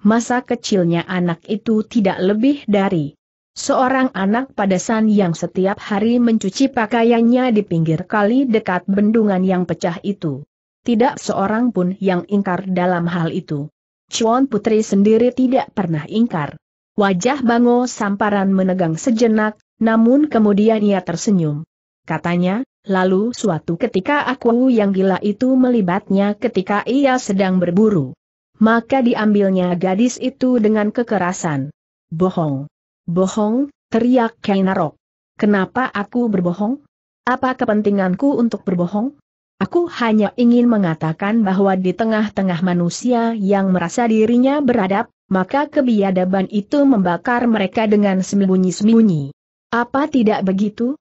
Masa kecilnya anak itu tidak lebih dari Seorang anak padasan yang setiap hari mencuci pakaiannya di pinggir kali dekat bendungan yang pecah itu. Tidak seorang pun yang ingkar dalam hal itu. Chuan Putri sendiri tidak pernah ingkar. Wajah Bango Samparan menegang sejenak, namun kemudian ia tersenyum. Katanya, lalu suatu ketika aku yang gila itu melibatnya ketika ia sedang berburu. Maka diambilnya gadis itu dengan kekerasan. Bohong. Bohong, teriak Kainarok. Kenapa aku berbohong? Apa kepentinganku untuk berbohong? Aku hanya ingin mengatakan bahwa di tengah-tengah manusia yang merasa dirinya beradab, maka kebiadaban itu membakar mereka dengan sembunyi-sembunyi. Apa tidak begitu?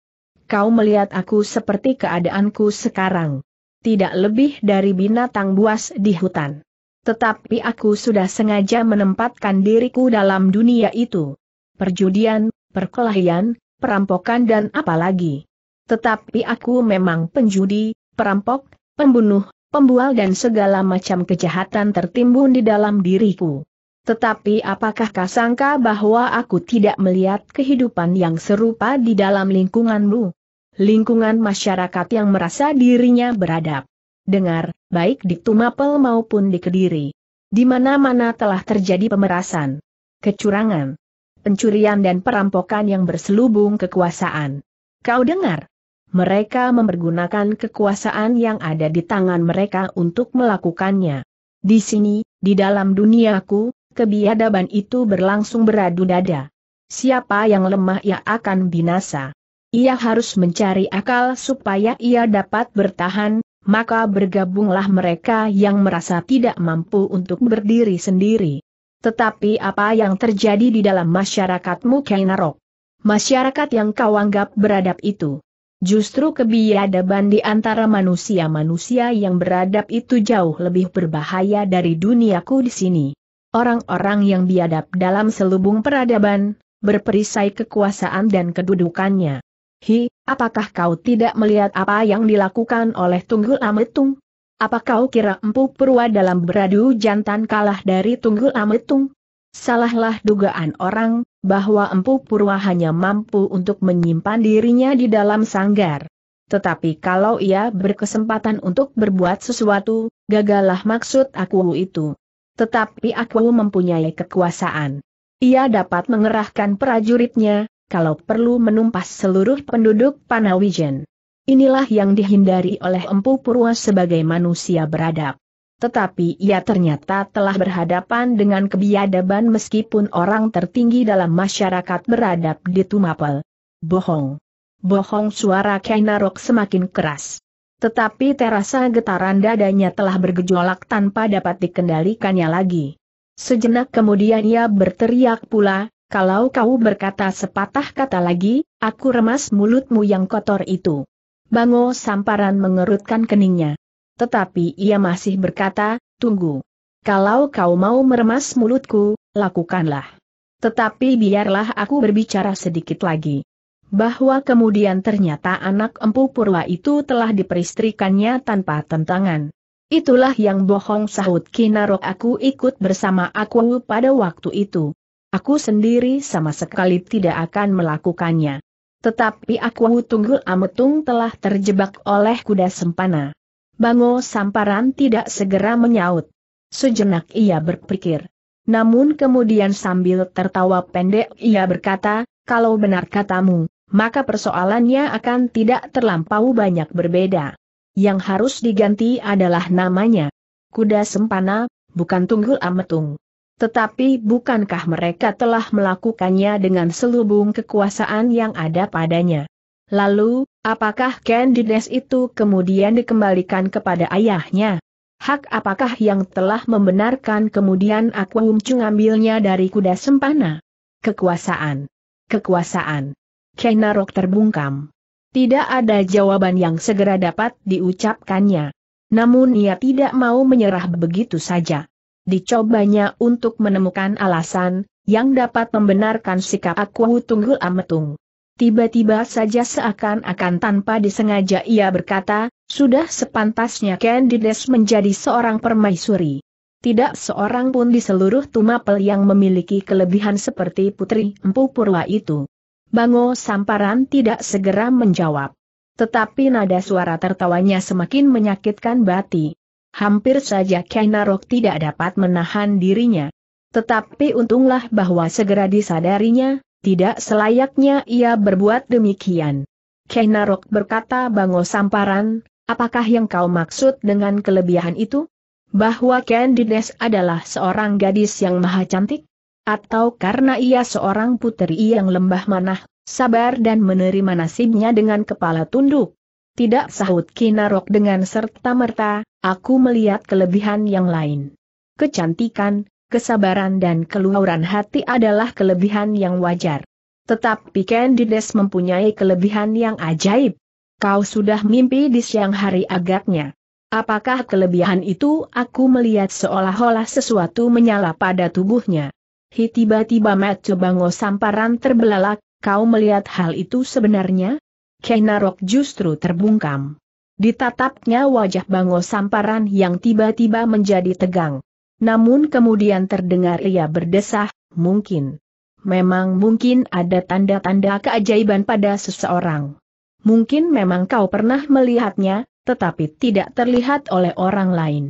Kau melihat aku seperti keadaanku sekarang. Tidak lebih dari binatang buas di hutan. Tetapi aku sudah sengaja menempatkan diriku dalam dunia itu perjudian, perkelahian, perampokan dan apalagi. Tetapi aku memang penjudi, perampok, pembunuh, pembual dan segala macam kejahatan tertimbun di dalam diriku. Tetapi apakah sangka bahwa aku tidak melihat kehidupan yang serupa di dalam lingkunganmu? Lingkungan masyarakat yang merasa dirinya beradab. Dengar, baik di Tumapel maupun di Kediri. Di mana-mana telah terjadi pemerasan, kecurangan, pencurian dan perampokan yang berselubung kekuasaan. Kau dengar? Mereka mempergunakan kekuasaan yang ada di tangan mereka untuk melakukannya. Di sini, di dalam duniaku, kebiadaban itu berlangsung beradu dada. Siapa yang lemah ia akan binasa. Ia harus mencari akal supaya ia dapat bertahan, maka bergabunglah mereka yang merasa tidak mampu untuk berdiri sendiri. Tetapi apa yang terjadi di dalam masyarakatmu Kainarok? Masyarakat yang kau anggap beradab itu. Justru kebiadaban di antara manusia-manusia yang beradab itu jauh lebih berbahaya dari duniaku di sini. Orang-orang yang biadab dalam selubung peradaban, berperisai kekuasaan dan kedudukannya. Hi, apakah kau tidak melihat apa yang dilakukan oleh Tunggul Ametung? Apa kau kira Empu Purwa dalam beradu jantan kalah dari Tunggul Ametung? Salahlah dugaan orang, bahwa Empu Purwa hanya mampu untuk menyimpan dirinya di dalam sanggar. Tetapi kalau ia berkesempatan untuk berbuat sesuatu, gagalah maksud aku itu. Tetapi aku mempunyai kekuasaan. Ia dapat mengerahkan prajuritnya, kalau perlu menumpas seluruh penduduk Panawijen. Inilah yang dihindari oleh Empu Purwa sebagai manusia beradab. Tetapi ia ternyata telah berhadapan dengan kebiadaban meskipun orang tertinggi dalam masyarakat beradab di Tumapel. Bohong. Bohong suara Kainarok semakin keras. Tetapi terasa getaran dadanya telah bergejolak tanpa dapat dikendalikannya lagi. Sejenak kemudian ia berteriak pula, kalau kau berkata sepatah kata lagi, aku remas mulutmu yang kotor itu. Bango Samparan mengerutkan keningnya. Tetapi ia masih berkata, tunggu. Kalau kau mau meremas mulutku, lakukanlah. Tetapi biarlah aku berbicara sedikit lagi. Bahwa kemudian ternyata anak empu Purwa itu telah diperistrikannya tanpa tentangan. Itulah yang bohong sahut Kinarok aku ikut bersama aku pada waktu itu. Aku sendiri sama sekali tidak akan melakukannya. Tetapi aku Tunggul Ametung telah terjebak oleh kuda sempana. Bango Samparan tidak segera menyaut. Sejenak ia berpikir. Namun kemudian sambil tertawa pendek ia berkata, kalau benar katamu, maka persoalannya akan tidak terlampau banyak berbeda. Yang harus diganti adalah namanya. Kuda Sempana, bukan Tunggul Ametung. Tetapi bukankah mereka telah melakukannya dengan selubung kekuasaan yang ada padanya? Lalu, apakah Candides itu kemudian dikembalikan kepada ayahnya? Hak apakah yang telah membenarkan kemudian aku umcung ambilnya dari kuda sempana? Kekuasaan. Kekuasaan. Kenarok terbungkam. Tidak ada jawaban yang segera dapat diucapkannya. Namun ia tidak mau menyerah begitu saja dicobanya untuk menemukan alasan yang dapat membenarkan sikap aku tunggul ametung. Tiba-tiba saja seakan-akan tanpa disengaja ia berkata, sudah sepantasnya Candides menjadi seorang permaisuri. Tidak seorang pun di seluruh Tumapel yang memiliki kelebihan seperti Putri Empu Purwa itu. Bango Samparan tidak segera menjawab. Tetapi nada suara tertawanya semakin menyakitkan bati. Hampir saja Kainarok tidak dapat menahan dirinya. Tetapi untunglah bahwa segera disadarinya, tidak selayaknya ia berbuat demikian. Kainarok berkata Bango Samparan, apakah yang kau maksud dengan kelebihan itu? Bahwa Candides adalah seorang gadis yang maha cantik? Atau karena ia seorang puteri yang lembah manah, sabar dan menerima nasibnya dengan kepala tunduk? Tidak sahut Kinarok dengan serta-merta, Aku melihat kelebihan yang lain. Kecantikan, kesabaran dan keluhuran hati adalah kelebihan yang wajar. Tetapi Candides mempunyai kelebihan yang ajaib. Kau sudah mimpi di siang hari agaknya. Apakah kelebihan itu aku melihat seolah-olah sesuatu menyala pada tubuhnya. Hi tiba-tiba Matthew Bango samparan terbelalak, kau melihat hal itu sebenarnya? Kenarok justru terbungkam. Ditatapnya wajah Bango Samparan yang tiba-tiba menjadi tegang. Namun kemudian terdengar ia berdesah, mungkin. Memang mungkin ada tanda-tanda keajaiban pada seseorang. Mungkin memang kau pernah melihatnya, tetapi tidak terlihat oleh orang lain.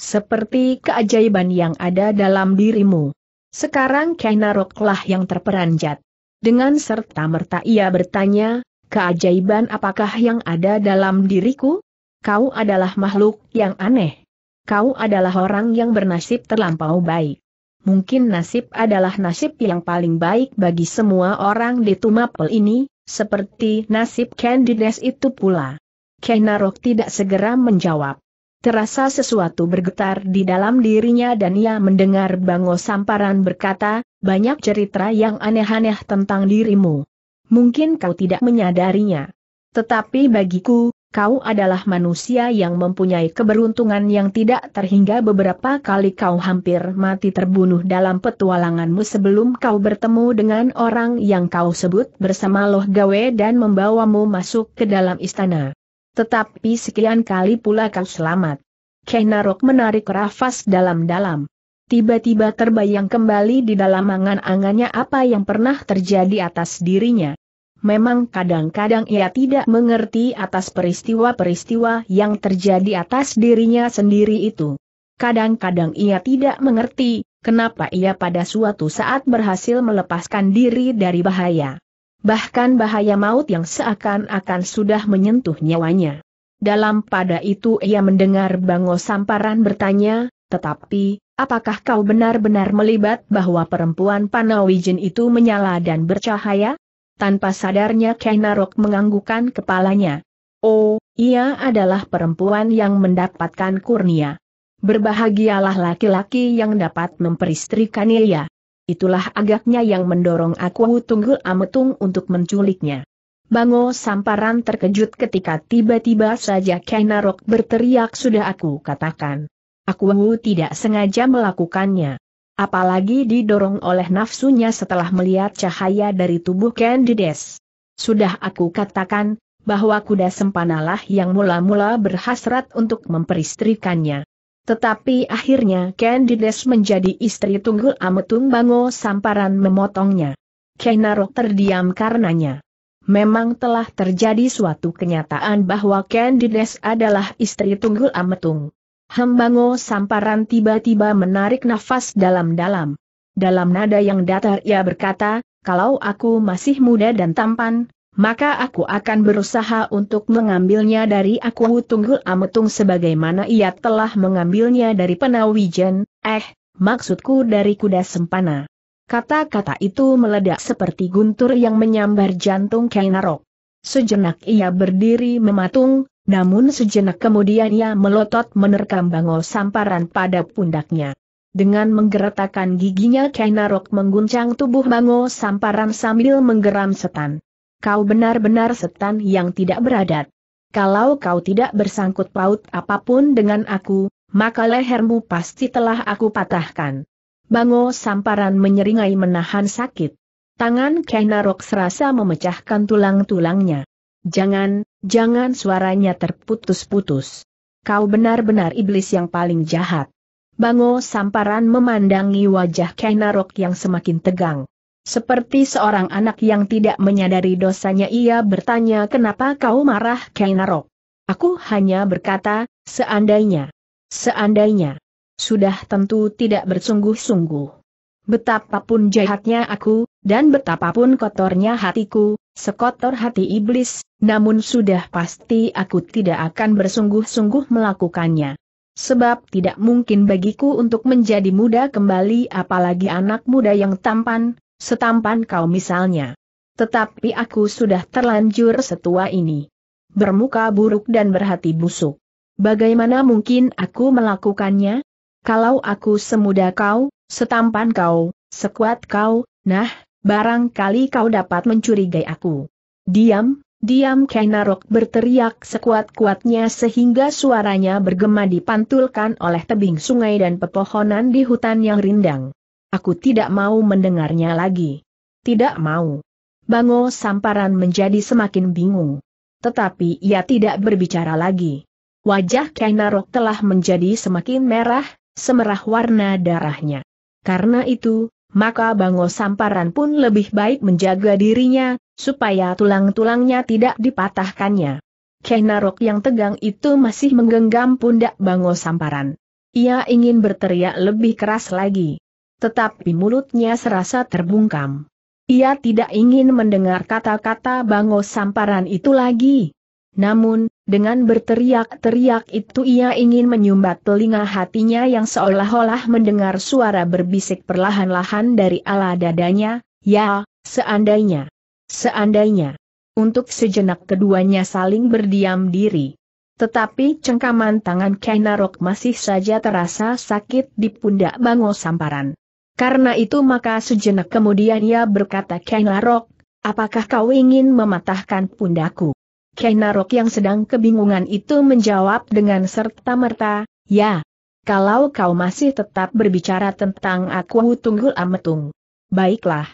Seperti keajaiban yang ada dalam dirimu. Sekarang Kainaroklah yang terperanjat. Dengan serta merta ia bertanya, Keajaiban apakah yang ada dalam diriku? Kau adalah makhluk yang aneh. Kau adalah orang yang bernasib terlampau baik. Mungkin nasib adalah nasib yang paling baik bagi semua orang di Tumapel ini, seperti nasib Candides itu pula. Kenarok tidak segera menjawab. Terasa sesuatu bergetar di dalam dirinya dan ia mendengar Bango Samparan berkata, banyak cerita yang aneh-aneh tentang dirimu mungkin kau tidak menyadarinya. Tetapi bagiku, kau adalah manusia yang mempunyai keberuntungan yang tidak terhingga beberapa kali kau hampir mati terbunuh dalam petualanganmu sebelum kau bertemu dengan orang yang kau sebut bersama Loh Gawe dan membawamu masuk ke dalam istana. Tetapi sekian kali pula kau selamat. Kenarok menarik rafas dalam-dalam. Tiba-tiba terbayang kembali di dalam angan-angannya apa yang pernah terjadi atas dirinya. Memang kadang-kadang ia tidak mengerti atas peristiwa-peristiwa yang terjadi atas dirinya sendiri itu. Kadang-kadang ia tidak mengerti, kenapa ia pada suatu saat berhasil melepaskan diri dari bahaya. Bahkan bahaya maut yang seakan-akan sudah menyentuh nyawanya. Dalam pada itu ia mendengar Bango Samparan bertanya, tetapi, Apakah kau benar-benar melibat bahwa perempuan Panawijin itu menyala dan bercahaya? Tanpa sadarnya Kainarok menganggukan kepalanya. Oh, ia adalah perempuan yang mendapatkan kurnia. Berbahagialah laki-laki yang dapat memperistrikan ia. Itulah agaknya yang mendorong aku tunggul ametung untuk menculiknya. Bango Samparan terkejut ketika tiba-tiba saja Kainarok berteriak sudah aku katakan. Aku tidak sengaja melakukannya. Apalagi didorong oleh nafsunya setelah melihat cahaya dari tubuh Candides. Sudah aku katakan, bahwa kuda sempanalah yang mula-mula berhasrat untuk memperistrikannya. Tetapi akhirnya Candides menjadi istri Tunggul Ametung Bango Samparan memotongnya. Kenarok terdiam karenanya. Memang telah terjadi suatu kenyataan bahwa Candides adalah istri Tunggul Ametung. Hambango Samparan tiba-tiba menarik nafas dalam-dalam. Dalam nada yang datar ia berkata, kalau aku masih muda dan tampan, maka aku akan berusaha untuk mengambilnya dari aku Tunggul Ametung sebagaimana ia telah mengambilnya dari Penawijen, eh, maksudku dari kuda sempana. Kata-kata itu meledak seperti guntur yang menyambar jantung Kainarok. Sejenak ia berdiri mematung, namun sejenak kemudian ia melotot menerkam bangol samparan pada pundaknya. Dengan menggeretakkan giginya Kainarok mengguncang tubuh Bango samparan sambil menggeram setan. Kau benar-benar setan yang tidak beradat. Kalau kau tidak bersangkut paut apapun dengan aku, maka lehermu pasti telah aku patahkan. Bango samparan menyeringai menahan sakit. Tangan Kainarok serasa memecahkan tulang-tulangnya. Jangan, jangan suaranya terputus-putus. Kau benar-benar iblis yang paling jahat. Bango Samparan memandangi wajah Kainarok yang semakin tegang. Seperti seorang anak yang tidak menyadari dosanya ia bertanya kenapa kau marah Kainarok. Aku hanya berkata, seandainya. Seandainya. Sudah tentu tidak bersungguh-sungguh. Betapapun jahatnya aku, dan betapapun kotornya hatiku, sekotor hati iblis, namun sudah pasti aku tidak akan bersungguh-sungguh melakukannya. Sebab tidak mungkin bagiku untuk menjadi muda kembali apalagi anak muda yang tampan, setampan kau misalnya. Tetapi aku sudah terlanjur setua ini. Bermuka buruk dan berhati busuk. Bagaimana mungkin aku melakukannya? Kalau aku semuda kau, setampan kau, sekuat kau, nah, Barangkali kau dapat mencurigai aku. Diam, diam Kainarok berteriak sekuat-kuatnya sehingga suaranya bergema dipantulkan oleh tebing sungai dan pepohonan di hutan yang rindang. Aku tidak mau mendengarnya lagi. Tidak mau. Bango Samparan menjadi semakin bingung. Tetapi ia tidak berbicara lagi. Wajah Kainarok telah menjadi semakin merah, semerah warna darahnya. Karena itu, maka Bango Samparan pun lebih baik menjaga dirinya, supaya tulang-tulangnya tidak dipatahkannya. Kenarok yang tegang itu masih menggenggam pundak Bango Samparan. Ia ingin berteriak lebih keras lagi. Tetapi mulutnya serasa terbungkam. Ia tidak ingin mendengar kata-kata Bango Samparan itu lagi. Namun, dengan berteriak-teriak itu ia ingin menyumbat telinga hatinya yang seolah-olah mendengar suara berbisik perlahan-lahan dari ala dadanya, ya, seandainya, seandainya. Untuk sejenak keduanya saling berdiam diri. Tetapi cengkaman tangan Kainarok masih saja terasa sakit di pundak Bango Samparan. Karena itu maka sejenak kemudian ia berkata Kainarok, apakah kau ingin mematahkan pundaku? Kenarok yang sedang kebingungan itu menjawab dengan serta-merta, ya. Kalau kau masih tetap berbicara tentang aku tunggul ametung. Baiklah.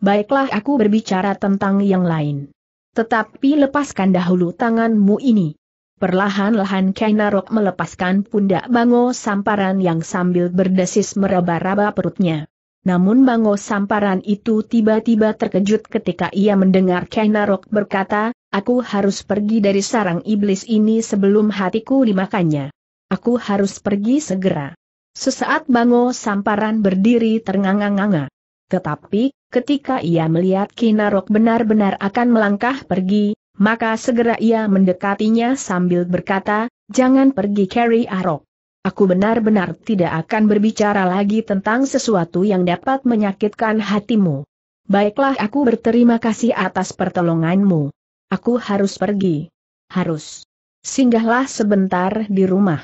Baiklah aku berbicara tentang yang lain. Tetapi lepaskan dahulu tanganmu ini. Perlahan-lahan Kainarok melepaskan pundak Bango Samparan yang sambil berdesis meraba-raba perutnya. Namun Bango Samparan itu tiba-tiba terkejut ketika ia mendengar Kainarok berkata, Aku harus pergi dari sarang iblis ini sebelum hatiku dimakannya. Aku harus pergi segera. Sesaat Bango Samparan berdiri ternganga-nganga. Tetapi, ketika ia melihat Kinarok benar-benar akan melangkah pergi, maka segera ia mendekatinya sambil berkata, Jangan pergi Carry Arok. Aku benar-benar tidak akan berbicara lagi tentang sesuatu yang dapat menyakitkan hatimu. Baiklah aku berterima kasih atas pertolonganmu. Aku harus pergi. Harus. Singgahlah sebentar di rumah.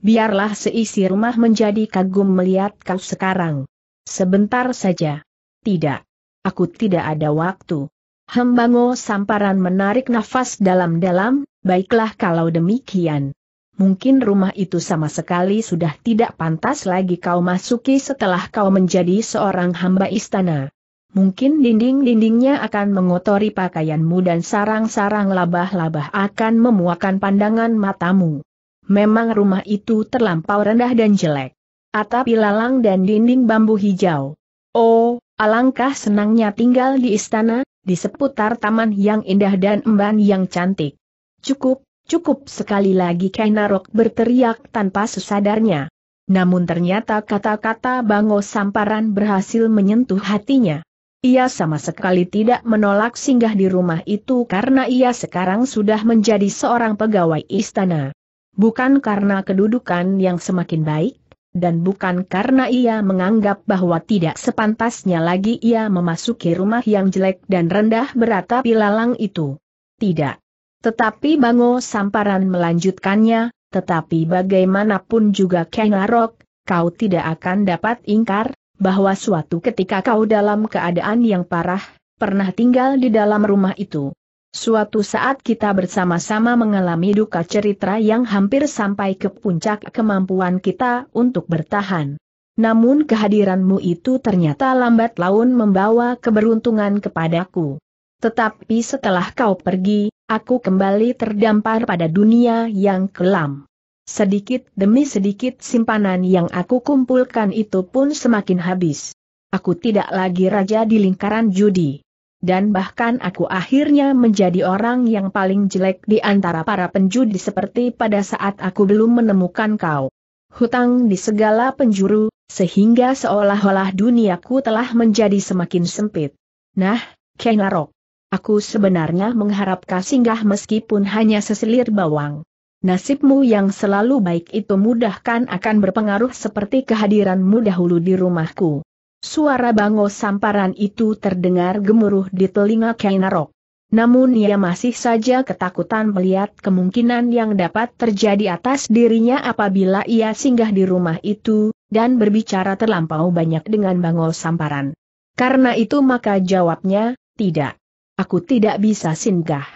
Biarlah seisi rumah menjadi kagum melihat kau sekarang. Sebentar saja. Tidak. Aku tidak ada waktu. Hembango Samparan menarik nafas dalam-dalam, baiklah kalau demikian. Mungkin rumah itu sama sekali sudah tidak pantas lagi kau masuki setelah kau menjadi seorang hamba istana mungkin dinding-dindingnya akan mengotori pakaianmu dan sarang-sarang labah-labah akan memuakan pandangan matamu. Memang rumah itu terlampau rendah dan jelek. Atap ilalang dan dinding bambu hijau. Oh, alangkah senangnya tinggal di istana, di seputar taman yang indah dan emban yang cantik. Cukup, cukup sekali lagi Kainarok berteriak tanpa sesadarnya. Namun ternyata kata-kata Bango Samparan berhasil menyentuh hatinya. Ia sama sekali tidak menolak singgah di rumah itu karena ia sekarang sudah menjadi seorang pegawai istana. Bukan karena kedudukan yang semakin baik, dan bukan karena ia menganggap bahwa tidak sepantasnya lagi ia memasuki rumah yang jelek dan rendah beratapi lalang itu. Tidak. Tetapi Bango Samparan melanjutkannya, tetapi bagaimanapun juga Kengarok, kau tidak akan dapat ingkar, bahwa suatu ketika kau dalam keadaan yang parah, pernah tinggal di dalam rumah itu. Suatu saat kita bersama-sama mengalami duka cerita yang hampir sampai ke puncak kemampuan kita untuk bertahan. Namun kehadiranmu itu ternyata lambat laun membawa keberuntungan kepadaku. Tetapi setelah kau pergi, aku kembali terdampar pada dunia yang kelam. Sedikit demi sedikit simpanan yang aku kumpulkan itu pun semakin habis. Aku tidak lagi raja di lingkaran judi. Dan bahkan aku akhirnya menjadi orang yang paling jelek di antara para penjudi seperti pada saat aku belum menemukan kau. Hutang di segala penjuru, sehingga seolah-olah duniaku telah menjadi semakin sempit. Nah, Kenarok. Aku sebenarnya mengharap kau singgah meskipun hanya seselir bawang nasibmu yang selalu baik itu mudahkan akan berpengaruh seperti kehadiranmu dahulu di rumahku. Suara bango samparan itu terdengar gemuruh di telinga Kainarok. Namun ia masih saja ketakutan melihat kemungkinan yang dapat terjadi atas dirinya apabila ia singgah di rumah itu, dan berbicara terlampau banyak dengan Bangol Samparan. Karena itu maka jawabnya, tidak. Aku tidak bisa singgah.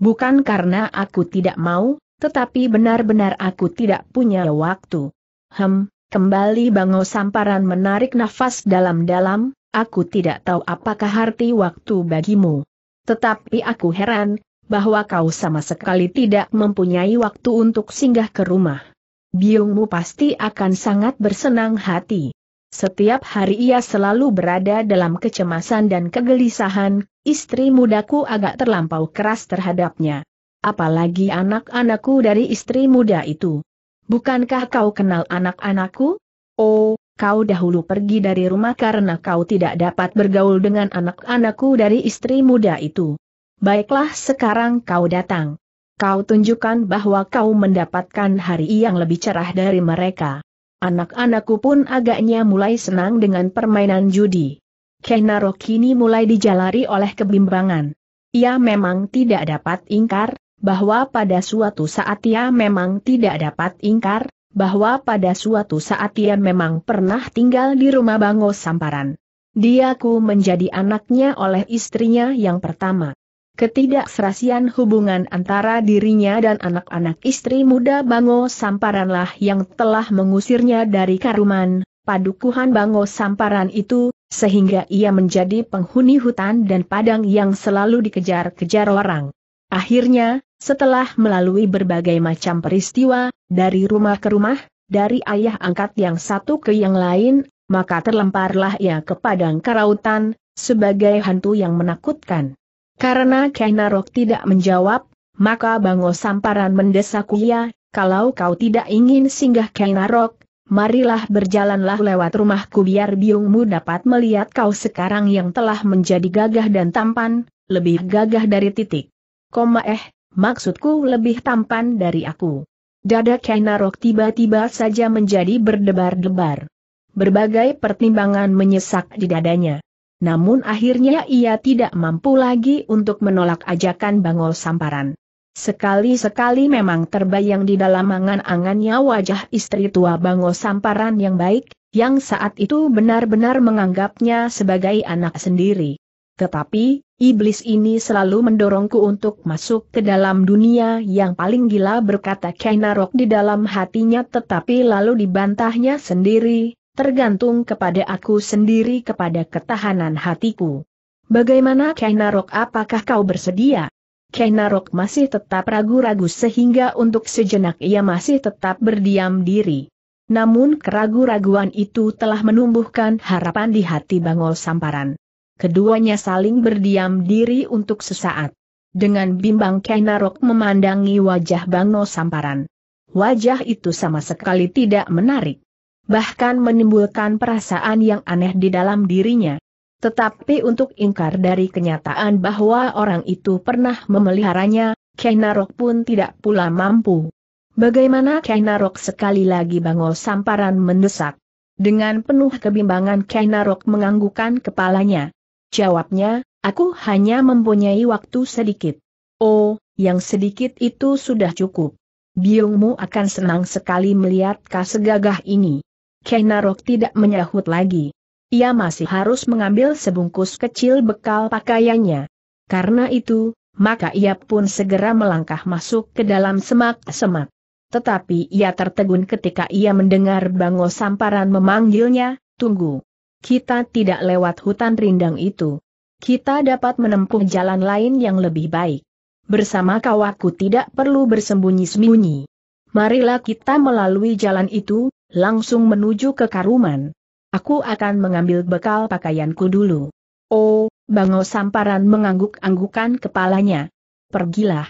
Bukan karena aku tidak mau, tetapi benar-benar aku tidak punya waktu. Hem, kembali Bango Samparan menarik nafas dalam-dalam, aku tidak tahu apakah arti waktu bagimu. Tetapi aku heran, bahwa kau sama sekali tidak mempunyai waktu untuk singgah ke rumah. Biungmu pasti akan sangat bersenang hati. Setiap hari ia selalu berada dalam kecemasan dan kegelisahan, istri mudaku agak terlampau keras terhadapnya apalagi anak-anakku dari istri muda itu. Bukankah kau kenal anak-anakku? Oh, kau dahulu pergi dari rumah karena kau tidak dapat bergaul dengan anak-anakku dari istri muda itu. Baiklah sekarang kau datang. Kau tunjukkan bahwa kau mendapatkan hari yang lebih cerah dari mereka. Anak-anakku pun agaknya mulai senang dengan permainan judi. Kenaro kini mulai dijalari oleh kebimbangan. Ia memang tidak dapat ingkar, bahwa pada suatu saat ia memang tidak dapat ingkar, bahwa pada suatu saat ia memang pernah tinggal di rumah Bango Samparan. Diaku menjadi anaknya oleh istrinya yang pertama. Ketidakserasian hubungan antara dirinya dan anak-anak istri muda Bango Samparanlah yang telah mengusirnya dari Karuman, padukuhan Bango Samparan itu, sehingga ia menjadi penghuni hutan dan padang yang selalu dikejar-kejar orang. Akhirnya, setelah melalui berbagai macam peristiwa, dari rumah ke rumah, dari ayah angkat yang satu ke yang lain, maka terlemparlah ia ke padang karautan, sebagai hantu yang menakutkan. Karena Kainarok tidak menjawab, maka Bango Samparan mendesak ia, ya, kalau kau tidak ingin singgah Kainarok, marilah berjalanlah lewat rumahku biar biungmu dapat melihat kau sekarang yang telah menjadi gagah dan tampan, lebih gagah dari titik. Koma eh, maksudku lebih tampan dari aku. Dada Kainarok tiba-tiba saja menjadi berdebar-debar. Berbagai pertimbangan menyesak di dadanya. Namun akhirnya ia tidak mampu lagi untuk menolak ajakan Bangol Samparan. Sekali-sekali memang terbayang di dalam angan-angannya wajah istri tua Bangol Samparan yang baik, yang saat itu benar-benar menganggapnya sebagai anak sendiri. Tetapi, Iblis ini selalu mendorongku untuk masuk ke dalam dunia yang paling gila berkata Kainarok di dalam hatinya tetapi lalu dibantahnya sendiri, tergantung kepada aku sendiri kepada ketahanan hatiku. Bagaimana Kainarok apakah kau bersedia? Kainarok masih tetap ragu-ragu sehingga untuk sejenak ia masih tetap berdiam diri. Namun keragu-raguan itu telah menumbuhkan harapan di hati Bangol Samparan keduanya saling berdiam diri untuk sesaat. Dengan bimbang Kainarok memandangi wajah Bangno Samparan. Wajah itu sama sekali tidak menarik. Bahkan menimbulkan perasaan yang aneh di dalam dirinya. Tetapi untuk ingkar dari kenyataan bahwa orang itu pernah memeliharanya, Kainarok pun tidak pula mampu. Bagaimana Kainarok sekali lagi Bangno Samparan mendesak. Dengan penuh kebimbangan Kainarok menganggukkan kepalanya. Jawabnya, aku hanya mempunyai waktu sedikit. Oh, yang sedikit itu sudah cukup. Biungmu akan senang sekali melihat kasegagah ini. Kenarok tidak menyahut lagi. Ia masih harus mengambil sebungkus kecil bekal pakaiannya. Karena itu, maka ia pun segera melangkah masuk ke dalam semak-semak. Tetapi ia tertegun ketika ia mendengar Bango Samparan memanggilnya, tunggu. Kita tidak lewat hutan rindang itu. Kita dapat menempuh jalan lain yang lebih baik. Bersama kau aku tidak perlu bersembunyi-sembunyi. Marilah kita melalui jalan itu, langsung menuju ke Karuman. Aku akan mengambil bekal pakaianku dulu. Oh, Bango Samparan mengangguk-anggukan kepalanya. Pergilah.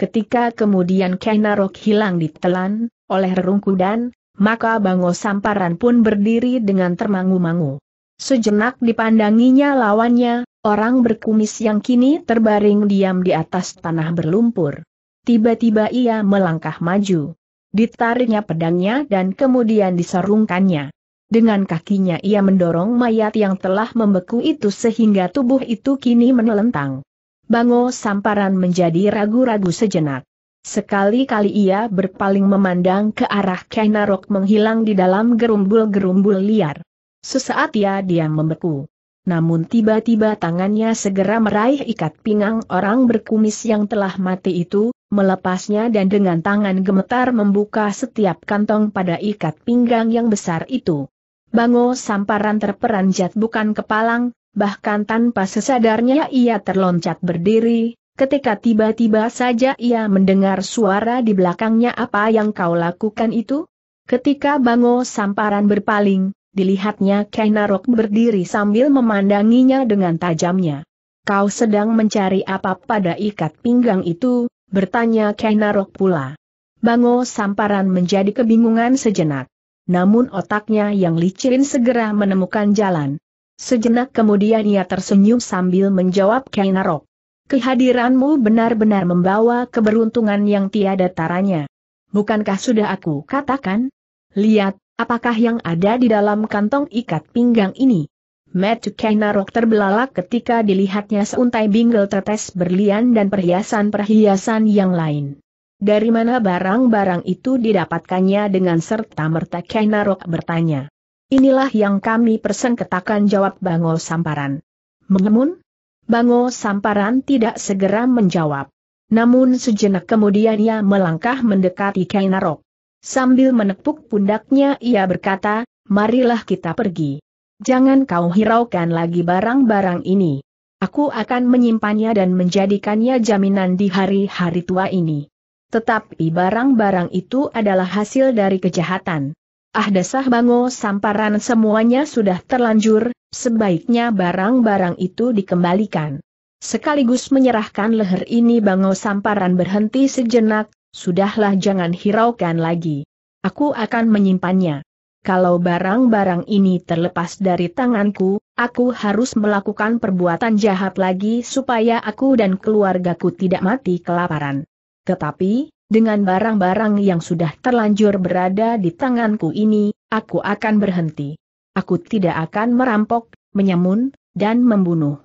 Ketika kemudian Kainarok hilang ditelan oleh rerungkudan, maka Bango Samparan pun berdiri dengan termangu-mangu. Sejenak dipandanginya lawannya, orang berkumis yang kini terbaring diam di atas tanah berlumpur. Tiba-tiba ia melangkah maju. Ditariknya pedangnya dan kemudian diserungkannya. Dengan kakinya ia mendorong mayat yang telah membeku itu sehingga tubuh itu kini menelentang. Bango Samparan menjadi ragu-ragu sejenak. Sekali-kali ia berpaling memandang ke arah Kainarok menghilang di dalam gerumbul-gerumbul liar. Sesaat ia diam membeku. Namun tiba-tiba tangannya segera meraih ikat pinggang orang berkumis yang telah mati itu, melepasnya dan dengan tangan gemetar membuka setiap kantong pada ikat pinggang yang besar itu. Bango samparan terperanjat bukan kepalang, bahkan tanpa sesadarnya ia terloncat berdiri, ketika tiba-tiba saja ia mendengar suara di belakangnya apa yang kau lakukan itu? Ketika Bango Samparan berpaling, dilihatnya Kainarok berdiri sambil memandanginya dengan tajamnya. Kau sedang mencari apa pada ikat pinggang itu, bertanya Kainarok pula. Bango Samparan menjadi kebingungan sejenak. Namun otaknya yang licin segera menemukan jalan. Sejenak kemudian ia tersenyum sambil menjawab Kainarok. Kehadiranmu benar-benar membawa keberuntungan yang tiada taranya. Bukankah sudah aku katakan? Lihat, Apakah yang ada di dalam kantong ikat pinggang ini? Matthew Kainarok terbelalak ketika dilihatnya seuntai bingel tetes berlian dan perhiasan-perhiasan yang lain. Dari mana barang-barang itu didapatkannya dengan serta merta Kainarok bertanya. Inilah yang kami persengketakan jawab Bango Samparan. Mengemun? Bango Samparan tidak segera menjawab. Namun sejenak kemudian ia melangkah mendekati Kainarok. Sambil menepuk pundaknya ia berkata, marilah kita pergi. Jangan kau hiraukan lagi barang-barang ini. Aku akan menyimpannya dan menjadikannya jaminan di hari-hari tua ini. Tetapi barang-barang itu adalah hasil dari kejahatan. Ah dasah bango samparan semuanya sudah terlanjur, sebaiknya barang-barang itu dikembalikan. Sekaligus menyerahkan leher ini bango samparan berhenti sejenak, Sudahlah jangan hiraukan lagi. Aku akan menyimpannya. Kalau barang-barang ini terlepas dari tanganku, aku harus melakukan perbuatan jahat lagi supaya aku dan keluargaku tidak mati kelaparan. Tetapi, dengan barang-barang yang sudah terlanjur berada di tanganku ini, aku akan berhenti. Aku tidak akan merampok, menyamun, dan membunuh.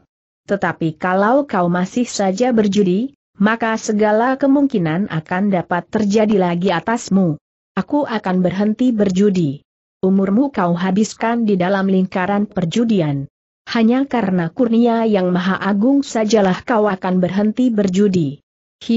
Tetapi kalau kau masih saja berjudi, maka segala kemungkinan akan dapat terjadi lagi atasmu. Aku akan berhenti berjudi. Umurmu kau habiskan di dalam lingkaran perjudian. Hanya karena kurnia yang maha agung sajalah kau akan berhenti berjudi.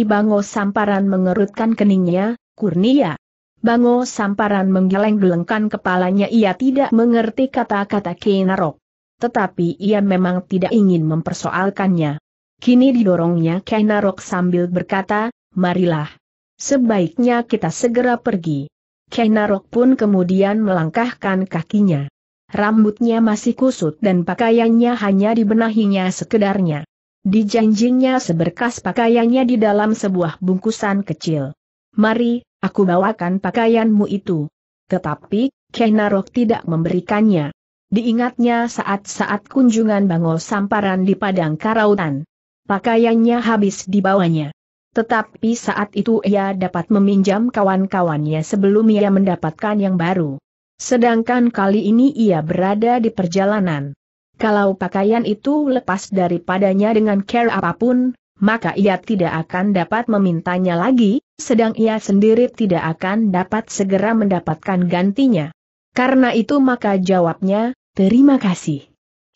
Bango Samparan mengerutkan keningnya, kurnia. Bango Samparan menggeleng-gelengkan kepalanya ia tidak mengerti kata-kata Kinarok. Tetapi ia memang tidak ingin mempersoalkannya. Kini didorongnya Kainarok sambil berkata, marilah. Sebaiknya kita segera pergi. Kainarok pun kemudian melangkahkan kakinya. Rambutnya masih kusut dan pakaiannya hanya dibenahinya sekedarnya. Dijanjinya seberkas pakaiannya di dalam sebuah bungkusan kecil. Mari, aku bawakan pakaianmu itu. Tetapi, Kainarok tidak memberikannya. Diingatnya saat-saat kunjungan Bangol Samparan di Padang Karautan. Pakaiannya habis dibawanya. Tetapi saat itu ia dapat meminjam kawan-kawannya sebelum ia mendapatkan yang baru. Sedangkan kali ini ia berada di perjalanan. Kalau pakaian itu lepas daripadanya dengan care apapun, maka ia tidak akan dapat memintanya lagi, sedang ia sendiri tidak akan dapat segera mendapatkan gantinya. Karena itu maka jawabnya, terima kasih.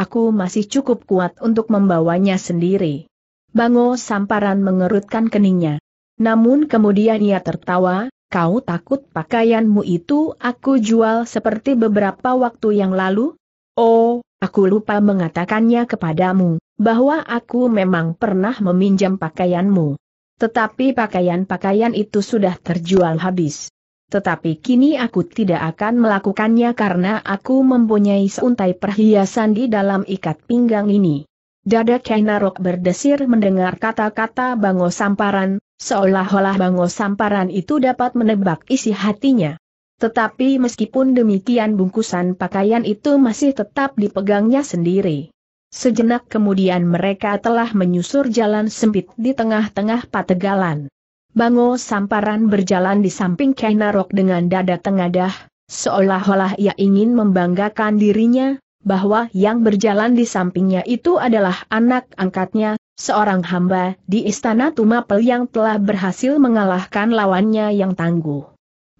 Aku masih cukup kuat untuk membawanya sendiri. Bango Samparan mengerutkan keningnya. Namun kemudian ia tertawa, kau takut pakaianmu itu aku jual seperti beberapa waktu yang lalu? Oh, aku lupa mengatakannya kepadamu, bahwa aku memang pernah meminjam pakaianmu. Tetapi pakaian-pakaian itu sudah terjual habis. Tetapi kini aku tidak akan melakukannya karena aku mempunyai seuntai perhiasan di dalam ikat pinggang ini. Dada Kainarok berdesir mendengar kata-kata Bango Samparan, seolah-olah Bango Samparan itu dapat menebak isi hatinya. Tetapi meskipun demikian bungkusan pakaian itu masih tetap dipegangnya sendiri. Sejenak kemudian mereka telah menyusur jalan sempit di tengah-tengah pategalan. Bango Samparan berjalan di samping Kainarok dengan dada tengadah, seolah-olah ia ingin membanggakan dirinya, bahwa yang berjalan di sampingnya itu adalah anak angkatnya, seorang hamba di istana Tumapel yang telah berhasil mengalahkan lawannya yang tangguh.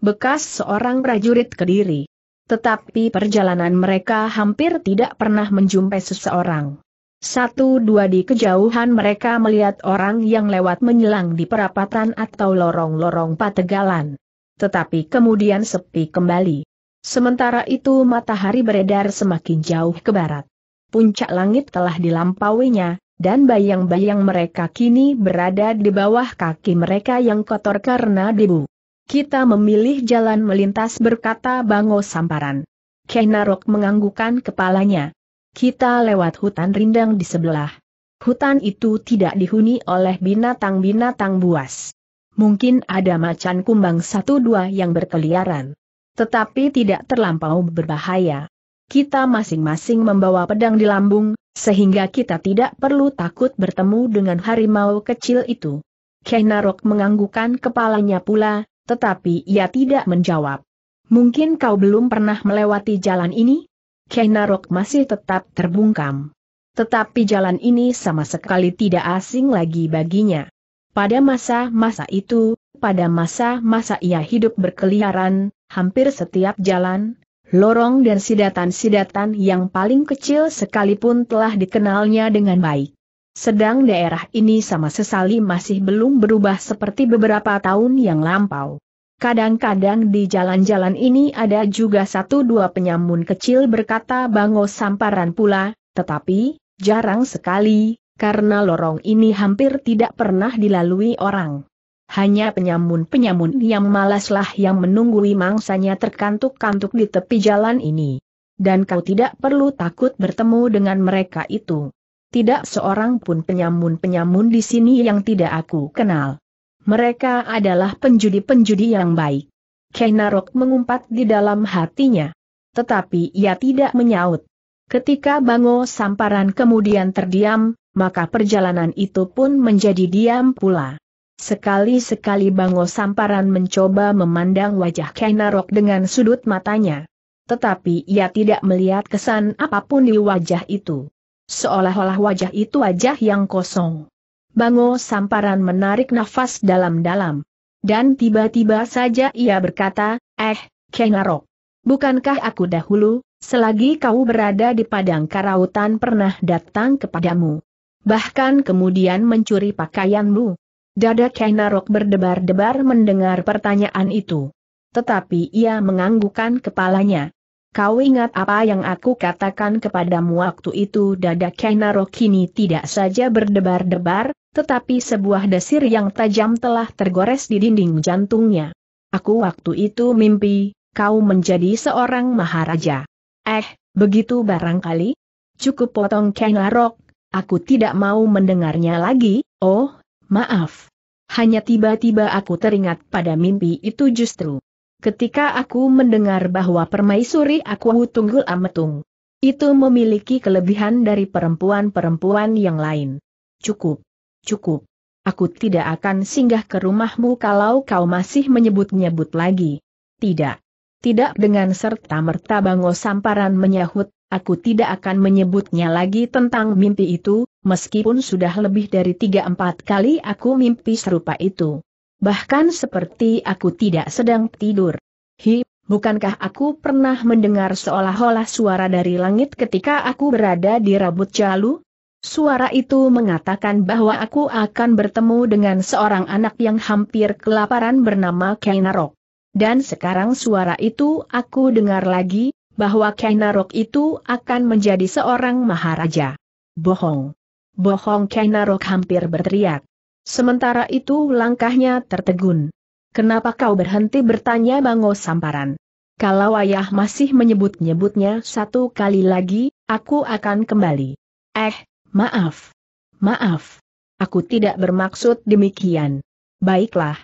Bekas seorang prajurit Kediri. Tetapi perjalanan mereka hampir tidak pernah menjumpai seseorang. Satu dua di kejauhan mereka melihat orang yang lewat menyelang di perapatan atau lorong-lorong pategalan. Tetapi kemudian sepi kembali. Sementara itu matahari beredar semakin jauh ke barat. Puncak langit telah dilampauinya, dan bayang-bayang mereka kini berada di bawah kaki mereka yang kotor karena debu. Kita memilih jalan melintas berkata Bango Samparan. Kenarok menganggukan kepalanya. Kita lewat hutan rindang di sebelah. Hutan itu tidak dihuni oleh binatang-binatang buas. Mungkin ada macan kumbang satu dua yang berkeliaran tetapi tidak terlampau berbahaya. Kita masing-masing membawa pedang di lambung, sehingga kita tidak perlu takut bertemu dengan harimau kecil itu. Kenarok menganggukkan kepalanya pula, tetapi ia tidak menjawab. Mungkin kau belum pernah melewati jalan ini? Kenarok masih tetap terbungkam. Tetapi jalan ini sama sekali tidak asing lagi baginya. Pada masa-masa itu, pada masa-masa ia hidup berkeliaran, hampir setiap jalan, lorong dan sidatan-sidatan yang paling kecil sekalipun telah dikenalnya dengan baik. Sedang daerah ini sama sesali masih belum berubah seperti beberapa tahun yang lampau. Kadang-kadang di jalan-jalan ini ada juga satu dua penyamun kecil berkata bango samparan pula, tetapi, jarang sekali, karena lorong ini hampir tidak pernah dilalui orang hanya penyamun-penyamun yang malaslah yang menunggui mangsanya terkantuk-kantuk di tepi jalan ini. Dan kau tidak perlu takut bertemu dengan mereka itu. Tidak seorang pun penyamun-penyamun di sini yang tidak aku kenal. Mereka adalah penjudi-penjudi yang baik. Kenarok mengumpat di dalam hatinya. Tetapi ia tidak menyaut. Ketika Bango Samparan kemudian terdiam, maka perjalanan itu pun menjadi diam pula. Sekali-sekali Bango Samparan mencoba memandang wajah Kainarok dengan sudut matanya. Tetapi ia tidak melihat kesan apapun di wajah itu. Seolah-olah wajah itu wajah yang kosong. Bango Samparan menarik nafas dalam-dalam. Dan tiba-tiba saja ia berkata, Eh, Kainarok. Bukankah aku dahulu, selagi kau berada di padang karautan pernah datang kepadamu? Bahkan kemudian mencuri pakaianmu, Dada Kainarok berdebar-debar mendengar pertanyaan itu. Tetapi ia menganggukkan kepalanya. Kau ingat apa yang aku katakan kepadamu waktu itu dada Kainarok kini tidak saja berdebar-debar, tetapi sebuah desir yang tajam telah tergores di dinding jantungnya. Aku waktu itu mimpi, kau menjadi seorang maharaja. Eh, begitu barangkali? Cukup potong Kainarok, aku tidak mau mendengarnya lagi, oh maaf. Hanya tiba-tiba aku teringat pada mimpi itu justru. Ketika aku mendengar bahwa permaisuri aku tunggul ametung. Itu memiliki kelebihan dari perempuan-perempuan yang lain. Cukup. Cukup. Aku tidak akan singgah ke rumahmu kalau kau masih menyebut-nyebut lagi. Tidak. Tidak dengan serta merta Bango Samparan menyahut, Aku tidak akan menyebutnya lagi tentang mimpi itu, meskipun sudah lebih dari tiga empat kali aku mimpi serupa itu. Bahkan seperti aku tidak sedang tidur. Hi, bukankah aku pernah mendengar seolah-olah suara dari langit ketika aku berada di rabut jalu? Suara itu mengatakan bahwa aku akan bertemu dengan seorang anak yang hampir kelaparan bernama Kainarok. Dan sekarang suara itu aku dengar lagi, bahwa Kainarok itu akan menjadi seorang maharaja. Bohong. Bohong Kainarok hampir berteriak. Sementara itu langkahnya tertegun. Kenapa kau berhenti bertanya Bango Samparan? Kalau ayah masih menyebut-nyebutnya satu kali lagi, aku akan kembali. Eh, maaf. Maaf. Aku tidak bermaksud demikian. Baiklah.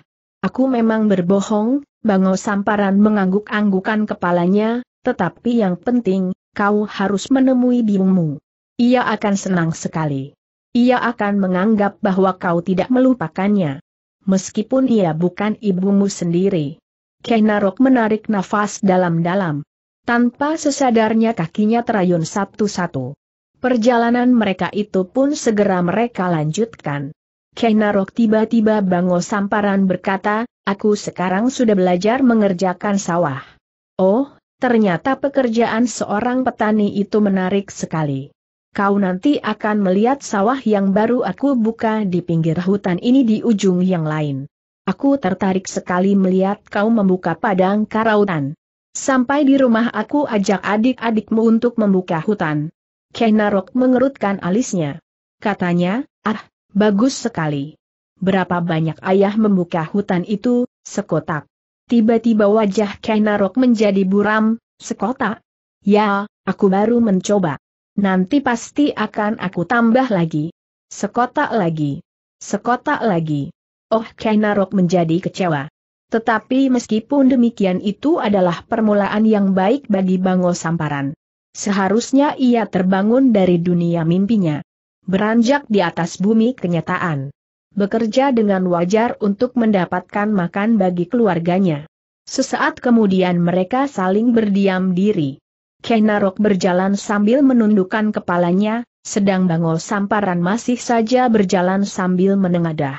Aku memang berbohong, Bango Samparan mengangguk-anggukan kepalanya, tetapi yang penting, kau harus menemui biungmu. Ia akan senang sekali. Ia akan menganggap bahwa kau tidak melupakannya. Meskipun ia bukan ibumu sendiri. Kenarok menarik nafas dalam-dalam. Tanpa sesadarnya kakinya terayun satu-satu. Perjalanan mereka itu pun segera mereka lanjutkan. Kenarok tiba-tiba bango samparan berkata, aku sekarang sudah belajar mengerjakan sawah. Oh, Ternyata pekerjaan seorang petani itu menarik sekali. Kau nanti akan melihat sawah yang baru aku buka di pinggir hutan ini di ujung yang lain. Aku tertarik sekali melihat kau membuka padang karautan. Sampai di rumah aku ajak adik-adikmu untuk membuka hutan. Kenarok mengerutkan alisnya. Katanya, ah, bagus sekali. Berapa banyak ayah membuka hutan itu, sekotak. Tiba-tiba wajah Kainarok menjadi buram, Sekota. Ya, aku baru mencoba. Nanti pasti akan aku tambah lagi. Sekota lagi. Sekota lagi. Oh Kainarok menjadi kecewa. Tetapi meskipun demikian itu adalah permulaan yang baik bagi Bango Samparan. Seharusnya ia terbangun dari dunia mimpinya. Beranjak di atas bumi kenyataan bekerja dengan wajar untuk mendapatkan makan bagi keluarganya. Sesaat kemudian mereka saling berdiam diri. Kenarok berjalan sambil menundukkan kepalanya, sedang Bangol Samparan masih saja berjalan sambil menengadah.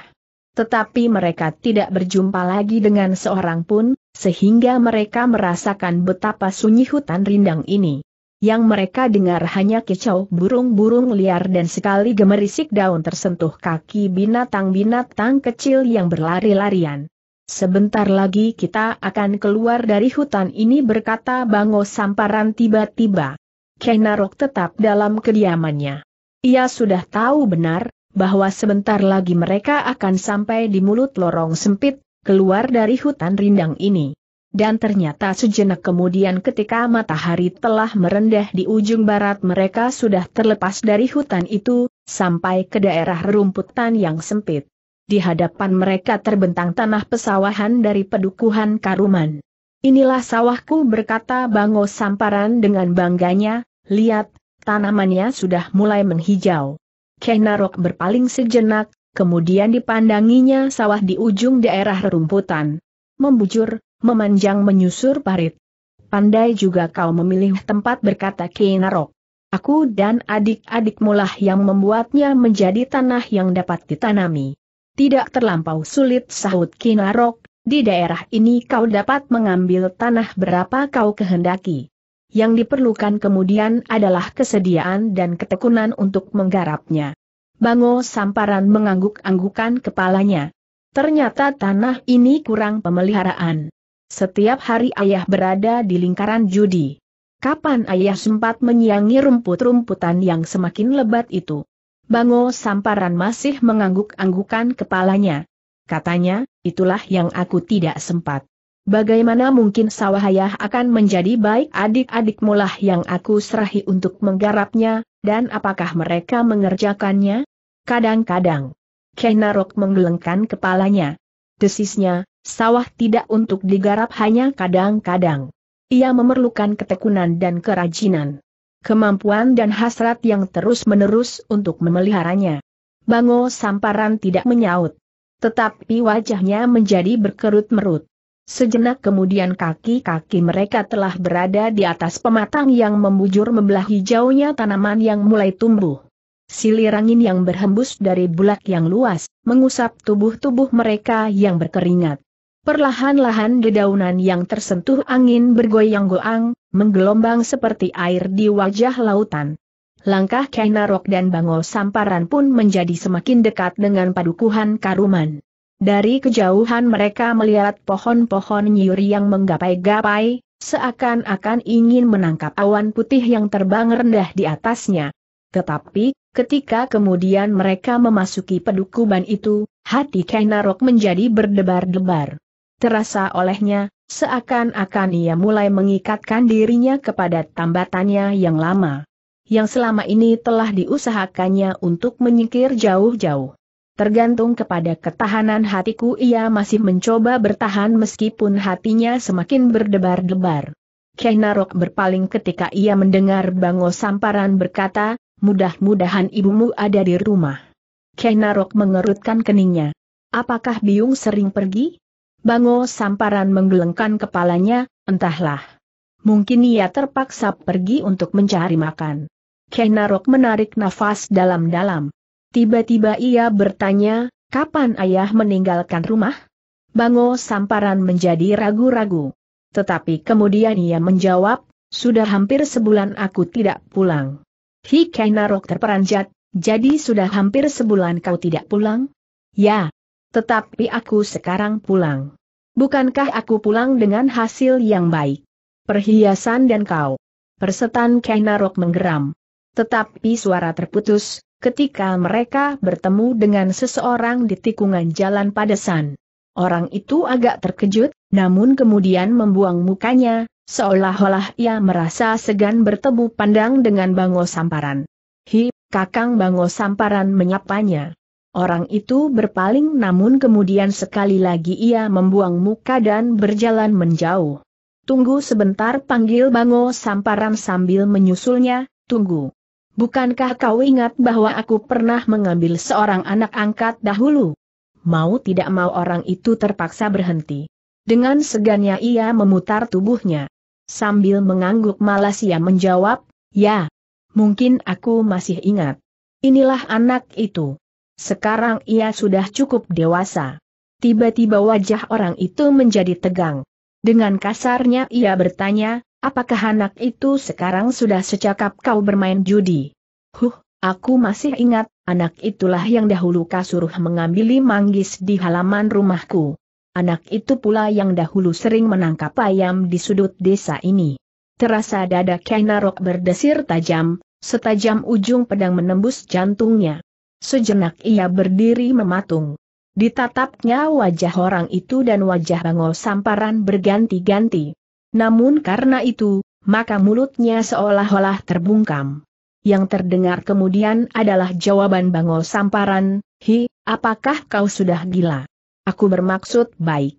Tetapi mereka tidak berjumpa lagi dengan seorang pun, sehingga mereka merasakan betapa sunyi hutan rindang ini. Yang mereka dengar hanya kicau burung-burung liar dan sekali gemerisik daun tersentuh kaki binatang-binatang kecil yang berlari-larian. Sebentar lagi kita akan keluar dari hutan ini berkata Bango Samparan tiba-tiba. Kenarok tetap dalam kediamannya. Ia sudah tahu benar, bahwa sebentar lagi mereka akan sampai di mulut lorong sempit, keluar dari hutan rindang ini dan ternyata sejenak kemudian ketika matahari telah merendah di ujung barat mereka sudah terlepas dari hutan itu, sampai ke daerah rumputan yang sempit. Di hadapan mereka terbentang tanah pesawahan dari pedukuhan Karuman. Inilah sawahku berkata Bango Samparan dengan bangganya, lihat, tanamannya sudah mulai menghijau. Kenarok berpaling sejenak, kemudian dipandanginya sawah di ujung daerah rumputan. Membujur, memanjang menyusur parit. Pandai juga kau memilih tempat berkata Kinarok. Aku dan adik adik mulah yang membuatnya menjadi tanah yang dapat ditanami. Tidak terlampau sulit sahut Kinarok, di daerah ini kau dapat mengambil tanah berapa kau kehendaki. Yang diperlukan kemudian adalah kesediaan dan ketekunan untuk menggarapnya. Bango Samparan mengangguk-anggukan kepalanya. Ternyata tanah ini kurang pemeliharaan. Setiap hari ayah berada di lingkaran judi. Kapan ayah sempat menyiangi rumput-rumputan yang semakin lebat itu? Bango Samparan masih mengangguk-anggukan kepalanya. Katanya, itulah yang aku tidak sempat. Bagaimana mungkin sawah ayah akan menjadi baik adik-adik mulah yang aku serahi untuk menggarapnya, dan apakah mereka mengerjakannya? Kadang-kadang. Kenarok menggelengkan kepalanya. Desisnya, sawah tidak untuk digarap hanya kadang-kadang. Ia memerlukan ketekunan dan kerajinan. Kemampuan dan hasrat yang terus-menerus untuk memeliharanya. Bango Samparan tidak menyaut. Tetapi wajahnya menjadi berkerut-merut. Sejenak kemudian kaki-kaki mereka telah berada di atas pematang yang membujur membelah hijaunya tanaman yang mulai tumbuh. Silir angin yang berhembus dari bulak yang luas, mengusap tubuh-tubuh mereka yang berkeringat. Perlahan-lahan dedaunan yang tersentuh angin bergoyang goyang menggelombang seperti air di wajah lautan. Langkah Kainarok dan Bangol Samparan pun menjadi semakin dekat dengan padukuhan Karuman. Dari kejauhan mereka melihat pohon-pohon nyuri yang menggapai-gapai, seakan-akan ingin menangkap awan putih yang terbang rendah di atasnya. Tetapi, ketika kemudian mereka memasuki pedukuban itu, hati Kainarok menjadi berdebar-debar. Terasa olehnya, seakan-akan ia mulai mengikatkan dirinya kepada tambatannya yang lama. Yang selama ini telah diusahakannya untuk menyingkir jauh-jauh. Tergantung kepada ketahanan hatiku ia masih mencoba bertahan meskipun hatinya semakin berdebar-debar. Kenarok berpaling ketika ia mendengar Bango Samparan berkata, mudah-mudahan ibumu ada di rumah. Kenarok mengerutkan keningnya. Apakah Biung sering pergi? Bango Samparan menggelengkan kepalanya, entahlah. Mungkin ia terpaksa pergi untuk mencari makan. Kenarok menarik nafas dalam-dalam. Tiba-tiba ia bertanya, kapan ayah meninggalkan rumah? Bango Samparan menjadi ragu-ragu. Tetapi kemudian ia menjawab, sudah hampir sebulan aku tidak pulang. Hi Kenarok terperanjat, jadi sudah hampir sebulan kau tidak pulang? Ya, tetapi aku sekarang pulang. Bukankah aku pulang dengan hasil yang baik? Perhiasan dan kau. Persetan Kainarok menggeram. Tetapi suara terputus, ketika mereka bertemu dengan seseorang di tikungan jalan padesan. Orang itu agak terkejut, namun kemudian membuang mukanya, seolah-olah ia merasa segan bertemu pandang dengan Bango Samparan. Hi, Kakang Bango Samparan menyapanya. Orang itu berpaling namun kemudian sekali lagi ia membuang muka dan berjalan menjauh. Tunggu sebentar panggil Bango Samparan sambil menyusulnya, tunggu. Bukankah kau ingat bahwa aku pernah mengambil seorang anak angkat dahulu? Mau tidak mau orang itu terpaksa berhenti. Dengan segannya ia memutar tubuhnya. Sambil mengangguk malas ia menjawab, ya. Mungkin aku masih ingat. Inilah anak itu. Sekarang ia sudah cukup dewasa. Tiba-tiba wajah orang itu menjadi tegang. Dengan kasarnya ia bertanya, apakah anak itu sekarang sudah secakap kau bermain judi? Huh, aku masih ingat, anak itulah yang dahulu kasuruh mengambil manggis di halaman rumahku. Anak itu pula yang dahulu sering menangkap ayam di sudut desa ini. Terasa dada kainarok berdesir tajam, setajam ujung pedang menembus jantungnya. Sejenak ia berdiri mematung. Ditatapnya wajah orang itu dan wajah Bangol Samparan berganti-ganti. Namun karena itu, maka mulutnya seolah-olah terbungkam. Yang terdengar kemudian adalah jawaban Bangol Samparan, Hi, apakah kau sudah gila? Aku bermaksud baik.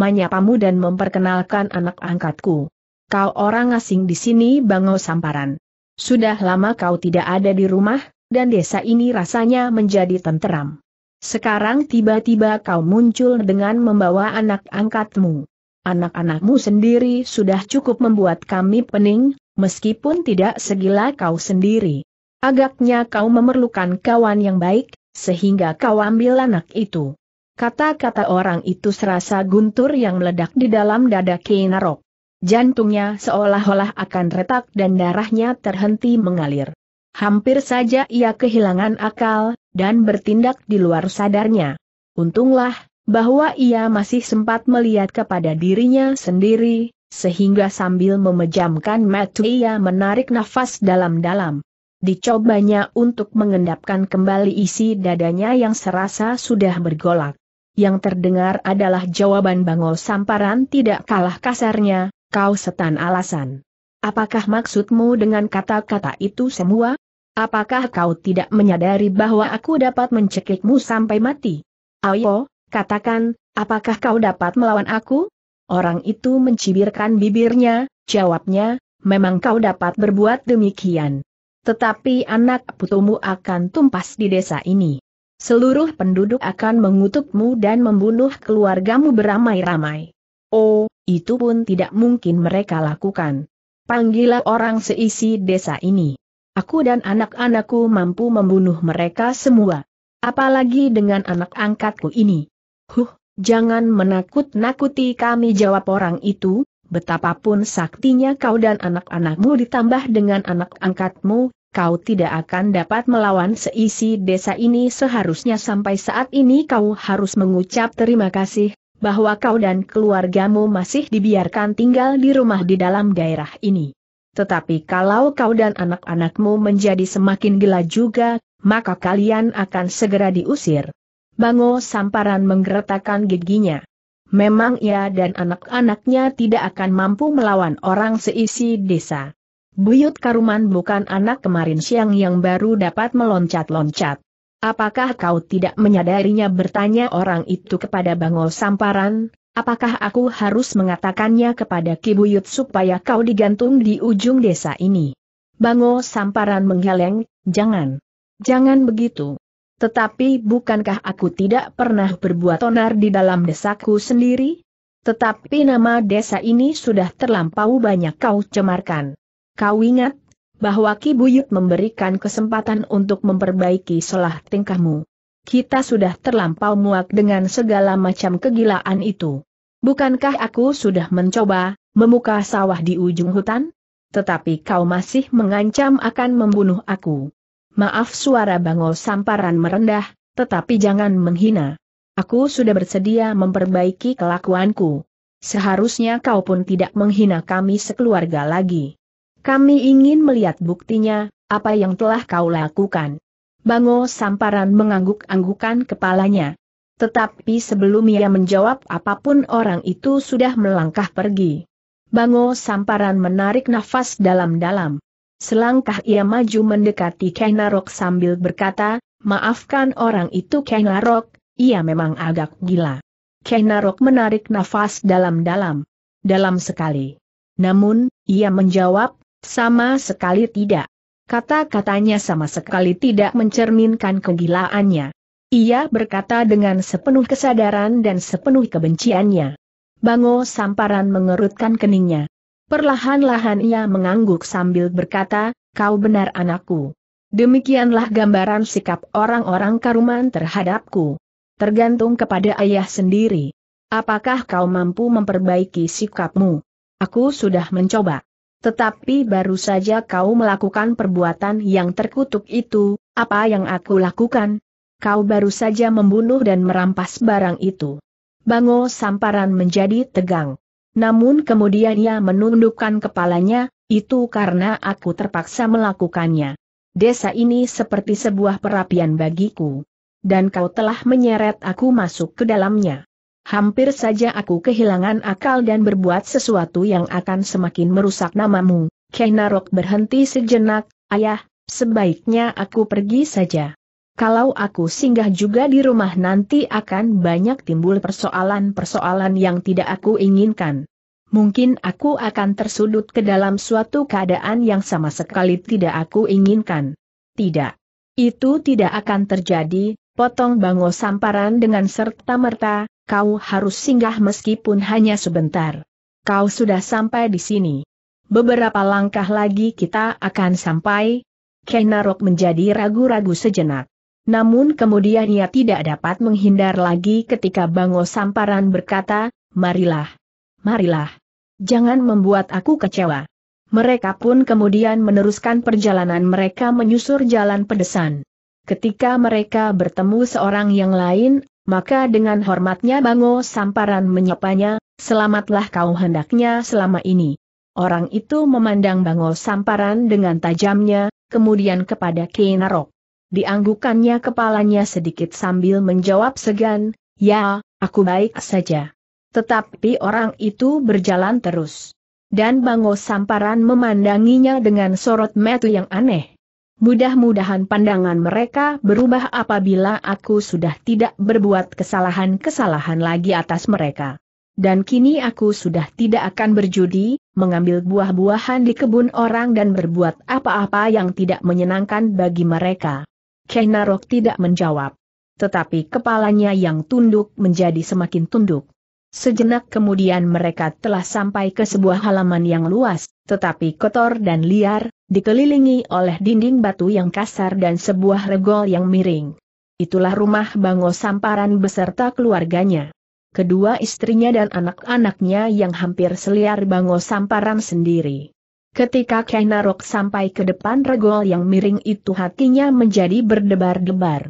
Manyapamu dan memperkenalkan anak angkatku. Kau orang asing di sini Bangol Samparan. Sudah lama kau tidak ada di rumah, dan desa ini rasanya menjadi tenteram. Sekarang tiba-tiba kau muncul dengan membawa anak angkatmu. Anak-anakmu sendiri sudah cukup membuat kami pening, meskipun tidak segila kau sendiri. Agaknya kau memerlukan kawan yang baik, sehingga kau ambil anak itu. Kata-kata orang itu serasa guntur yang meledak di dalam dada Kinarok. Jantungnya seolah-olah akan retak dan darahnya terhenti mengalir. Hampir saja ia kehilangan akal, dan bertindak di luar sadarnya. Untunglah, bahwa ia masih sempat melihat kepada dirinya sendiri, sehingga sambil memejamkan mata ia menarik nafas dalam-dalam. Dicobanya untuk mengendapkan kembali isi dadanya yang serasa sudah bergolak. Yang terdengar adalah jawaban Bangol Samparan tidak kalah kasarnya, kau setan alasan. Apakah maksudmu dengan kata-kata itu semua? Apakah kau tidak menyadari bahwa aku dapat mencekikmu sampai mati? Ayo, katakan, apakah kau dapat melawan aku? Orang itu mencibirkan bibirnya, jawabnya, memang kau dapat berbuat demikian. Tetapi anak putumu akan tumpas di desa ini. Seluruh penduduk akan mengutukmu dan membunuh keluargamu beramai-ramai. Oh, itu pun tidak mungkin mereka lakukan. Panggillah orang seisi desa ini. Aku dan anak-anakku mampu membunuh mereka semua. Apalagi dengan anak angkatku ini. Huh, jangan menakut-nakuti kami jawab orang itu, betapapun saktinya kau dan anak-anakmu ditambah dengan anak angkatmu, kau tidak akan dapat melawan seisi desa ini seharusnya sampai saat ini kau harus mengucap terima kasih, bahwa kau dan keluargamu masih dibiarkan tinggal di rumah di dalam daerah ini. Tetapi kalau kau dan anak-anakmu menjadi semakin gila juga, maka kalian akan segera diusir. Bango Samparan menggeretakkan giginya. Memang ia dan anak-anaknya tidak akan mampu melawan orang seisi desa. Buyut Karuman bukan anak kemarin siang yang baru dapat meloncat-loncat. Apakah kau tidak menyadarinya bertanya orang itu kepada Bango Samparan? Apakah aku harus mengatakannya kepada Kibuyut supaya kau digantung di ujung desa ini? Bango Samparan menggeleng, jangan. Jangan begitu. Tetapi bukankah aku tidak pernah berbuat onar di dalam desaku sendiri? Tetapi nama desa ini sudah terlampau banyak kau cemarkan. Kau ingat, bahwa Kibuyut memberikan kesempatan untuk memperbaiki selah tingkahmu. Kita sudah terlampau muak dengan segala macam kegilaan itu. Bukankah aku sudah mencoba memuka sawah di ujung hutan? Tetapi kau masih mengancam akan membunuh aku. Maaf suara bangau samparan merendah, tetapi jangan menghina. Aku sudah bersedia memperbaiki kelakuanku. Seharusnya kau pun tidak menghina kami sekeluarga lagi. Kami ingin melihat buktinya, apa yang telah kau lakukan. Bango Samparan mengangguk-anggukan kepalanya. Tetapi sebelum ia menjawab apapun orang itu sudah melangkah pergi. Bango Samparan menarik nafas dalam-dalam. Selangkah ia maju mendekati Kenarok sambil berkata, maafkan orang itu Kenarok, ia memang agak gila. Kenarok menarik nafas dalam-dalam. Dalam sekali. Namun, ia menjawab, sama sekali tidak. Kata-katanya sama sekali tidak mencerminkan kegilaannya. Ia berkata dengan sepenuh kesadaran dan sepenuh kebenciannya. Bango Samparan mengerutkan keningnya. Perlahan-lahan ia mengangguk sambil berkata, kau benar anakku. Demikianlah gambaran sikap orang-orang karuman terhadapku. Tergantung kepada ayah sendiri. Apakah kau mampu memperbaiki sikapmu? Aku sudah mencoba. Tetapi baru saja kau melakukan perbuatan yang terkutuk itu, apa yang aku lakukan? Kau baru saja membunuh dan merampas barang itu. Bango Samparan menjadi tegang. Namun kemudian ia menundukkan kepalanya, itu karena aku terpaksa melakukannya. Desa ini seperti sebuah perapian bagiku. Dan kau telah menyeret aku masuk ke dalamnya. Hampir saja aku kehilangan akal dan berbuat sesuatu yang akan semakin merusak namamu. Kenarok berhenti sejenak, ayah, sebaiknya aku pergi saja. Kalau aku singgah juga di rumah nanti akan banyak timbul persoalan-persoalan yang tidak aku inginkan. Mungkin aku akan tersudut ke dalam suatu keadaan yang sama sekali tidak aku inginkan. Tidak. Itu tidak akan terjadi, potong bango samparan dengan serta-merta, kau harus singgah meskipun hanya sebentar. Kau sudah sampai di sini. Beberapa langkah lagi kita akan sampai. Kenarok menjadi ragu-ragu sejenak. Namun kemudian ia tidak dapat menghindar lagi ketika Bango Samparan berkata, marilah, marilah. Jangan membuat aku kecewa. Mereka pun kemudian meneruskan perjalanan mereka menyusur jalan pedesan. Ketika mereka bertemu seorang yang lain, maka dengan hormatnya Bango Samparan menyapanya, selamatlah kau hendaknya selama ini. Orang itu memandang Bango Samparan dengan tajamnya, kemudian kepada Kinarok. Dianggukannya kepalanya sedikit sambil menjawab segan, ya, aku baik saja. Tetapi orang itu berjalan terus. Dan Bango Samparan memandanginya dengan sorot metu yang aneh. Mudah-mudahan pandangan mereka berubah apabila aku sudah tidak berbuat kesalahan-kesalahan lagi atas mereka. Dan kini aku sudah tidak akan berjudi, mengambil buah-buahan di kebun orang dan berbuat apa-apa yang tidak menyenangkan bagi mereka. Kenarok tidak menjawab. Tetapi kepalanya yang tunduk menjadi semakin tunduk. Sejenak kemudian mereka telah sampai ke sebuah halaman yang luas, tetapi kotor dan liar, dikelilingi oleh dinding batu yang kasar dan sebuah regol yang miring. Itulah rumah Bango Samparan beserta keluarganya. Kedua istrinya dan anak-anaknya yang hampir seliar Bango Samparan sendiri. Ketika Kainarok sampai ke depan regol yang miring itu hatinya menjadi berdebar-debar.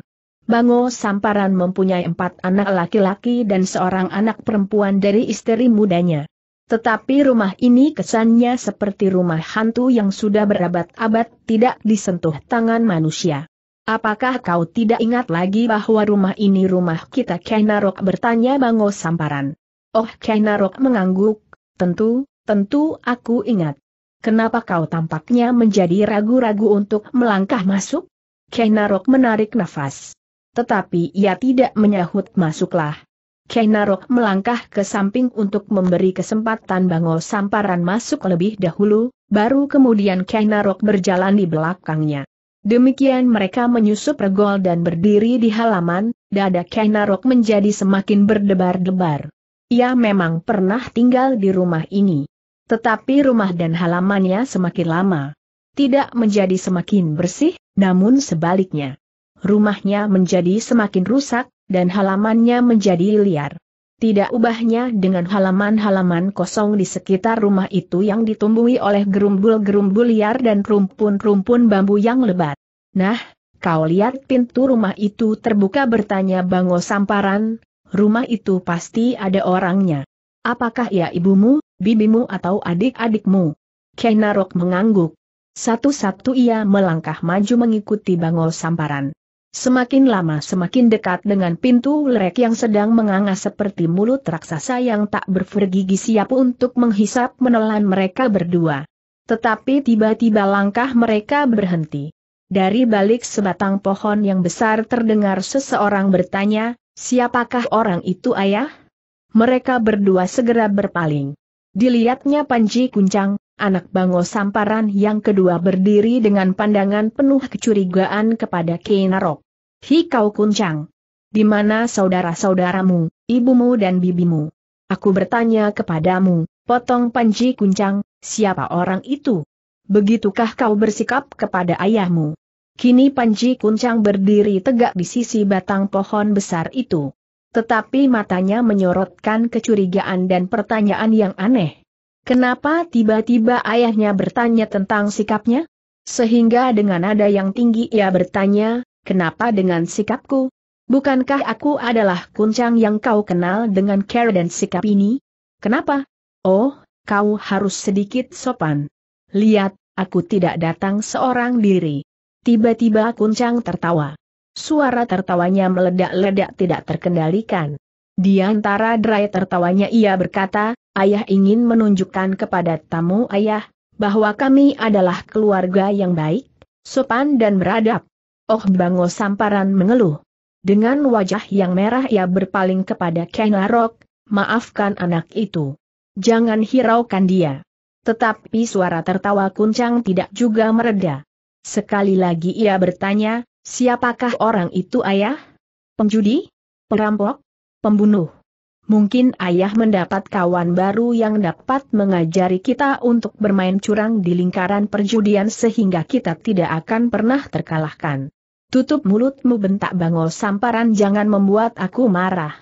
Bango Samparan mempunyai empat anak laki-laki dan seorang anak perempuan dari istri mudanya. Tetapi rumah ini kesannya seperti rumah hantu yang sudah berabad-abad tidak disentuh tangan manusia. Apakah kau tidak ingat lagi bahwa rumah ini rumah kita Kainarok bertanya Bango Samparan. Oh Kainarok mengangguk, tentu, tentu aku ingat. Kenapa kau tampaknya menjadi ragu-ragu untuk melangkah masuk? Kenarok menarik nafas. Tetapi ia tidak menyahut masuklah. Kenarok melangkah ke samping untuk memberi kesempatan Bango Samparan masuk lebih dahulu, baru kemudian Kenarok berjalan di belakangnya. Demikian mereka menyusup regol dan berdiri di halaman, dada Kenarok menjadi semakin berdebar-debar. Ia memang pernah tinggal di rumah ini. Tetapi rumah dan halamannya semakin lama tidak menjadi semakin bersih, namun sebaliknya. Rumahnya menjadi semakin rusak, dan halamannya menjadi liar. Tidak ubahnya dengan halaman-halaman kosong di sekitar rumah itu yang ditumbuhi oleh gerumbul-gerumbul liar dan rumpun-rumpun bambu yang lebat. Nah, kau lihat pintu rumah itu terbuka bertanya Bango Samparan, rumah itu pasti ada orangnya. Apakah ya ibumu? bibimu atau adik-adikmu. Kenarok mengangguk. Satu-satu ia melangkah maju mengikuti bangol samparan. Semakin lama semakin dekat dengan pintu lerek yang sedang menganga seperti mulut raksasa yang tak berfergigi siap untuk menghisap menelan mereka berdua. Tetapi tiba-tiba langkah mereka berhenti. Dari balik sebatang pohon yang besar terdengar seseorang bertanya, siapakah orang itu ayah? Mereka berdua segera berpaling. Dilihatnya Panji Kuncang, anak Bango Samparan yang kedua berdiri dengan pandangan penuh kecurigaan kepada Kinarok. kau Kuncang. Di mana saudara-saudaramu, ibumu dan bibimu? Aku bertanya kepadamu, potong Panji Kuncang, siapa orang itu? Begitukah kau bersikap kepada ayahmu? Kini Panji Kuncang berdiri tegak di sisi batang pohon besar itu. Tetapi matanya menyorotkan kecurigaan dan pertanyaan yang aneh. Kenapa tiba-tiba ayahnya bertanya tentang sikapnya? Sehingga dengan nada yang tinggi ia bertanya, kenapa dengan sikapku? Bukankah aku adalah kuncang yang kau kenal dengan care dan sikap ini? Kenapa? Oh, kau harus sedikit sopan. Lihat, aku tidak datang seorang diri. Tiba-tiba kuncang tertawa. Suara tertawanya meledak-ledak tidak terkendalikan. Di antara derai tertawanya ia berkata, ayah ingin menunjukkan kepada tamu ayah, bahwa kami adalah keluarga yang baik, sopan dan beradab. Oh Bango Samparan mengeluh. Dengan wajah yang merah ia berpaling kepada Kenarok, maafkan anak itu. Jangan hiraukan dia. Tetapi suara tertawa kuncang tidak juga mereda. Sekali lagi ia bertanya, Siapakah orang itu ayah? Penjudi? Perampok? Pembunuh? Mungkin ayah mendapat kawan baru yang dapat mengajari kita untuk bermain curang di lingkaran perjudian sehingga kita tidak akan pernah terkalahkan. Tutup mulutmu bentak bangol samparan jangan membuat aku marah.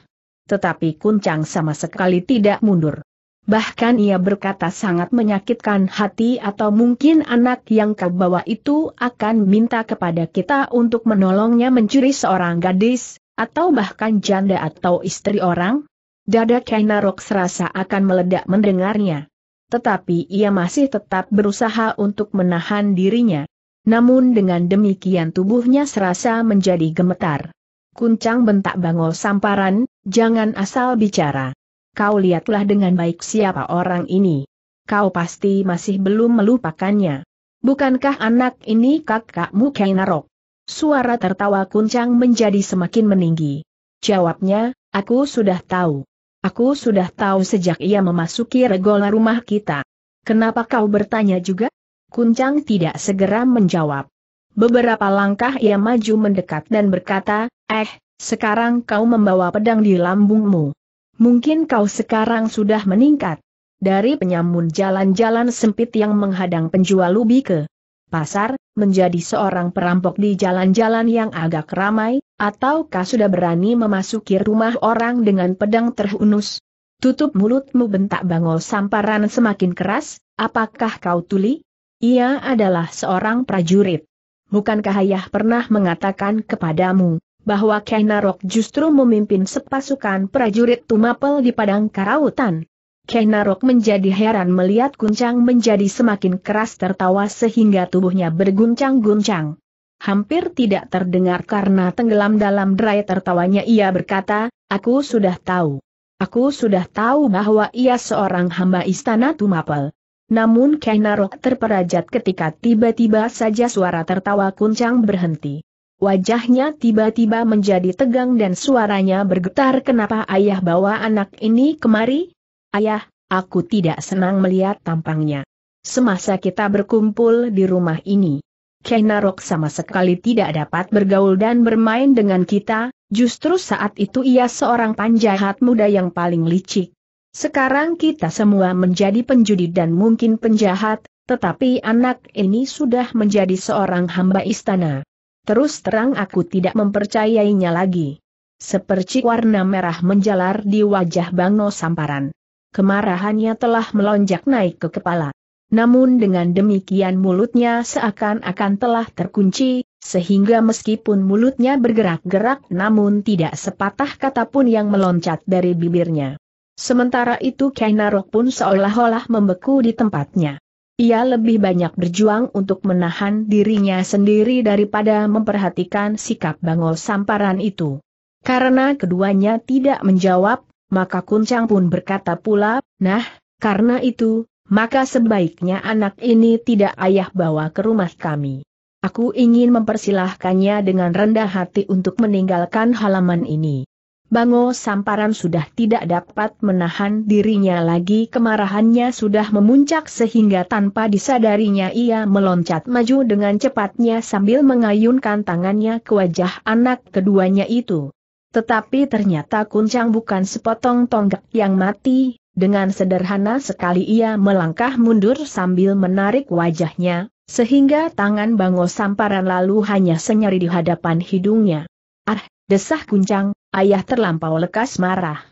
Tetapi kuncang sama sekali tidak mundur. Bahkan ia berkata sangat menyakitkan hati atau mungkin anak yang kau bawa itu akan minta kepada kita untuk menolongnya mencuri seorang gadis, atau bahkan janda atau istri orang? Dada Kainarok serasa akan meledak mendengarnya. Tetapi ia masih tetap berusaha untuk menahan dirinya. Namun dengan demikian tubuhnya serasa menjadi gemetar. Kuncang bentak bangol samparan, jangan asal bicara. Kau lihatlah dengan baik siapa orang ini. Kau pasti masih belum melupakannya. Bukankah anak ini kakakmu Kainarok? Suara tertawa kuncang menjadi semakin meninggi. Jawabnya, aku sudah tahu. Aku sudah tahu sejak ia memasuki regola rumah kita. Kenapa kau bertanya juga? Kuncang tidak segera menjawab. Beberapa langkah ia maju mendekat dan berkata, eh, sekarang kau membawa pedang di lambungmu. Mungkin kau sekarang sudah meningkat. Dari penyamun jalan-jalan sempit yang menghadang penjual ubi ke pasar, menjadi seorang perampok di jalan-jalan yang agak ramai, ataukah sudah berani memasuki rumah orang dengan pedang terhunus? Tutup mulutmu bentak bangol samparan semakin keras, apakah kau tuli? Ia adalah seorang prajurit. Bukankah ayah pernah mengatakan kepadamu, bahwa Kainarok justru memimpin sepasukan prajurit Tumapel di Padang Karautan. Kainarok menjadi heran melihat Kuncang menjadi semakin keras tertawa sehingga tubuhnya berguncang-guncang. Hampir tidak terdengar karena tenggelam dalam derai tertawanya ia berkata, Aku sudah tahu. Aku sudah tahu bahwa ia seorang hamba istana Tumapel. Namun Kainarok terperajat ketika tiba-tiba saja suara tertawa kuncang berhenti. Wajahnya tiba-tiba menjadi tegang dan suaranya bergetar kenapa ayah bawa anak ini kemari? Ayah, aku tidak senang melihat tampangnya. Semasa kita berkumpul di rumah ini, Kenarok sama sekali tidak dapat bergaul dan bermain dengan kita, justru saat itu ia seorang panjahat muda yang paling licik. Sekarang kita semua menjadi penjudi dan mungkin penjahat, tetapi anak ini sudah menjadi seorang hamba istana. Terus terang aku tidak mempercayainya lagi. Seperti warna merah menjalar di wajah Bang No Samparan. Kemarahannya telah melonjak naik ke kepala. Namun dengan demikian mulutnya seakan-akan telah terkunci, sehingga meskipun mulutnya bergerak-gerak namun tidak sepatah kata pun yang meloncat dari bibirnya. Sementara itu Kainarok pun seolah-olah membeku di tempatnya. Ia lebih banyak berjuang untuk menahan dirinya sendiri daripada memperhatikan sikap bangol samparan itu. Karena keduanya tidak menjawab, maka Kuncang pun berkata pula, nah, karena itu, maka sebaiknya anak ini tidak ayah bawa ke rumah kami. Aku ingin mempersilahkannya dengan rendah hati untuk meninggalkan halaman ini. Bango Samparan sudah tidak dapat menahan dirinya lagi kemarahannya sudah memuncak sehingga tanpa disadarinya ia meloncat maju dengan cepatnya sambil mengayunkan tangannya ke wajah anak keduanya itu. Tetapi ternyata kuncang bukan sepotong tonggak yang mati, dengan sederhana sekali ia melangkah mundur sambil menarik wajahnya, sehingga tangan Bango Samparan lalu hanya senyari di hadapan hidungnya. Ah, desah kuncang, ayah terlampau lekas marah.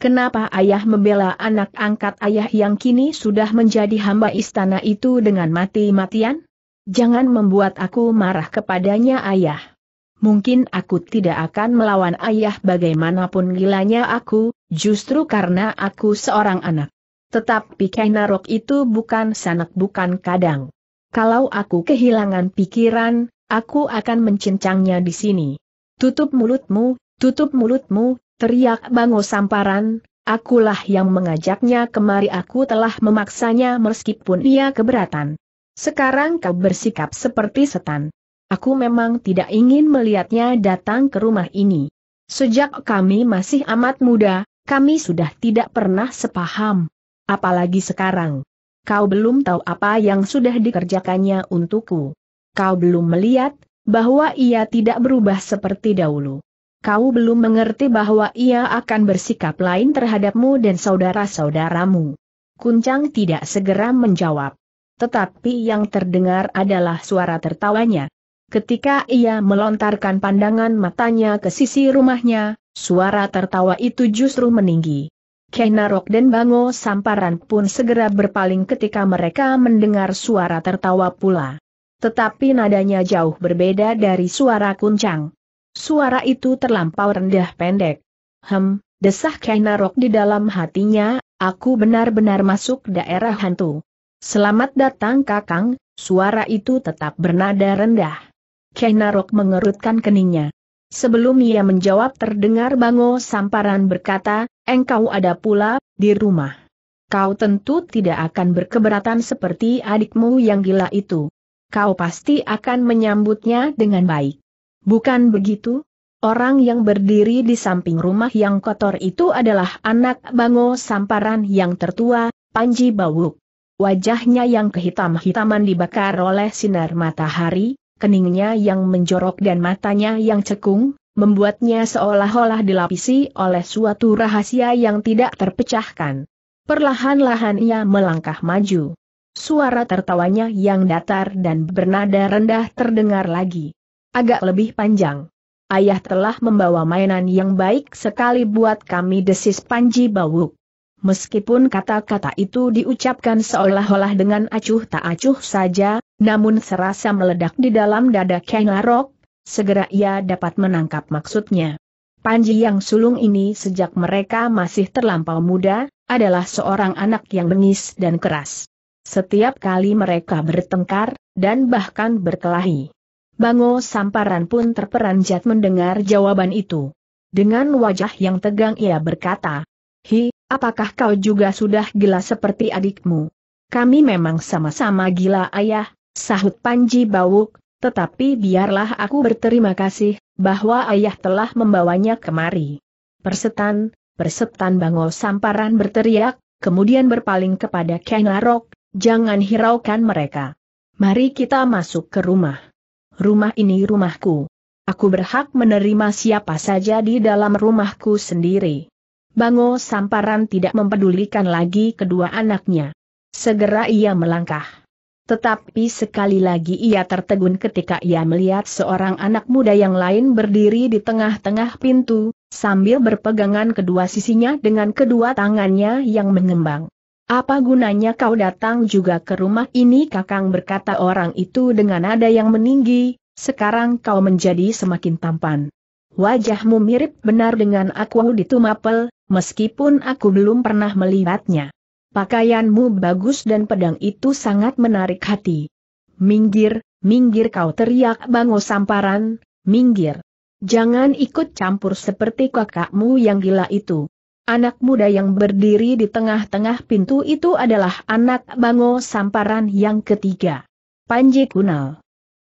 Kenapa ayah membela anak angkat ayah yang kini sudah menjadi hamba istana itu dengan mati-matian? Jangan membuat aku marah kepadanya ayah. Mungkin aku tidak akan melawan ayah bagaimanapun gilanya aku, justru karena aku seorang anak. Tetapi Kainarok itu bukan sanak bukan kadang. Kalau aku kehilangan pikiran, aku akan mencincangnya di sini. Tutup mulutmu, Tutup mulutmu, teriak Bango Samparan, akulah yang mengajaknya kemari aku telah memaksanya meskipun ia keberatan. Sekarang kau bersikap seperti setan. Aku memang tidak ingin melihatnya datang ke rumah ini. Sejak kami masih amat muda, kami sudah tidak pernah sepaham. Apalagi sekarang. Kau belum tahu apa yang sudah dikerjakannya untukku. Kau belum melihat, bahwa ia tidak berubah seperti dahulu kau belum mengerti bahwa ia akan bersikap lain terhadapmu dan saudara-saudaramu. Kuncang tidak segera menjawab. Tetapi yang terdengar adalah suara tertawanya. Ketika ia melontarkan pandangan matanya ke sisi rumahnya, suara tertawa itu justru meninggi. Kenarok dan Bango Samparan pun segera berpaling ketika mereka mendengar suara tertawa pula. Tetapi nadanya jauh berbeda dari suara kuncang. Suara itu terlampau rendah pendek. Hem, desah Kainarok di dalam hatinya, aku benar-benar masuk daerah hantu. Selamat datang kakang, suara itu tetap bernada rendah. Kainarok mengerutkan keningnya. Sebelum ia menjawab terdengar Bango Samparan berkata, engkau ada pula, di rumah. Kau tentu tidak akan berkeberatan seperti adikmu yang gila itu. Kau pasti akan menyambutnya dengan baik. Bukan begitu? Orang yang berdiri di samping rumah yang kotor itu adalah anak Bango Samparan yang tertua, Panji Bawuk. Wajahnya yang kehitam-hitaman dibakar oleh sinar matahari, keningnya yang menjorok dan matanya yang cekung, membuatnya seolah-olah dilapisi oleh suatu rahasia yang tidak terpecahkan. Perlahan-lahan ia melangkah maju. Suara tertawanya yang datar dan bernada rendah terdengar lagi agak lebih panjang. Ayah telah membawa mainan yang baik sekali buat kami desis Panji Bawuk. Meskipun kata-kata itu diucapkan seolah-olah dengan acuh tak acuh saja, namun serasa meledak di dalam dada Kang Larok, segera ia dapat menangkap maksudnya. Panji yang sulung ini sejak mereka masih terlampau muda, adalah seorang anak yang bengis dan keras. Setiap kali mereka bertengkar, dan bahkan berkelahi Bango Samparan pun terperanjat mendengar jawaban itu. Dengan wajah yang tegang ia berkata, Hi, apakah kau juga sudah gila seperti adikmu? Kami memang sama-sama gila ayah, sahut Panji Bawuk, tetapi biarlah aku berterima kasih, bahwa ayah telah membawanya kemari. Persetan, persetan Bango Samparan berteriak, kemudian berpaling kepada Kenarok, jangan hiraukan mereka. Mari kita masuk ke rumah rumah ini rumahku. Aku berhak menerima siapa saja di dalam rumahku sendiri. Bango Samparan tidak mempedulikan lagi kedua anaknya. Segera ia melangkah. Tetapi sekali lagi ia tertegun ketika ia melihat seorang anak muda yang lain berdiri di tengah-tengah pintu, sambil berpegangan kedua sisinya dengan kedua tangannya yang mengembang. Apa gunanya kau datang juga ke rumah ini kakang berkata orang itu dengan nada yang meninggi, sekarang kau menjadi semakin tampan. Wajahmu mirip benar dengan aku di Tumapel, meskipun aku belum pernah melihatnya. Pakaianmu bagus dan pedang itu sangat menarik hati. Minggir, minggir kau teriak bango samparan, minggir. Jangan ikut campur seperti kakakmu yang gila itu. Anak muda yang berdiri di tengah-tengah pintu itu adalah anak bangau Samparan yang ketiga. Panji Kunal.